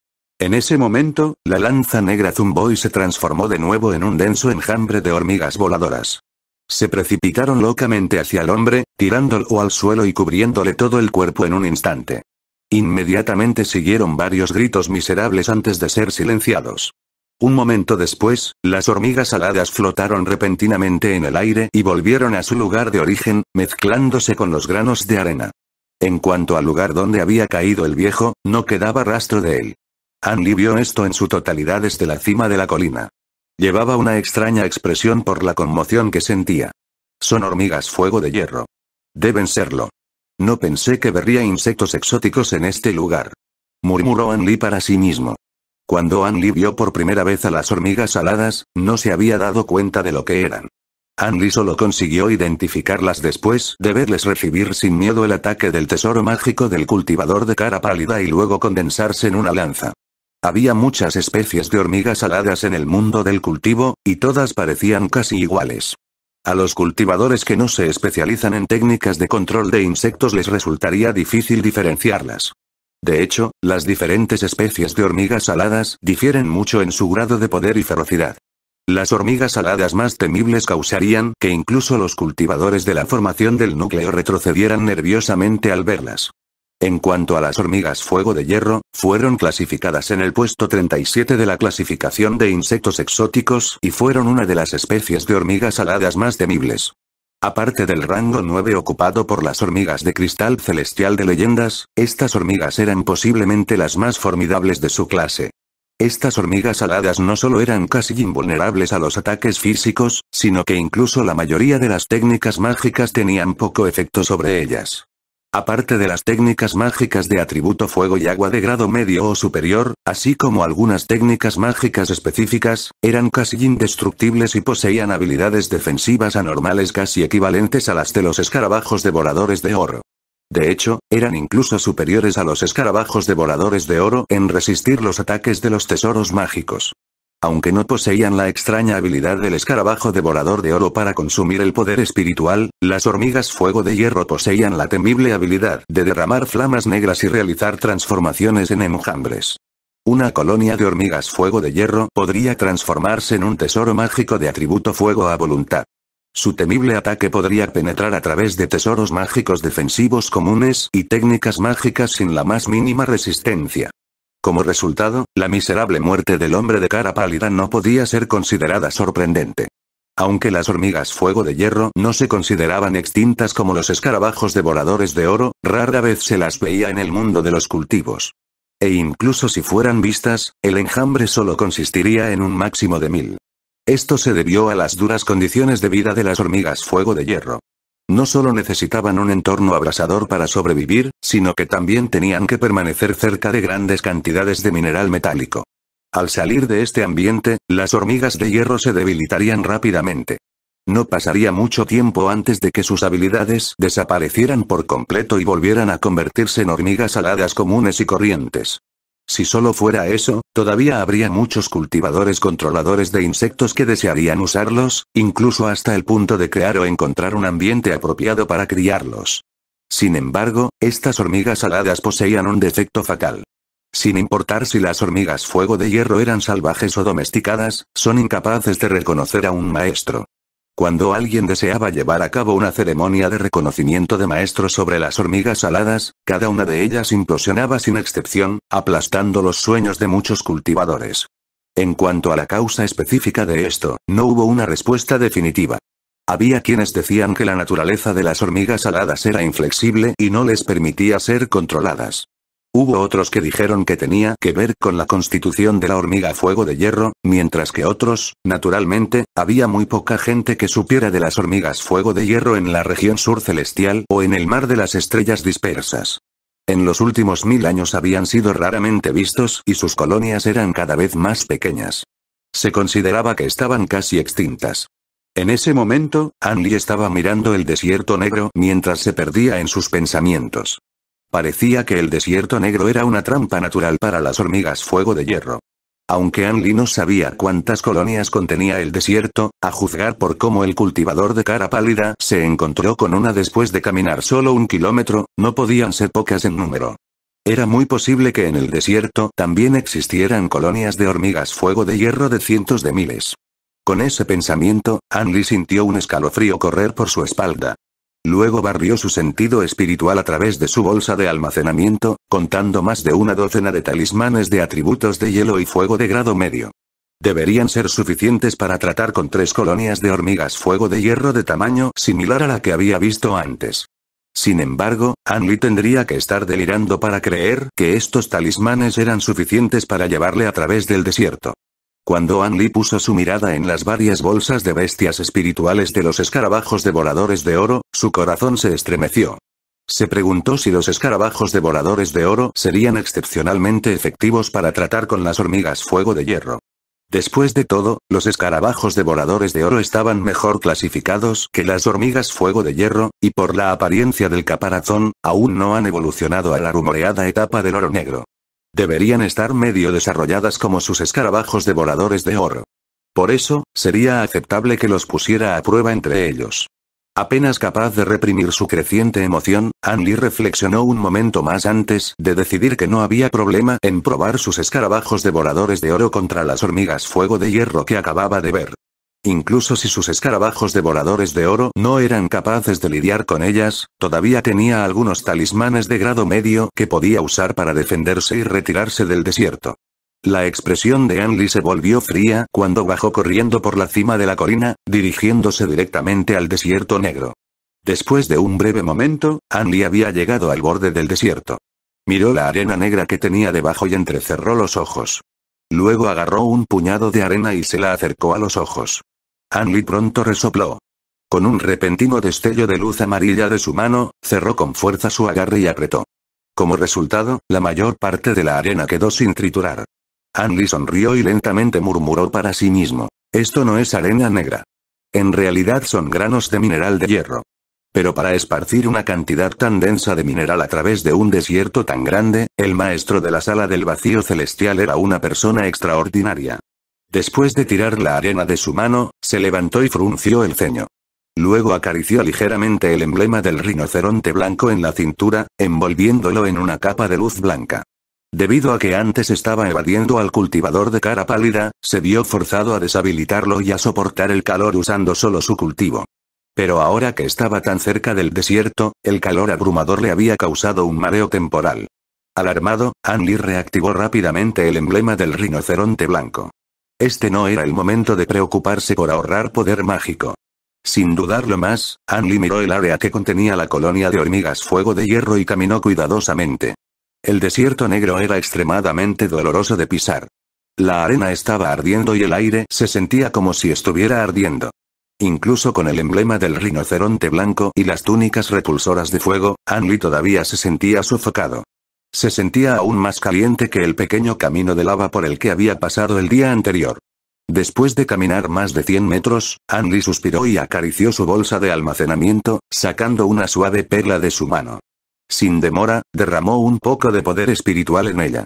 En ese momento, la lanza negra zumbó y se transformó de nuevo en un denso enjambre de hormigas voladoras. Se precipitaron locamente hacia el hombre, tirándolo al suelo y cubriéndole todo el cuerpo en un instante. Inmediatamente siguieron varios gritos miserables antes de ser silenciados. Un momento después, las hormigas aladas flotaron repentinamente en el aire y volvieron a su lugar de origen, mezclándose con los granos de arena. En cuanto al lugar donde había caído el viejo, no quedaba rastro de él. Andy vio esto en su totalidad desde la cima de la colina. Llevaba una extraña expresión por la conmoción que sentía. Son hormigas fuego de hierro. Deben serlo. No pensé que vería insectos exóticos en este lugar. Murmuró Anli para sí mismo. Cuando Anli vio por primera vez a las hormigas aladas, no se había dado cuenta de lo que eran. Anli solo consiguió identificarlas después de verles recibir sin miedo el ataque del tesoro mágico del cultivador de cara pálida y luego condensarse en una lanza. Había muchas especies de hormigas aladas en el mundo del cultivo, y todas parecían casi iguales. A los cultivadores que no se especializan en técnicas de control de insectos les resultaría difícil diferenciarlas. De hecho, las diferentes especies de hormigas aladas difieren mucho en su grado de poder y ferocidad. Las hormigas aladas más temibles causarían que incluso los cultivadores de la formación del núcleo retrocedieran nerviosamente al verlas. En cuanto a las hormigas fuego de hierro, fueron clasificadas en el puesto 37 de la clasificación de insectos exóticos y fueron una de las especies de hormigas aladas más temibles. Aparte del rango 9 ocupado por las hormigas de cristal celestial de leyendas, estas hormigas eran posiblemente las más formidables de su clase. Estas hormigas aladas no solo eran casi invulnerables a los ataques físicos, sino que incluso la mayoría de las técnicas mágicas tenían poco efecto sobre ellas. Aparte de las técnicas mágicas de atributo fuego y agua de grado medio o superior, así como algunas técnicas mágicas específicas, eran casi indestructibles y poseían habilidades defensivas anormales casi equivalentes a las de los escarabajos devoradores de oro. De hecho, eran incluso superiores a los escarabajos devoradores de oro en resistir los ataques de los tesoros mágicos. Aunque no poseían la extraña habilidad del escarabajo devorador de oro para consumir el poder espiritual, las hormigas fuego de hierro poseían la temible habilidad de derramar flamas negras y realizar transformaciones en enjambres. Una colonia de hormigas fuego de hierro podría transformarse en un tesoro mágico de atributo fuego a voluntad. Su temible ataque podría penetrar a través de tesoros mágicos defensivos comunes y técnicas mágicas sin la más mínima resistencia. Como resultado, la miserable muerte del hombre de cara pálida no podía ser considerada sorprendente. Aunque las hormigas fuego de hierro no se consideraban extintas como los escarabajos devoradores de oro, rara vez se las veía en el mundo de los cultivos. E incluso si fueran vistas, el enjambre solo consistiría en un máximo de mil. Esto se debió a las duras condiciones de vida de las hormigas fuego de hierro. No solo necesitaban un entorno abrasador para sobrevivir, sino que también tenían que permanecer cerca de grandes cantidades de mineral metálico. Al salir de este ambiente, las hormigas de hierro se debilitarían rápidamente. No pasaría mucho tiempo antes de que sus habilidades desaparecieran por completo y volvieran a convertirse en hormigas aladas comunes y corrientes. Si solo fuera eso, todavía habría muchos cultivadores controladores de insectos que desearían usarlos, incluso hasta el punto de crear o encontrar un ambiente apropiado para criarlos. Sin embargo, estas hormigas aladas poseían un defecto fatal. Sin importar si las hormigas fuego de hierro eran salvajes o domesticadas, son incapaces de reconocer a un maestro. Cuando alguien deseaba llevar a cabo una ceremonia de reconocimiento de maestros sobre las hormigas aladas, cada una de ellas implosionaba sin excepción, aplastando los sueños de muchos cultivadores. En cuanto a la causa específica de esto, no hubo una respuesta definitiva. Había quienes decían que la naturaleza de las hormigas aladas era inflexible y no les permitía ser controladas. Hubo otros que dijeron que tenía que ver con la constitución de la hormiga fuego de hierro, mientras que otros, naturalmente, había muy poca gente que supiera de las hormigas fuego de hierro en la región sur celestial o en el mar de las estrellas dispersas. En los últimos mil años habían sido raramente vistos y sus colonias eran cada vez más pequeñas. Se consideraba que estaban casi extintas. En ese momento, Anli estaba mirando el desierto negro mientras se perdía en sus pensamientos. Parecía que el desierto negro era una trampa natural para las hormigas fuego de hierro. Aunque Anli no sabía cuántas colonias contenía el desierto, a juzgar por cómo el cultivador de cara pálida se encontró con una después de caminar solo un kilómetro, no podían ser pocas en número. Era muy posible que en el desierto también existieran colonias de hormigas fuego de hierro de cientos de miles. Con ese pensamiento, Anli sintió un escalofrío correr por su espalda. Luego barrió su sentido espiritual a través de su bolsa de almacenamiento, contando más de una docena de talismanes de atributos de hielo y fuego de grado medio. Deberían ser suficientes para tratar con tres colonias de hormigas fuego de hierro de tamaño similar a la que había visto antes. Sin embargo, Anli tendría que estar delirando para creer que estos talismanes eran suficientes para llevarle a través del desierto. Cuando An puso su mirada en las varias bolsas de bestias espirituales de los escarabajos devoradores de oro, su corazón se estremeció. Se preguntó si los escarabajos devoradores de oro serían excepcionalmente efectivos para tratar con las hormigas fuego de hierro. Después de todo, los escarabajos devoradores de oro estaban mejor clasificados que las hormigas fuego de hierro, y por la apariencia del caparazón, aún no han evolucionado a la rumoreada etapa del oro negro. Deberían estar medio desarrolladas como sus escarabajos devoradores de oro. Por eso, sería aceptable que los pusiera a prueba entre ellos. Apenas capaz de reprimir su creciente emoción, Anli reflexionó un momento más antes de decidir que no había problema en probar sus escarabajos devoradores de oro contra las hormigas fuego de hierro que acababa de ver. Incluso si sus escarabajos devoradores de oro no eran capaces de lidiar con ellas, todavía tenía algunos talismanes de grado medio que podía usar para defenderse y retirarse del desierto. La expresión de Anli se volvió fría cuando bajó corriendo por la cima de la colina, dirigiéndose directamente al desierto negro. Después de un breve momento, Anli había llegado al borde del desierto. Miró la arena negra que tenía debajo y entrecerró los ojos. Luego agarró un puñado de arena y se la acercó a los ojos. Anli pronto resopló. Con un repentino destello de luz amarilla de su mano, cerró con fuerza su agarre y apretó. Como resultado, la mayor parte de la arena quedó sin triturar. Anli sonrió y lentamente murmuró para sí mismo. Esto no es arena negra. En realidad son granos de mineral de hierro. Pero para esparcir una cantidad tan densa de mineral a través de un desierto tan grande, el maestro de la sala del vacío celestial era una persona extraordinaria. Después de tirar la arena de su mano, se levantó y frunció el ceño. Luego acarició ligeramente el emblema del rinoceronte blanco en la cintura, envolviéndolo en una capa de luz blanca. Debido a que antes estaba evadiendo al cultivador de cara pálida, se vio forzado a deshabilitarlo y a soportar el calor usando solo su cultivo. Pero ahora que estaba tan cerca del desierto, el calor abrumador le había causado un mareo temporal. Alarmado, Anli reactivó rápidamente el emblema del rinoceronte blanco. Este no era el momento de preocuparse por ahorrar poder mágico. Sin dudarlo más, Anli miró el área que contenía la colonia de hormigas fuego de hierro y caminó cuidadosamente. El desierto negro era extremadamente doloroso de pisar. La arena estaba ardiendo y el aire se sentía como si estuviera ardiendo. Incluso con el emblema del rinoceronte blanco y las túnicas repulsoras de fuego, Anli todavía se sentía sofocado. Se sentía aún más caliente que el pequeño camino de lava por el que había pasado el día anterior. Después de caminar más de 100 metros, Anli suspiró y acarició su bolsa de almacenamiento, sacando una suave perla de su mano. Sin demora, derramó un poco de poder espiritual en ella.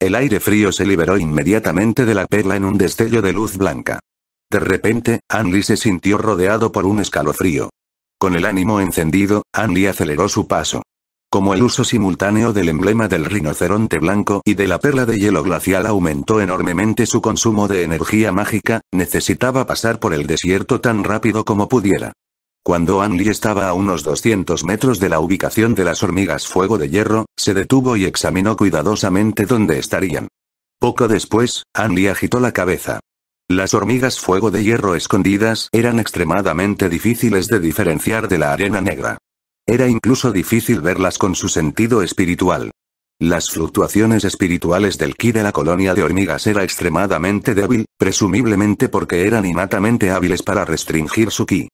El aire frío se liberó inmediatamente de la perla en un destello de luz blanca. De repente, Andy se sintió rodeado por un escalofrío. Con el ánimo encendido, Andy aceleró su paso. Como el uso simultáneo del emblema del rinoceronte blanco y de la perla de hielo glacial aumentó enormemente su consumo de energía mágica, necesitaba pasar por el desierto tan rápido como pudiera. Cuando Andy estaba a unos 200 metros de la ubicación de las hormigas fuego de hierro, se detuvo y examinó cuidadosamente dónde estarían. Poco después, Andy agitó la cabeza. Las hormigas fuego de hierro escondidas eran extremadamente difíciles de diferenciar de la arena negra. Era incluso difícil verlas con su sentido espiritual. Las fluctuaciones espirituales del ki de la colonia de hormigas era extremadamente débil, presumiblemente porque eran innatamente hábiles para restringir su ki.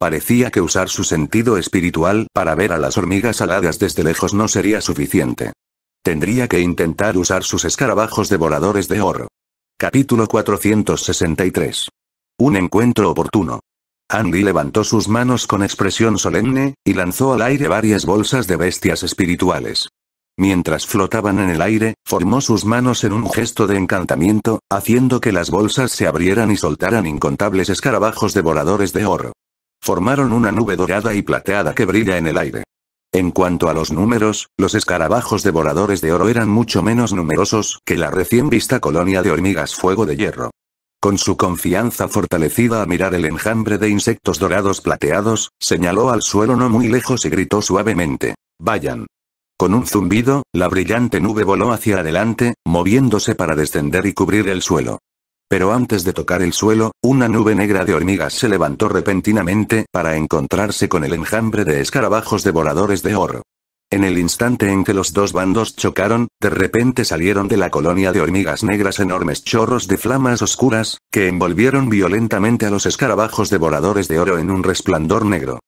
Parecía que usar su sentido espiritual para ver a las hormigas aladas desde lejos no sería suficiente. Tendría que intentar usar sus escarabajos devoradores de oro. Capítulo 463. Un encuentro oportuno. Andy levantó sus manos con expresión solemne, y lanzó al aire varias bolsas de bestias espirituales. Mientras flotaban en el aire, formó sus manos en un gesto de encantamiento, haciendo que las bolsas se abrieran y soltaran incontables escarabajos devoradores de oro. Formaron una nube dorada y plateada que brilla en el aire. En cuanto a los números, los escarabajos devoradores de oro eran mucho menos numerosos que la recién vista colonia de hormigas fuego de hierro. Con su confianza fortalecida a mirar el enjambre de insectos dorados plateados, señaló al suelo no muy lejos y gritó suavemente. Vayan. Con un zumbido, la brillante nube voló hacia adelante, moviéndose para descender y cubrir el suelo. Pero antes de tocar el suelo, una nube negra de hormigas se levantó repentinamente para encontrarse con el enjambre de escarabajos devoradores de oro. En el instante en que los dos bandos chocaron, de repente salieron de la colonia de hormigas negras enormes chorros de flamas oscuras, que envolvieron violentamente a los escarabajos devoradores de oro en un resplandor negro.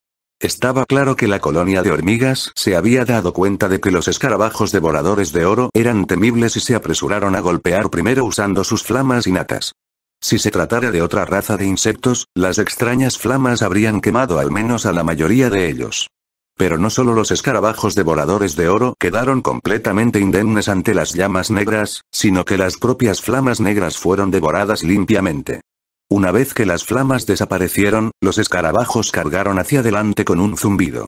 Estaba claro que la colonia de hormigas se había dado cuenta de que los escarabajos devoradores de oro eran temibles y se apresuraron a golpear primero usando sus flamas innatas. Si se tratara de otra raza de insectos, las extrañas flamas habrían quemado al menos a la mayoría de ellos. Pero no solo los escarabajos devoradores de oro quedaron completamente indemnes ante las llamas negras, sino que las propias flamas negras fueron devoradas limpiamente. Una vez que las flamas desaparecieron, los escarabajos cargaron hacia adelante con un zumbido.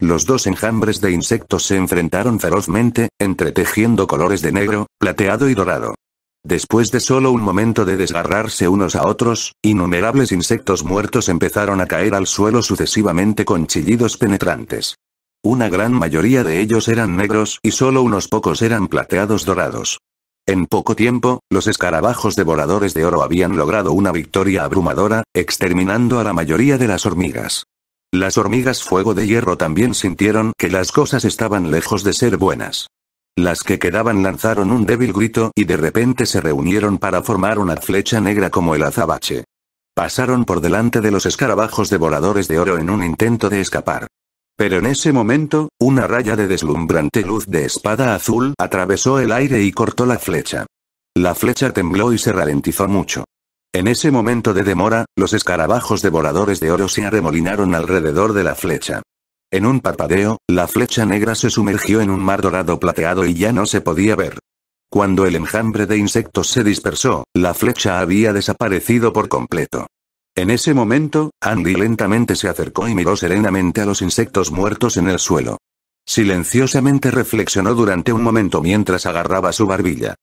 Los dos enjambres de insectos se enfrentaron ferozmente, entretejiendo colores de negro, plateado y dorado. Después de solo un momento de desgarrarse unos a otros, innumerables insectos muertos empezaron a caer al suelo sucesivamente con chillidos penetrantes. Una gran mayoría de ellos eran negros y solo unos pocos eran plateados dorados. En poco tiempo, los escarabajos devoradores de oro habían logrado una victoria abrumadora, exterminando a la mayoría de las hormigas. Las hormigas fuego de hierro también sintieron que las cosas estaban lejos de ser buenas. Las que quedaban lanzaron un débil grito y de repente se reunieron para formar una flecha negra como el azabache. Pasaron por delante de los escarabajos devoradores de oro en un intento de escapar. Pero en ese momento, una raya de deslumbrante luz de espada azul atravesó el aire y cortó la flecha. La flecha tembló y se ralentizó mucho. En ese momento de demora, los escarabajos devoradores de oro se arremolinaron alrededor de la flecha. En un parpadeo, la flecha negra se sumergió en un mar dorado plateado y ya no se podía ver. Cuando el enjambre de insectos se dispersó, la flecha había desaparecido por completo. En ese momento, Andy lentamente se acercó y miró serenamente a los insectos muertos en el suelo. Silenciosamente reflexionó durante un momento mientras agarraba su barbilla.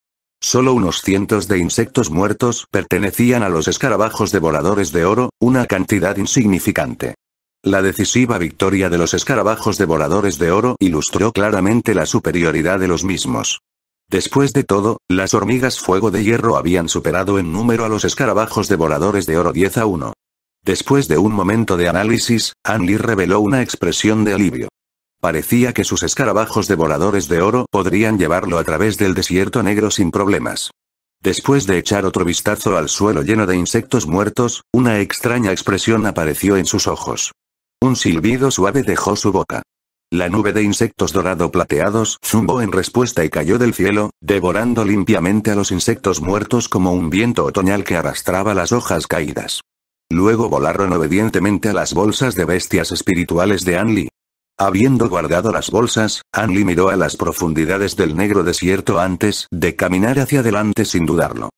Solo unos cientos de insectos muertos pertenecían a los escarabajos devoradores de oro, una cantidad insignificante. La decisiva victoria de los escarabajos devoradores de oro ilustró claramente la superioridad de los mismos. Después de todo, las hormigas fuego de hierro habían superado en número a los escarabajos devoradores de oro 10 a 1. Después de un momento de análisis, Anli reveló una expresión de alivio. Parecía que sus escarabajos devoradores de oro podrían llevarlo a través del desierto negro sin problemas. Después de echar otro vistazo al suelo lleno de insectos muertos, una extraña expresión apareció en sus ojos. Un silbido suave dejó su boca. La nube de insectos dorado plateados zumbó en respuesta y cayó del cielo, devorando limpiamente a los insectos muertos como un viento otoñal que arrastraba las hojas caídas. Luego volaron obedientemente a las bolsas de bestias espirituales de Anli. Habiendo guardado las bolsas, Anli miró a las profundidades del negro desierto antes de caminar hacia adelante sin dudarlo.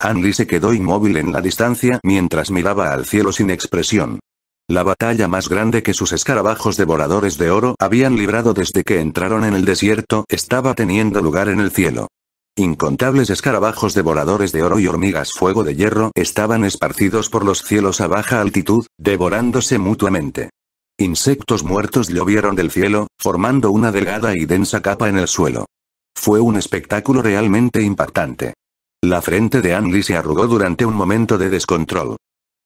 Anli se quedó inmóvil en la distancia mientras miraba al cielo sin expresión. La batalla más grande que sus escarabajos devoradores de oro habían librado desde que entraron en el desierto estaba teniendo lugar en el cielo. Incontables escarabajos devoradores de oro y hormigas fuego de hierro estaban esparcidos por los cielos a baja altitud, devorándose mutuamente. Insectos muertos llovieron del cielo, formando una delgada y densa capa en el suelo. Fue un espectáculo realmente impactante. La frente de Anli se arrugó durante un momento de descontrol.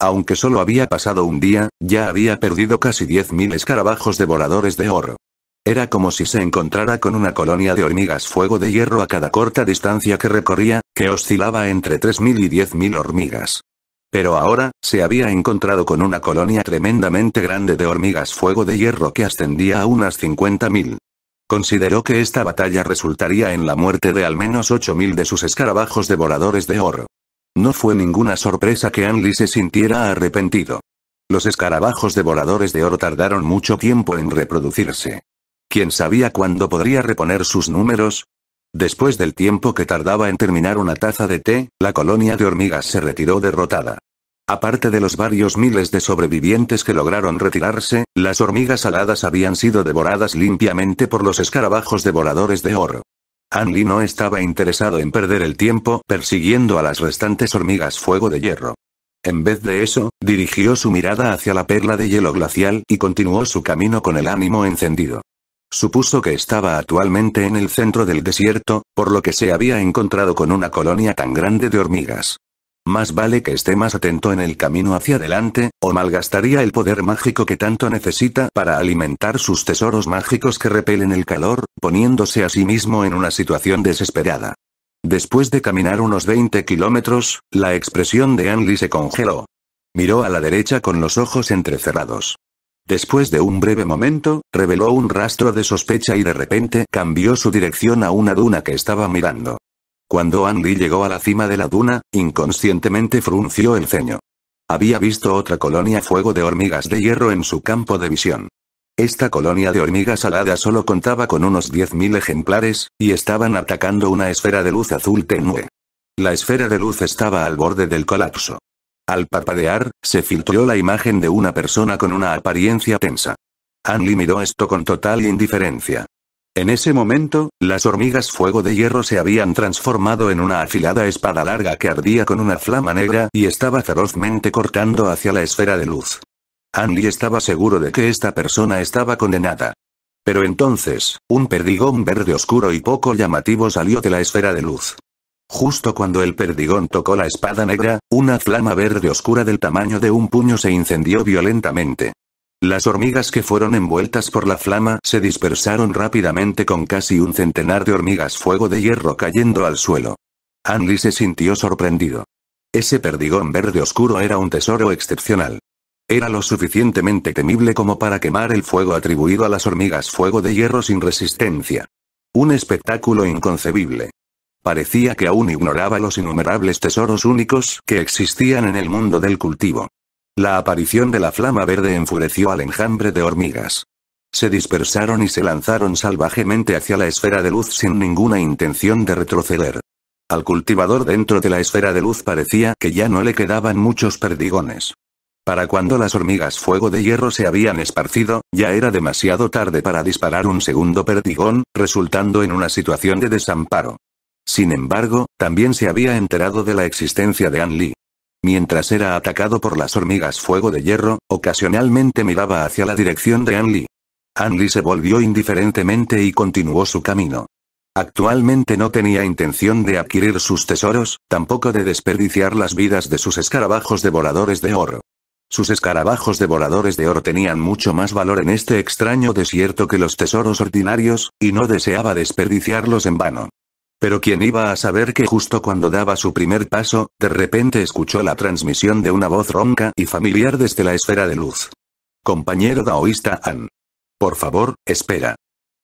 Aunque solo había pasado un día, ya había perdido casi 10.000 escarabajos devoradores de oro. Era como si se encontrara con una colonia de hormigas fuego de hierro a cada corta distancia que recorría, que oscilaba entre 3.000 y 10.000 hormigas. Pero ahora, se había encontrado con una colonia tremendamente grande de hormigas fuego de hierro que ascendía a unas 50.000. Consideró que esta batalla resultaría en la muerte de al menos 8.000 de sus escarabajos devoradores de oro. No fue ninguna sorpresa que Anli se sintiera arrepentido. Los escarabajos devoradores de oro tardaron mucho tiempo en reproducirse. ¿Quién sabía cuándo podría reponer sus números? Después del tiempo que tardaba en terminar una taza de té, la colonia de hormigas se retiró derrotada. Aparte de los varios miles de sobrevivientes que lograron retirarse, las hormigas aladas habían sido devoradas limpiamente por los escarabajos devoradores de oro. An no estaba interesado en perder el tiempo persiguiendo a las restantes hormigas fuego de hierro. En vez de eso, dirigió su mirada hacia la perla de hielo glacial y continuó su camino con el ánimo encendido. Supuso que estaba actualmente en el centro del desierto, por lo que se había encontrado con una colonia tan grande de hormigas. Más vale que esté más atento en el camino hacia adelante, o malgastaría el poder mágico que tanto necesita para alimentar sus tesoros mágicos que repelen el calor, poniéndose a sí mismo en una situación desesperada. Después de caminar unos 20 kilómetros, la expresión de Anli se congeló. Miró a la derecha con los ojos entrecerrados. Después de un breve momento, reveló un rastro de sospecha y de repente cambió su dirección a una duna que estaba mirando. Cuando Andy llegó a la cima de la duna, inconscientemente frunció el ceño. Había visto otra colonia fuego de hormigas de hierro en su campo de visión. Esta colonia de hormigas aladas solo contaba con unos 10.000 ejemplares, y estaban atacando una esfera de luz azul tenue. La esfera de luz estaba al borde del colapso. Al parpadear, se filtró la imagen de una persona con una apariencia tensa. Anli miró esto con total indiferencia. En ese momento, las hormigas fuego de hierro se habían transformado en una afilada espada larga que ardía con una flama negra y estaba ferozmente cortando hacia la esfera de luz. Andy estaba seguro de que esta persona estaba condenada. Pero entonces, un perdigón verde oscuro y poco llamativo salió de la esfera de luz. Justo cuando el perdigón tocó la espada negra, una flama verde oscura del tamaño de un puño se incendió violentamente. Las hormigas que fueron envueltas por la flama se dispersaron rápidamente con casi un centenar de hormigas fuego de hierro cayendo al suelo. Andy se sintió sorprendido. Ese perdigón verde oscuro era un tesoro excepcional. Era lo suficientemente temible como para quemar el fuego atribuido a las hormigas fuego de hierro sin resistencia. Un espectáculo inconcebible. Parecía que aún ignoraba los innumerables tesoros únicos que existían en el mundo del cultivo. La aparición de la flama verde enfureció al enjambre de hormigas. Se dispersaron y se lanzaron salvajemente hacia la esfera de luz sin ninguna intención de retroceder. Al cultivador dentro de la esfera de luz parecía que ya no le quedaban muchos perdigones. Para cuando las hormigas fuego de hierro se habían esparcido, ya era demasiado tarde para disparar un segundo perdigón, resultando en una situación de desamparo. Sin embargo, también se había enterado de la existencia de An Mientras era atacado por las hormigas fuego de hierro, ocasionalmente miraba hacia la dirección de Anli. Anli se volvió indiferentemente y continuó su camino. Actualmente no tenía intención de adquirir sus tesoros, tampoco de desperdiciar las vidas de sus escarabajos devoradores de oro. Sus escarabajos devoradores de oro tenían mucho más valor en este extraño desierto que los tesoros ordinarios, y no deseaba desperdiciarlos en vano. Pero quien iba a saber que justo cuando daba su primer paso, de repente escuchó la transmisión de una voz ronca y familiar desde la esfera de luz. Compañero daoísta An. Por favor, espera.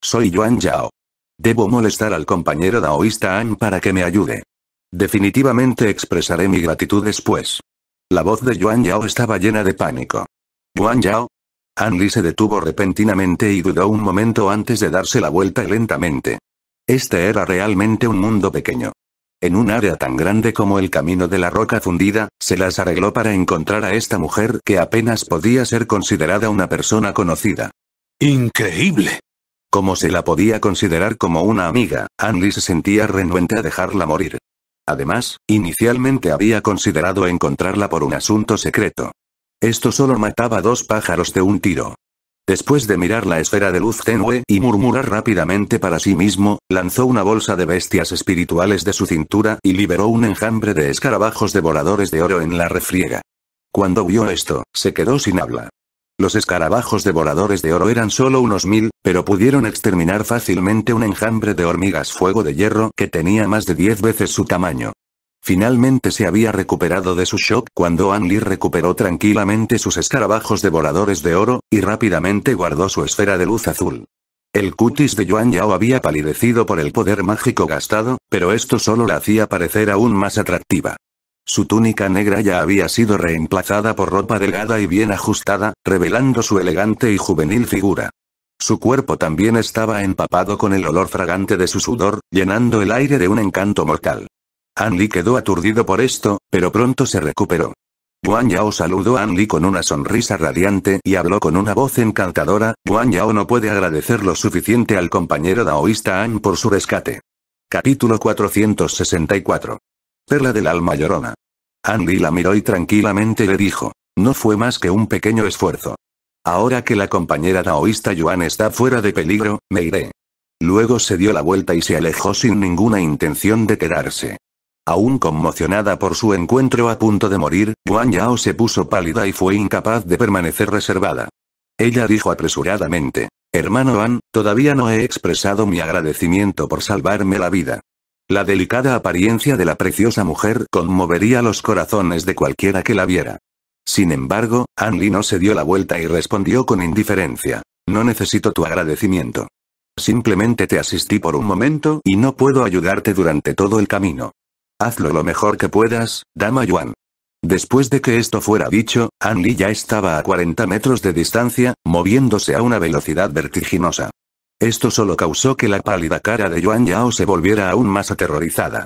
Soy Yuan Yao. Debo molestar al compañero daoísta An para que me ayude. Definitivamente expresaré mi gratitud después. La voz de Yuan Yao estaba llena de pánico. Yuan Yao. An Li se detuvo repentinamente y dudó un momento antes de darse la vuelta lentamente. Este era realmente un mundo pequeño. En un área tan grande como el camino de la roca fundida, se las arregló para encontrar a esta mujer que apenas podía ser considerada una persona conocida. Increíble. Como se la podía considerar como una amiga, Andy se sentía renuente a dejarla morir. Además, inicialmente había considerado encontrarla por un asunto secreto. Esto solo mataba dos pájaros de un tiro. Después de mirar la esfera de luz tenue y murmurar rápidamente para sí mismo, lanzó una bolsa de bestias espirituales de su cintura y liberó un enjambre de escarabajos devoradores de oro en la refriega. Cuando vio esto, se quedó sin habla. Los escarabajos devoradores de oro eran solo unos mil, pero pudieron exterminar fácilmente un enjambre de hormigas fuego de hierro que tenía más de diez veces su tamaño. Finalmente se había recuperado de su shock cuando An Li recuperó tranquilamente sus escarabajos devoradores de oro, y rápidamente guardó su esfera de luz azul. El cutis de Yuan Yao había palidecido por el poder mágico gastado, pero esto solo la hacía parecer aún más atractiva. Su túnica negra ya había sido reemplazada por ropa delgada y bien ajustada, revelando su elegante y juvenil figura. Su cuerpo también estaba empapado con el olor fragante de su sudor, llenando el aire de un encanto mortal. An quedó aturdido por esto, pero pronto se recuperó. Guan Yao saludó a An con una sonrisa radiante y habló con una voz encantadora, Guan Yao no puede agradecer lo suficiente al compañero daoísta An por su rescate. Capítulo 464. Perla del alma llorona. An la miró y tranquilamente le dijo. No fue más que un pequeño esfuerzo. Ahora que la compañera daoísta Yuan está fuera de peligro, me iré. Luego se dio la vuelta y se alejó sin ninguna intención de quedarse. Aún conmocionada por su encuentro a punto de morir, Guan Yao se puso pálida y fue incapaz de permanecer reservada. Ella dijo apresuradamente, Hermano An, todavía no he expresado mi agradecimiento por salvarme la vida. La delicada apariencia de la preciosa mujer conmovería los corazones de cualquiera que la viera. Sin embargo, An Li no se dio la vuelta y respondió con indiferencia, No necesito tu agradecimiento. Simplemente te asistí por un momento y no puedo ayudarte durante todo el camino. Hazlo lo mejor que puedas, dama Yuan. Después de que esto fuera dicho, An Li ya estaba a 40 metros de distancia, moviéndose a una velocidad vertiginosa. Esto solo causó que la pálida cara de Yuan Yao se volviera aún más aterrorizada.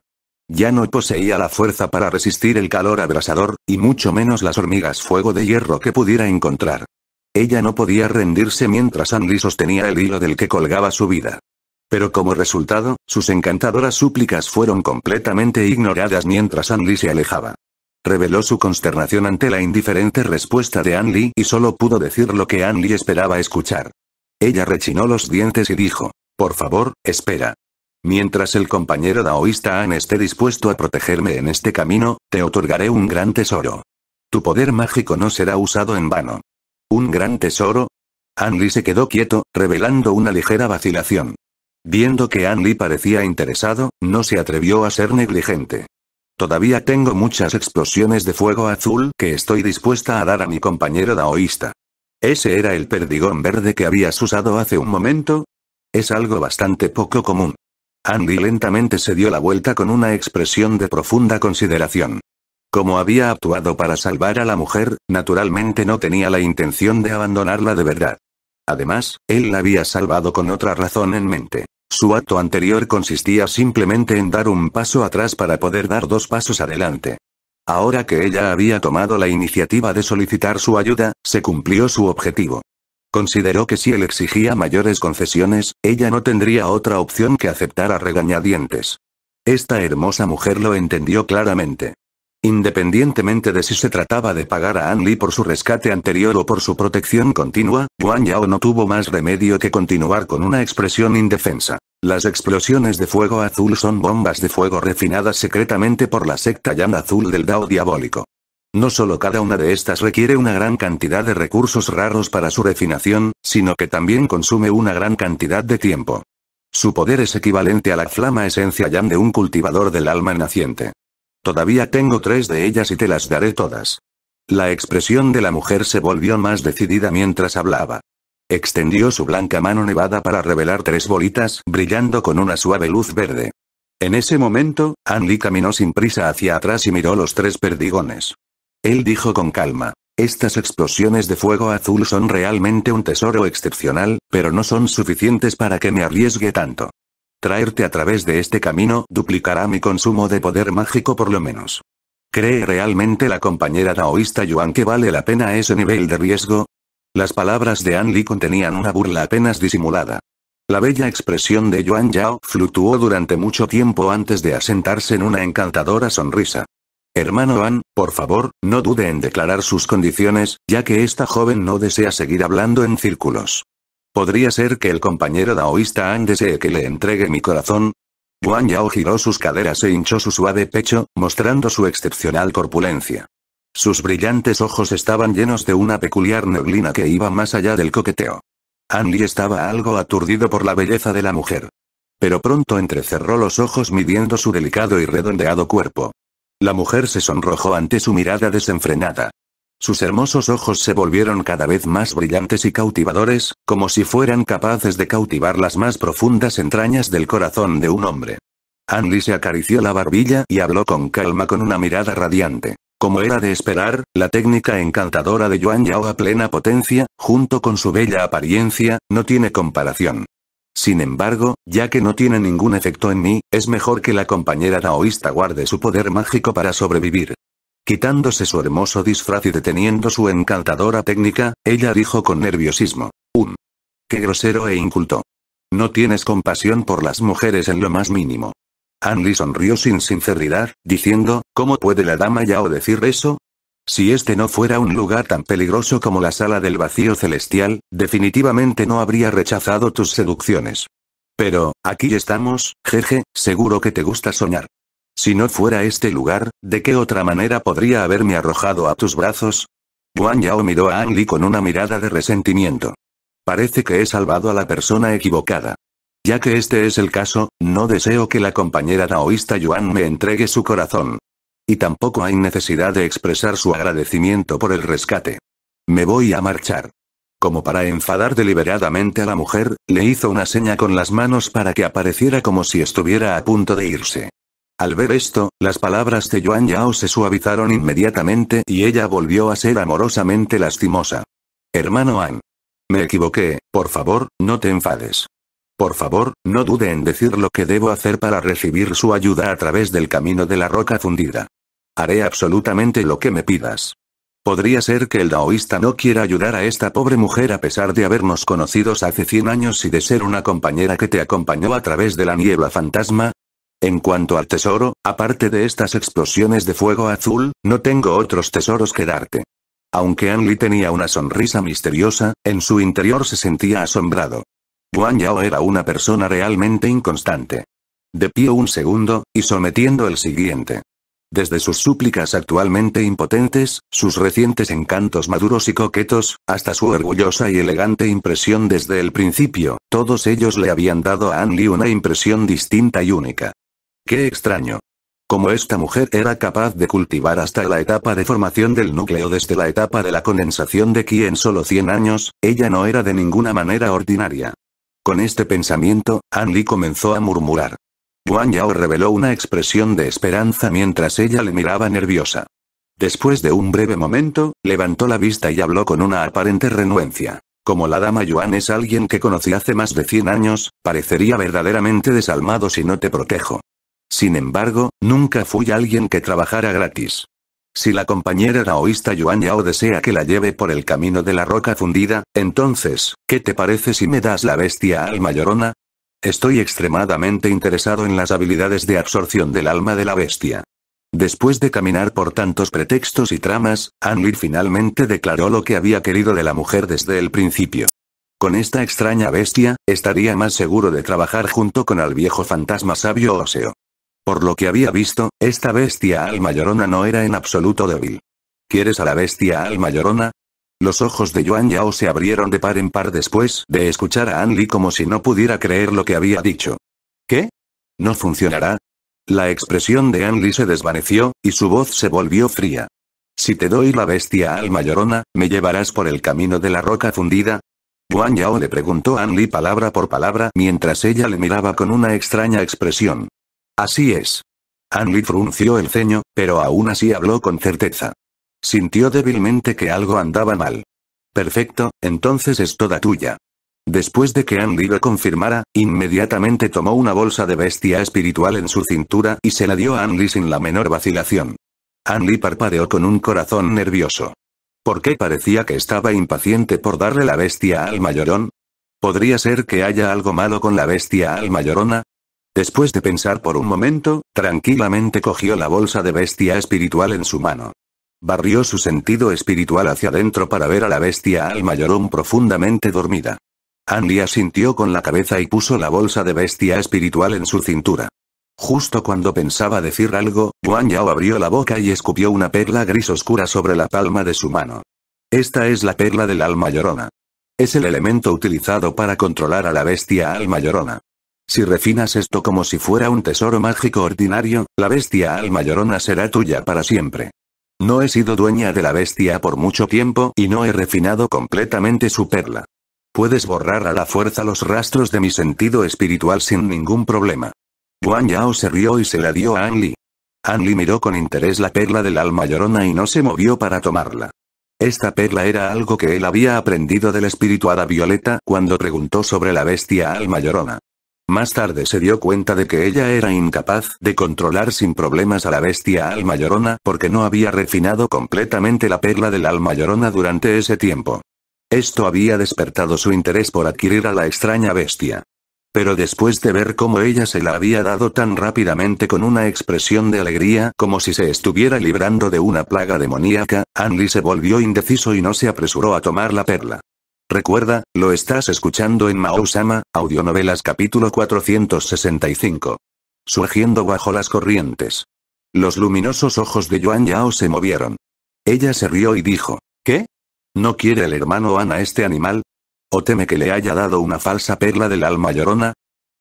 Ya no poseía la fuerza para resistir el calor abrasador, y mucho menos las hormigas fuego de hierro que pudiera encontrar. Ella no podía rendirse mientras Andy sostenía el hilo del que colgaba su vida. Pero como resultado, sus encantadoras súplicas fueron completamente ignoradas mientras Anli se alejaba. Reveló su consternación ante la indiferente respuesta de Anli y solo pudo decir lo que Anli esperaba escuchar. Ella rechinó los dientes y dijo, por favor, espera. Mientras el compañero daoísta An esté dispuesto a protegerme en este camino, te otorgaré un gran tesoro. Tu poder mágico no será usado en vano. ¿Un gran tesoro? Anli se quedó quieto, revelando una ligera vacilación. Viendo que Andy parecía interesado, no se atrevió a ser negligente. Todavía tengo muchas explosiones de fuego azul que estoy dispuesta a dar a mi compañero daoísta. ¿Ese era el perdigón verde que habías usado hace un momento? Es algo bastante poco común. Andy lentamente se dio la vuelta con una expresión de profunda consideración. Como había actuado para salvar a la mujer, naturalmente no tenía la intención de abandonarla de verdad. Además, él la había salvado con otra razón en mente. Su acto anterior consistía simplemente en dar un paso atrás para poder dar dos pasos adelante. Ahora que ella había tomado la iniciativa de solicitar su ayuda, se cumplió su objetivo. Consideró que si él exigía mayores concesiones, ella no tendría otra opción que aceptar a regañadientes. Esta hermosa mujer lo entendió claramente. Independientemente de si se trataba de pagar a An por su rescate anterior o por su protección continua, Guan Yao no tuvo más remedio que continuar con una expresión indefensa. Las explosiones de fuego azul son bombas de fuego refinadas secretamente por la secta Yan Azul del Dao Diabólico. No solo cada una de estas requiere una gran cantidad de recursos raros para su refinación, sino que también consume una gran cantidad de tiempo. Su poder es equivalente a la flama esencia Yan de un cultivador del alma naciente. Todavía tengo tres de ellas y te las daré todas. La expresión de la mujer se volvió más decidida mientras hablaba. Extendió su blanca mano nevada para revelar tres bolitas brillando con una suave luz verde. En ese momento, Andy caminó sin prisa hacia atrás y miró los tres perdigones. Él dijo con calma. Estas explosiones de fuego azul son realmente un tesoro excepcional, pero no son suficientes para que me arriesgue tanto. Traerte a través de este camino duplicará mi consumo de poder mágico por lo menos. ¿Cree realmente la compañera taoísta Yuan que vale la pena ese nivel de riesgo? Las palabras de An Li contenían una burla apenas disimulada. La bella expresión de Yuan Yao fluctuó durante mucho tiempo antes de asentarse en una encantadora sonrisa. Hermano An, por favor, no dude en declarar sus condiciones, ya que esta joven no desea seguir hablando en círculos. Podría ser que el compañero daoísta An desee que le entregue mi corazón. Guan Yao giró sus caderas e hinchó su suave pecho, mostrando su excepcional corpulencia. Sus brillantes ojos estaban llenos de una peculiar neblina que iba más allá del coqueteo. An Li estaba algo aturdido por la belleza de la mujer. Pero pronto entrecerró los ojos midiendo su delicado y redondeado cuerpo. La mujer se sonrojó ante su mirada desenfrenada. Sus hermosos ojos se volvieron cada vez más brillantes y cautivadores, como si fueran capaces de cautivar las más profundas entrañas del corazón de un hombre. Andy se acarició la barbilla y habló con calma con una mirada radiante. Como era de esperar, la técnica encantadora de Yuan Yao a plena potencia, junto con su bella apariencia, no tiene comparación. Sin embargo, ya que no tiene ningún efecto en mí, es mejor que la compañera taoísta guarde su poder mágico para sobrevivir. Quitándose su hermoso disfraz y deteniendo su encantadora técnica, ella dijo con nerviosismo. "¡Un Qué grosero e inculto. No tienes compasión por las mujeres en lo más mínimo. Anli sonrió sin sinceridad, diciendo, ¿cómo puede la dama Yao decir eso? Si este no fuera un lugar tan peligroso como la sala del vacío celestial, definitivamente no habría rechazado tus seducciones. Pero, aquí estamos, jeje, seguro que te gusta soñar. Si no fuera este lugar, ¿de qué otra manera podría haberme arrojado a tus brazos? Juan Yao miró a Ang con una mirada de resentimiento. Parece que he salvado a la persona equivocada. Ya que este es el caso, no deseo que la compañera taoísta Yuan me entregue su corazón. Y tampoco hay necesidad de expresar su agradecimiento por el rescate. Me voy a marchar. Como para enfadar deliberadamente a la mujer, le hizo una seña con las manos para que apareciera como si estuviera a punto de irse. Al ver esto, las palabras de Yuan Yao se suavizaron inmediatamente y ella volvió a ser amorosamente lastimosa. Hermano An. Me equivoqué, por favor, no te enfades. Por favor, no dude en decir lo que debo hacer para recibir su ayuda a través del camino de la roca fundida. Haré absolutamente lo que me pidas. Podría ser que el daoísta no quiera ayudar a esta pobre mujer a pesar de habernos conocidos hace 100 años y de ser una compañera que te acompañó a través de la niebla fantasma, en cuanto al tesoro, aparte de estas explosiones de fuego azul, no tengo otros tesoros que darte. Aunque Anli tenía una sonrisa misteriosa, en su interior se sentía asombrado. Guan Yao era una persona realmente inconstante. De pie un segundo, y sometiendo el siguiente. Desde sus súplicas actualmente impotentes, sus recientes encantos maduros y coquetos, hasta su orgullosa y elegante impresión desde el principio, todos ellos le habían dado a Anli una impresión distinta y única. Qué extraño. Como esta mujer era capaz de cultivar hasta la etapa de formación del núcleo desde la etapa de la condensación de Ki en solo 100 años, ella no era de ninguna manera ordinaria. Con este pensamiento, An Li comenzó a murmurar. Guan Yao reveló una expresión de esperanza mientras ella le miraba nerviosa. Después de un breve momento, levantó la vista y habló con una aparente renuencia. Como la dama Yuan es alguien que conocí hace más de 100 años, parecería verdaderamente desalmado si no te protejo. Sin embargo, nunca fui alguien que trabajara gratis. Si la compañera taoísta Yuan Yao desea que la lleve por el camino de la roca fundida, entonces, ¿qué te parece si me das la bestia alma llorona? Estoy extremadamente interesado en las habilidades de absorción del alma de la bestia. Después de caminar por tantos pretextos y tramas, Lir finalmente declaró lo que había querido de la mujer desde el principio. Con esta extraña bestia, estaría más seguro de trabajar junto con el viejo fantasma sabio óseo. Por lo que había visto, esta bestia alma llorona no era en absoluto débil. ¿Quieres a la bestia alma llorona? Los ojos de Yuan Yao se abrieron de par en par después de escuchar a An Li como si no pudiera creer lo que había dicho. ¿Qué? ¿No funcionará? La expresión de An Li se desvaneció, y su voz se volvió fría. Si te doy la bestia alma llorona, ¿me llevarás por el camino de la roca fundida? Yuan Yao le preguntó a An Li palabra por palabra mientras ella le miraba con una extraña expresión. Así es. Anli frunció el ceño, pero aún así habló con certeza. Sintió débilmente que algo andaba mal. Perfecto, entonces es toda tuya. Después de que Anli lo confirmara, inmediatamente tomó una bolsa de bestia espiritual en su cintura y se la dio a Anli sin la menor vacilación. Anli parpadeó con un corazón nervioso. ¿Por qué parecía que estaba impaciente por darle la bestia al mayorón? ¿Podría ser que haya algo malo con la bestia al mayorona? Después de pensar por un momento, tranquilamente cogió la bolsa de bestia espiritual en su mano. Barrió su sentido espiritual hacia adentro para ver a la bestia alma llorón profundamente dormida. Anlia asintió con la cabeza y puso la bolsa de bestia espiritual en su cintura. Justo cuando pensaba decir algo, Guan Yao abrió la boca y escupió una perla gris oscura sobre la palma de su mano. Esta es la perla del alma llorona. Es el elemento utilizado para controlar a la bestia alma llorona. Si refinas esto como si fuera un tesoro mágico ordinario, la bestia alma llorona será tuya para siempre. No he sido dueña de la bestia por mucho tiempo y no he refinado completamente su perla. Puedes borrar a la fuerza los rastros de mi sentido espiritual sin ningún problema. Guan Yao se rió y se la dio a Anli. Anli miró con interés la perla del alma llorona y no se movió para tomarla. Esta perla era algo que él había aprendido del espíritu Violeta cuando preguntó sobre la bestia alma llorona. Más tarde se dio cuenta de que ella era incapaz de controlar sin problemas a la bestia alma llorona porque no había refinado completamente la perla del alma llorona durante ese tiempo. Esto había despertado su interés por adquirir a la extraña bestia. Pero después de ver cómo ella se la había dado tan rápidamente con una expresión de alegría como si se estuviera librando de una plaga demoníaca, Anli se volvió indeciso y no se apresuró a tomar la perla. Recuerda, lo estás escuchando en Mao-sama, Audionovelas capítulo 465. Surgiendo bajo las corrientes. Los luminosos ojos de Yuan Yao se movieron. Ella se rió y dijo, ¿qué? ¿No quiere el hermano Ana este animal? ¿O teme que le haya dado una falsa perla del alma llorona?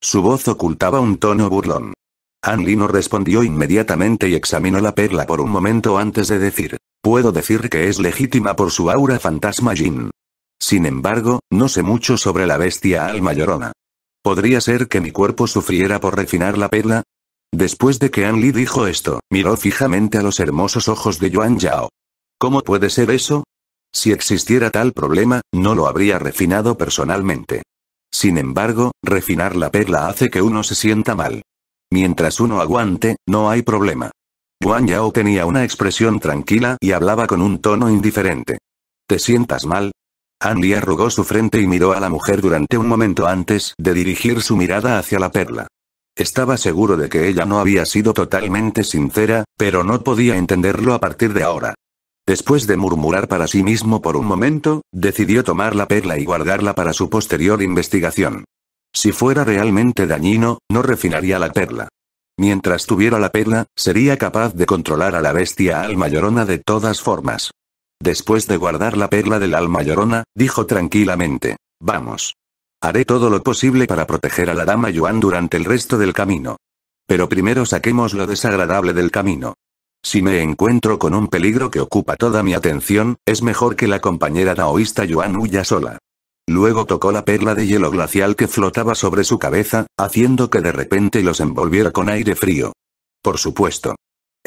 Su voz ocultaba un tono burlón. An no respondió inmediatamente y examinó la perla por un momento antes de decir, puedo decir que es legítima por su aura fantasma Jin. Sin embargo, no sé mucho sobre la bestia alma llorona. ¿Podría ser que mi cuerpo sufriera por refinar la perla? Después de que An Li dijo esto, miró fijamente a los hermosos ojos de Yuan Yao. ¿Cómo puede ser eso? Si existiera tal problema, no lo habría refinado personalmente. Sin embargo, refinar la perla hace que uno se sienta mal. Mientras uno aguante, no hay problema. Yuan Yao tenía una expresión tranquila y hablaba con un tono indiferente. ¿Te sientas mal? Andy arrugó su frente y miró a la mujer durante un momento antes de dirigir su mirada hacia la perla. Estaba seguro de que ella no había sido totalmente sincera, pero no podía entenderlo a partir de ahora. Después de murmurar para sí mismo por un momento, decidió tomar la perla y guardarla para su posterior investigación. Si fuera realmente dañino, no refinaría la perla. Mientras tuviera la perla, sería capaz de controlar a la bestia alma llorona de todas formas. Después de guardar la perla del alma llorona, dijo tranquilamente. Vamos. Haré todo lo posible para proteger a la dama Yuan durante el resto del camino. Pero primero saquemos lo desagradable del camino. Si me encuentro con un peligro que ocupa toda mi atención, es mejor que la compañera daoísta Yuan huya sola. Luego tocó la perla de hielo glacial que flotaba sobre su cabeza, haciendo que de repente los envolviera con aire frío. Por supuesto.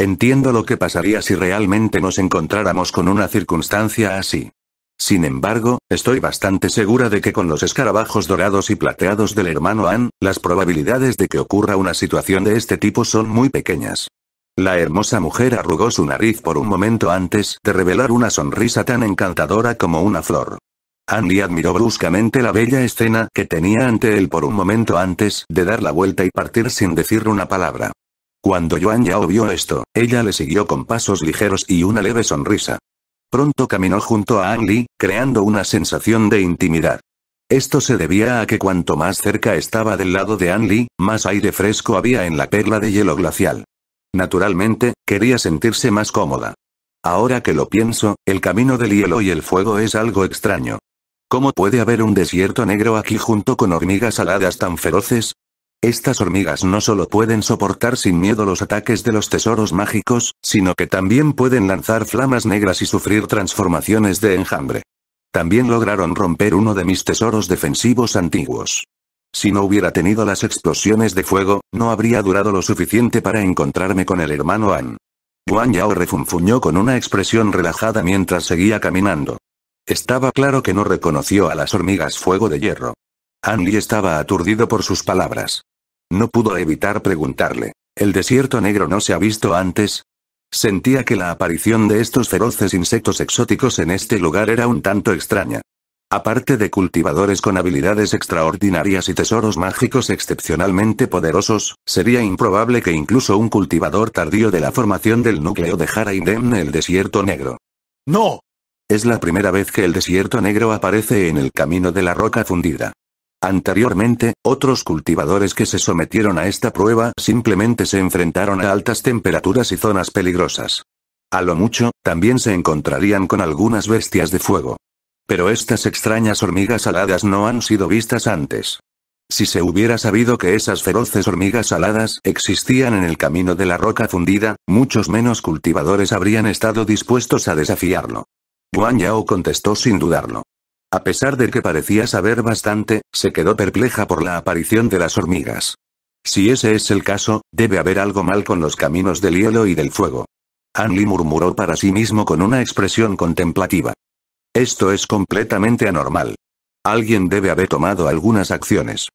Entiendo lo que pasaría si realmente nos encontráramos con una circunstancia así. Sin embargo, estoy bastante segura de que con los escarabajos dorados y plateados del hermano Ann, las probabilidades de que ocurra una situación de este tipo son muy pequeñas. La hermosa mujer arrugó su nariz por un momento antes de revelar una sonrisa tan encantadora como una flor. Andy admiró bruscamente la bella escena que tenía ante él por un momento antes de dar la vuelta y partir sin decir una palabra. Cuando Yuan Yao vio esto, ella le siguió con pasos ligeros y una leve sonrisa. Pronto caminó junto a Ang creando una sensación de intimidad. Esto se debía a que cuanto más cerca estaba del lado de Ang Lee, más aire fresco había en la perla de hielo glacial. Naturalmente, quería sentirse más cómoda. Ahora que lo pienso, el camino del hielo y el fuego es algo extraño. ¿Cómo puede haber un desierto negro aquí junto con hormigas aladas tan feroces? Estas hormigas no solo pueden soportar sin miedo los ataques de los tesoros mágicos, sino que también pueden lanzar flamas negras y sufrir transformaciones de enjambre. También lograron romper uno de mis tesoros defensivos antiguos. Si no hubiera tenido las explosiones de fuego, no habría durado lo suficiente para encontrarme con el hermano An. Guan Yao refunfuñó con una expresión relajada mientras seguía caminando. Estaba claro que no reconoció a las hormigas fuego de hierro. Li estaba aturdido por sus palabras. No pudo evitar preguntarle. ¿El desierto negro no se ha visto antes? Sentía que la aparición de estos feroces insectos exóticos en este lugar era un tanto extraña. Aparte de cultivadores con habilidades extraordinarias y tesoros mágicos excepcionalmente poderosos, sería improbable que incluso un cultivador tardío de la formación del núcleo dejara indemne el desierto negro. ¡No! Es la primera vez que el desierto negro aparece en el camino de la roca fundida. Anteriormente, otros cultivadores que se sometieron a esta prueba simplemente se enfrentaron a altas temperaturas y zonas peligrosas. A lo mucho, también se encontrarían con algunas bestias de fuego. Pero estas extrañas hormigas aladas no han sido vistas antes. Si se hubiera sabido que esas feroces hormigas aladas existían en el camino de la roca fundida, muchos menos cultivadores habrían estado dispuestos a desafiarlo. Guan Yao contestó sin dudarlo. A pesar de que parecía saber bastante, se quedó perpleja por la aparición de las hormigas. Si ese es el caso, debe haber algo mal con los caminos del hielo y del fuego. Anli murmuró para sí mismo con una expresión contemplativa. Esto es completamente anormal. Alguien debe haber tomado algunas acciones.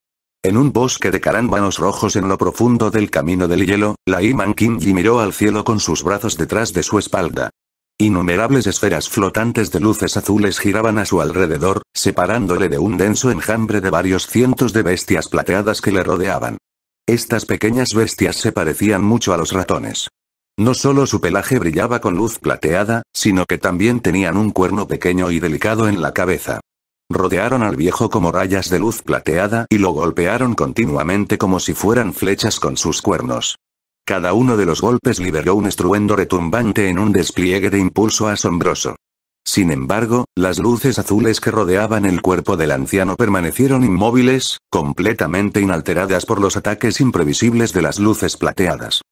En un bosque de carámbanos rojos en lo profundo del camino del hielo, la Iman Kinji miró al cielo con sus brazos detrás de su espalda. Innumerables esferas flotantes de luces azules giraban a su alrededor, separándole de un denso enjambre de varios cientos de bestias plateadas que le rodeaban. Estas pequeñas bestias se parecían mucho a los ratones. No solo su pelaje brillaba con luz plateada, sino que también tenían un cuerno pequeño y delicado en la cabeza. Rodearon al viejo como rayas de luz plateada y lo golpearon continuamente como si fueran flechas con sus cuernos. Cada uno de los golpes liberó un estruendo retumbante en un despliegue de impulso asombroso. Sin embargo, las luces azules que rodeaban el cuerpo del anciano permanecieron inmóviles, completamente inalteradas por los ataques imprevisibles de las luces plateadas.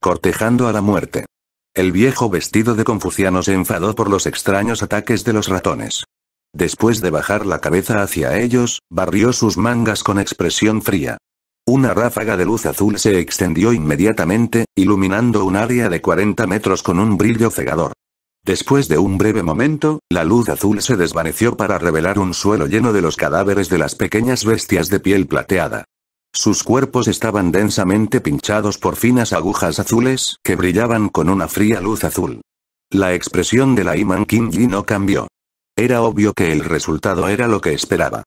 Cortejando a la muerte. El viejo vestido de Confuciano se enfadó por los extraños ataques de los ratones. Después de bajar la cabeza hacia ellos, barrió sus mangas con expresión fría. Una ráfaga de luz azul se extendió inmediatamente, iluminando un área de 40 metros con un brillo cegador. Después de un breve momento, la luz azul se desvaneció para revelar un suelo lleno de los cadáveres de las pequeñas bestias de piel plateada. Sus cuerpos estaban densamente pinchados por finas agujas azules que brillaban con una fría luz azul. La expresión de la Iman King no cambió. Era obvio que el resultado era lo que esperaba.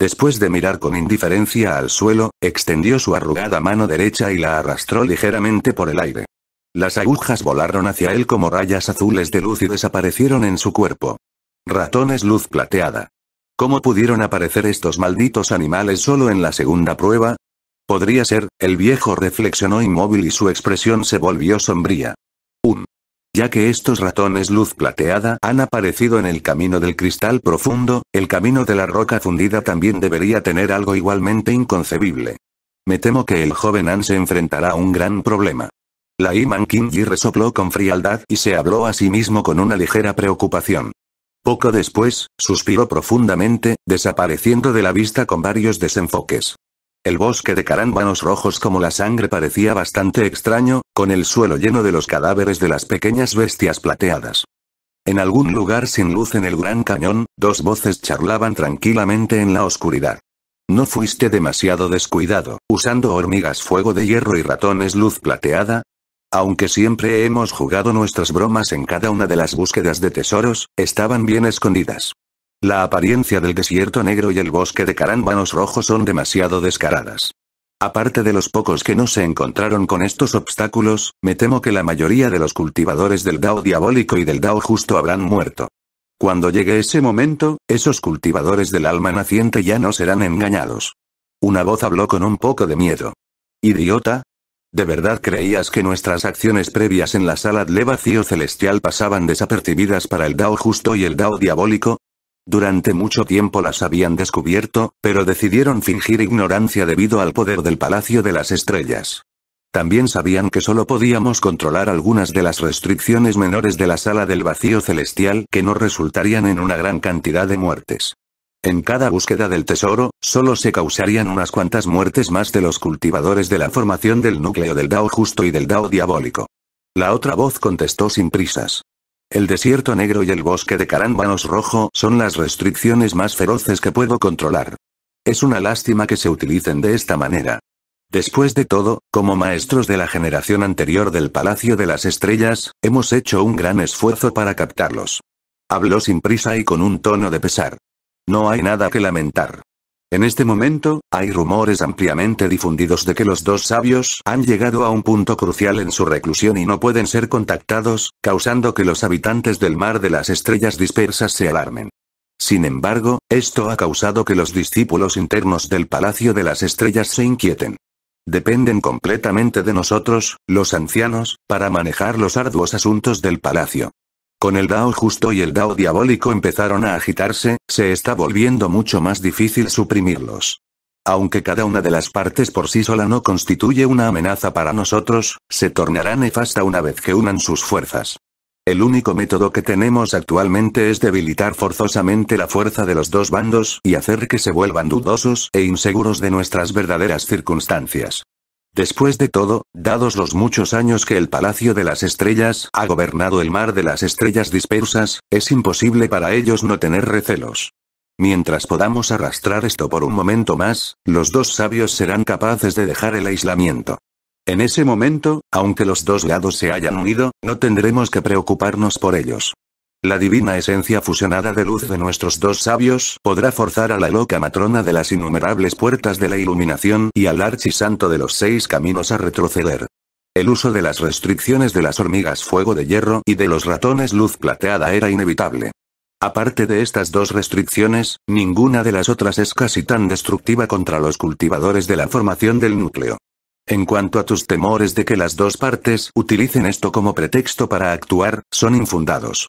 Después de mirar con indiferencia al suelo, extendió su arrugada mano derecha y la arrastró ligeramente por el aire. Las agujas volaron hacia él como rayas azules de luz y desaparecieron en su cuerpo. Ratones luz plateada. ¿Cómo pudieron aparecer estos malditos animales solo en la segunda prueba? Podría ser, el viejo reflexionó inmóvil y su expresión se volvió sombría. Un ya que estos ratones luz plateada han aparecido en el camino del cristal profundo, el camino de la roca fundida también debería tener algo igualmente inconcebible. Me temo que el joven An se enfrentará a un gran problema. La Iman Kinji resopló con frialdad y se habló a sí mismo con una ligera preocupación. Poco después, suspiró profundamente, desapareciendo de la vista con varios desenfoques. El bosque de carámbanos rojos como la sangre parecía bastante extraño, con el suelo lleno de los cadáveres de las pequeñas bestias plateadas. En algún lugar sin luz en el gran cañón, dos voces charlaban tranquilamente en la oscuridad. No fuiste demasiado descuidado, usando hormigas fuego de hierro y ratones luz plateada, aunque siempre hemos jugado nuestras bromas en cada una de las búsquedas de tesoros, estaban bien escondidas. La apariencia del desierto negro y el bosque de carámbanos rojos son demasiado descaradas. Aparte de los pocos que no se encontraron con estos obstáculos, me temo que la mayoría de los cultivadores del Dao diabólico y del Dao justo habrán muerto. Cuando llegue ese momento, esos cultivadores del alma naciente ya no serán engañados. Una voz habló con un poco de miedo. Idiota. ¿De verdad creías que nuestras acciones previas en la sala de vacío celestial pasaban desapercibidas para el Dao justo y el Dao diabólico? Durante mucho tiempo las habían descubierto, pero decidieron fingir ignorancia debido al poder del Palacio de las Estrellas. También sabían que solo podíamos controlar algunas de las restricciones menores de la sala del vacío celestial que no resultarían en una gran cantidad de muertes. En cada búsqueda del tesoro, solo se causarían unas cuantas muertes más de los cultivadores de la formación del núcleo del Dao justo y del Dao diabólico. La otra voz contestó sin prisas. El desierto negro y el bosque de carámbanos rojo son las restricciones más feroces que puedo controlar. Es una lástima que se utilicen de esta manera. Después de todo, como maestros de la generación anterior del Palacio de las Estrellas, hemos hecho un gran esfuerzo para captarlos. Habló sin prisa y con un tono de pesar. No hay nada que lamentar. En este momento, hay rumores ampliamente difundidos de que los dos sabios han llegado a un punto crucial en su reclusión y no pueden ser contactados, causando que los habitantes del mar de las estrellas dispersas se alarmen. Sin embargo, esto ha causado que los discípulos internos del Palacio de las Estrellas se inquieten. Dependen completamente de nosotros, los ancianos, para manejar los arduos asuntos del palacio. Con el Dao justo y el Dao diabólico empezaron a agitarse, se está volviendo mucho más difícil suprimirlos. Aunque cada una de las partes por sí sola no constituye una amenaza para nosotros, se tornará nefasta una vez que unan sus fuerzas. El único método que tenemos actualmente es debilitar forzosamente la fuerza de los dos bandos y hacer que se vuelvan dudosos e inseguros de nuestras verdaderas circunstancias. Después de todo, dados los muchos años que el Palacio de las Estrellas ha gobernado el mar de las estrellas dispersas, es imposible para ellos no tener recelos. Mientras podamos arrastrar esto por un momento más, los dos sabios serán capaces de dejar el aislamiento. En ese momento, aunque los dos lados se hayan unido, no tendremos que preocuparnos por ellos. La divina esencia fusionada de luz de nuestros dos sabios podrá forzar a la loca matrona de las innumerables puertas de la iluminación y al archisanto de los seis caminos a retroceder. El uso de las restricciones de las hormigas fuego de hierro y de los ratones luz plateada era inevitable. Aparte de estas dos restricciones, ninguna de las otras es casi tan destructiva contra los cultivadores de la formación del núcleo. En cuanto a tus temores de que las dos partes utilicen esto como pretexto para actuar, son infundados.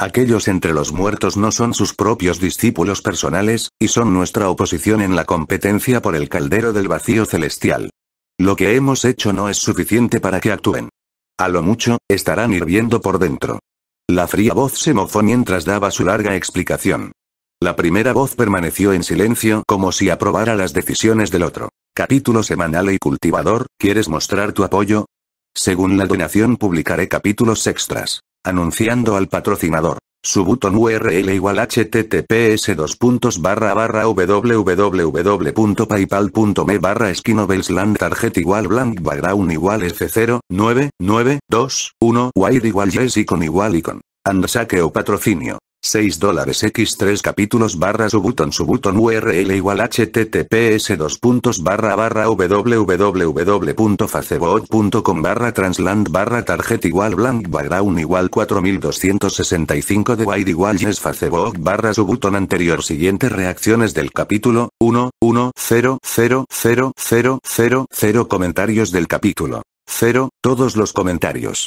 Aquellos entre los muertos no son sus propios discípulos personales, y son nuestra oposición en la competencia por el caldero del vacío celestial. Lo que hemos hecho no es suficiente para que actúen. A lo mucho, estarán hirviendo por dentro. La fría voz se mofó mientras daba su larga explicación. La primera voz permaneció en silencio como si aprobara las decisiones del otro. Capítulo semanal y cultivador, ¿quieres mostrar tu apoyo? Según la donación publicaré capítulos extras anunciando al patrocinador. Su botón URL igual https www.paypal.me barra skinovelsland target igual blank background igual f 09921 9 1 wide igual yes icon igual icon. Ansaque o patrocinio. 6 dólares x3 capítulos barra subutón subutón url igual https 2 puntos barra barra www.facebook.com barra transland barra target igual blank background igual 4265 de wide igual yes facebook barra subutón anterior siguientes reacciones del capítulo 1 1 0 0 0 0 0 0 comentarios del capítulo 0 todos los comentarios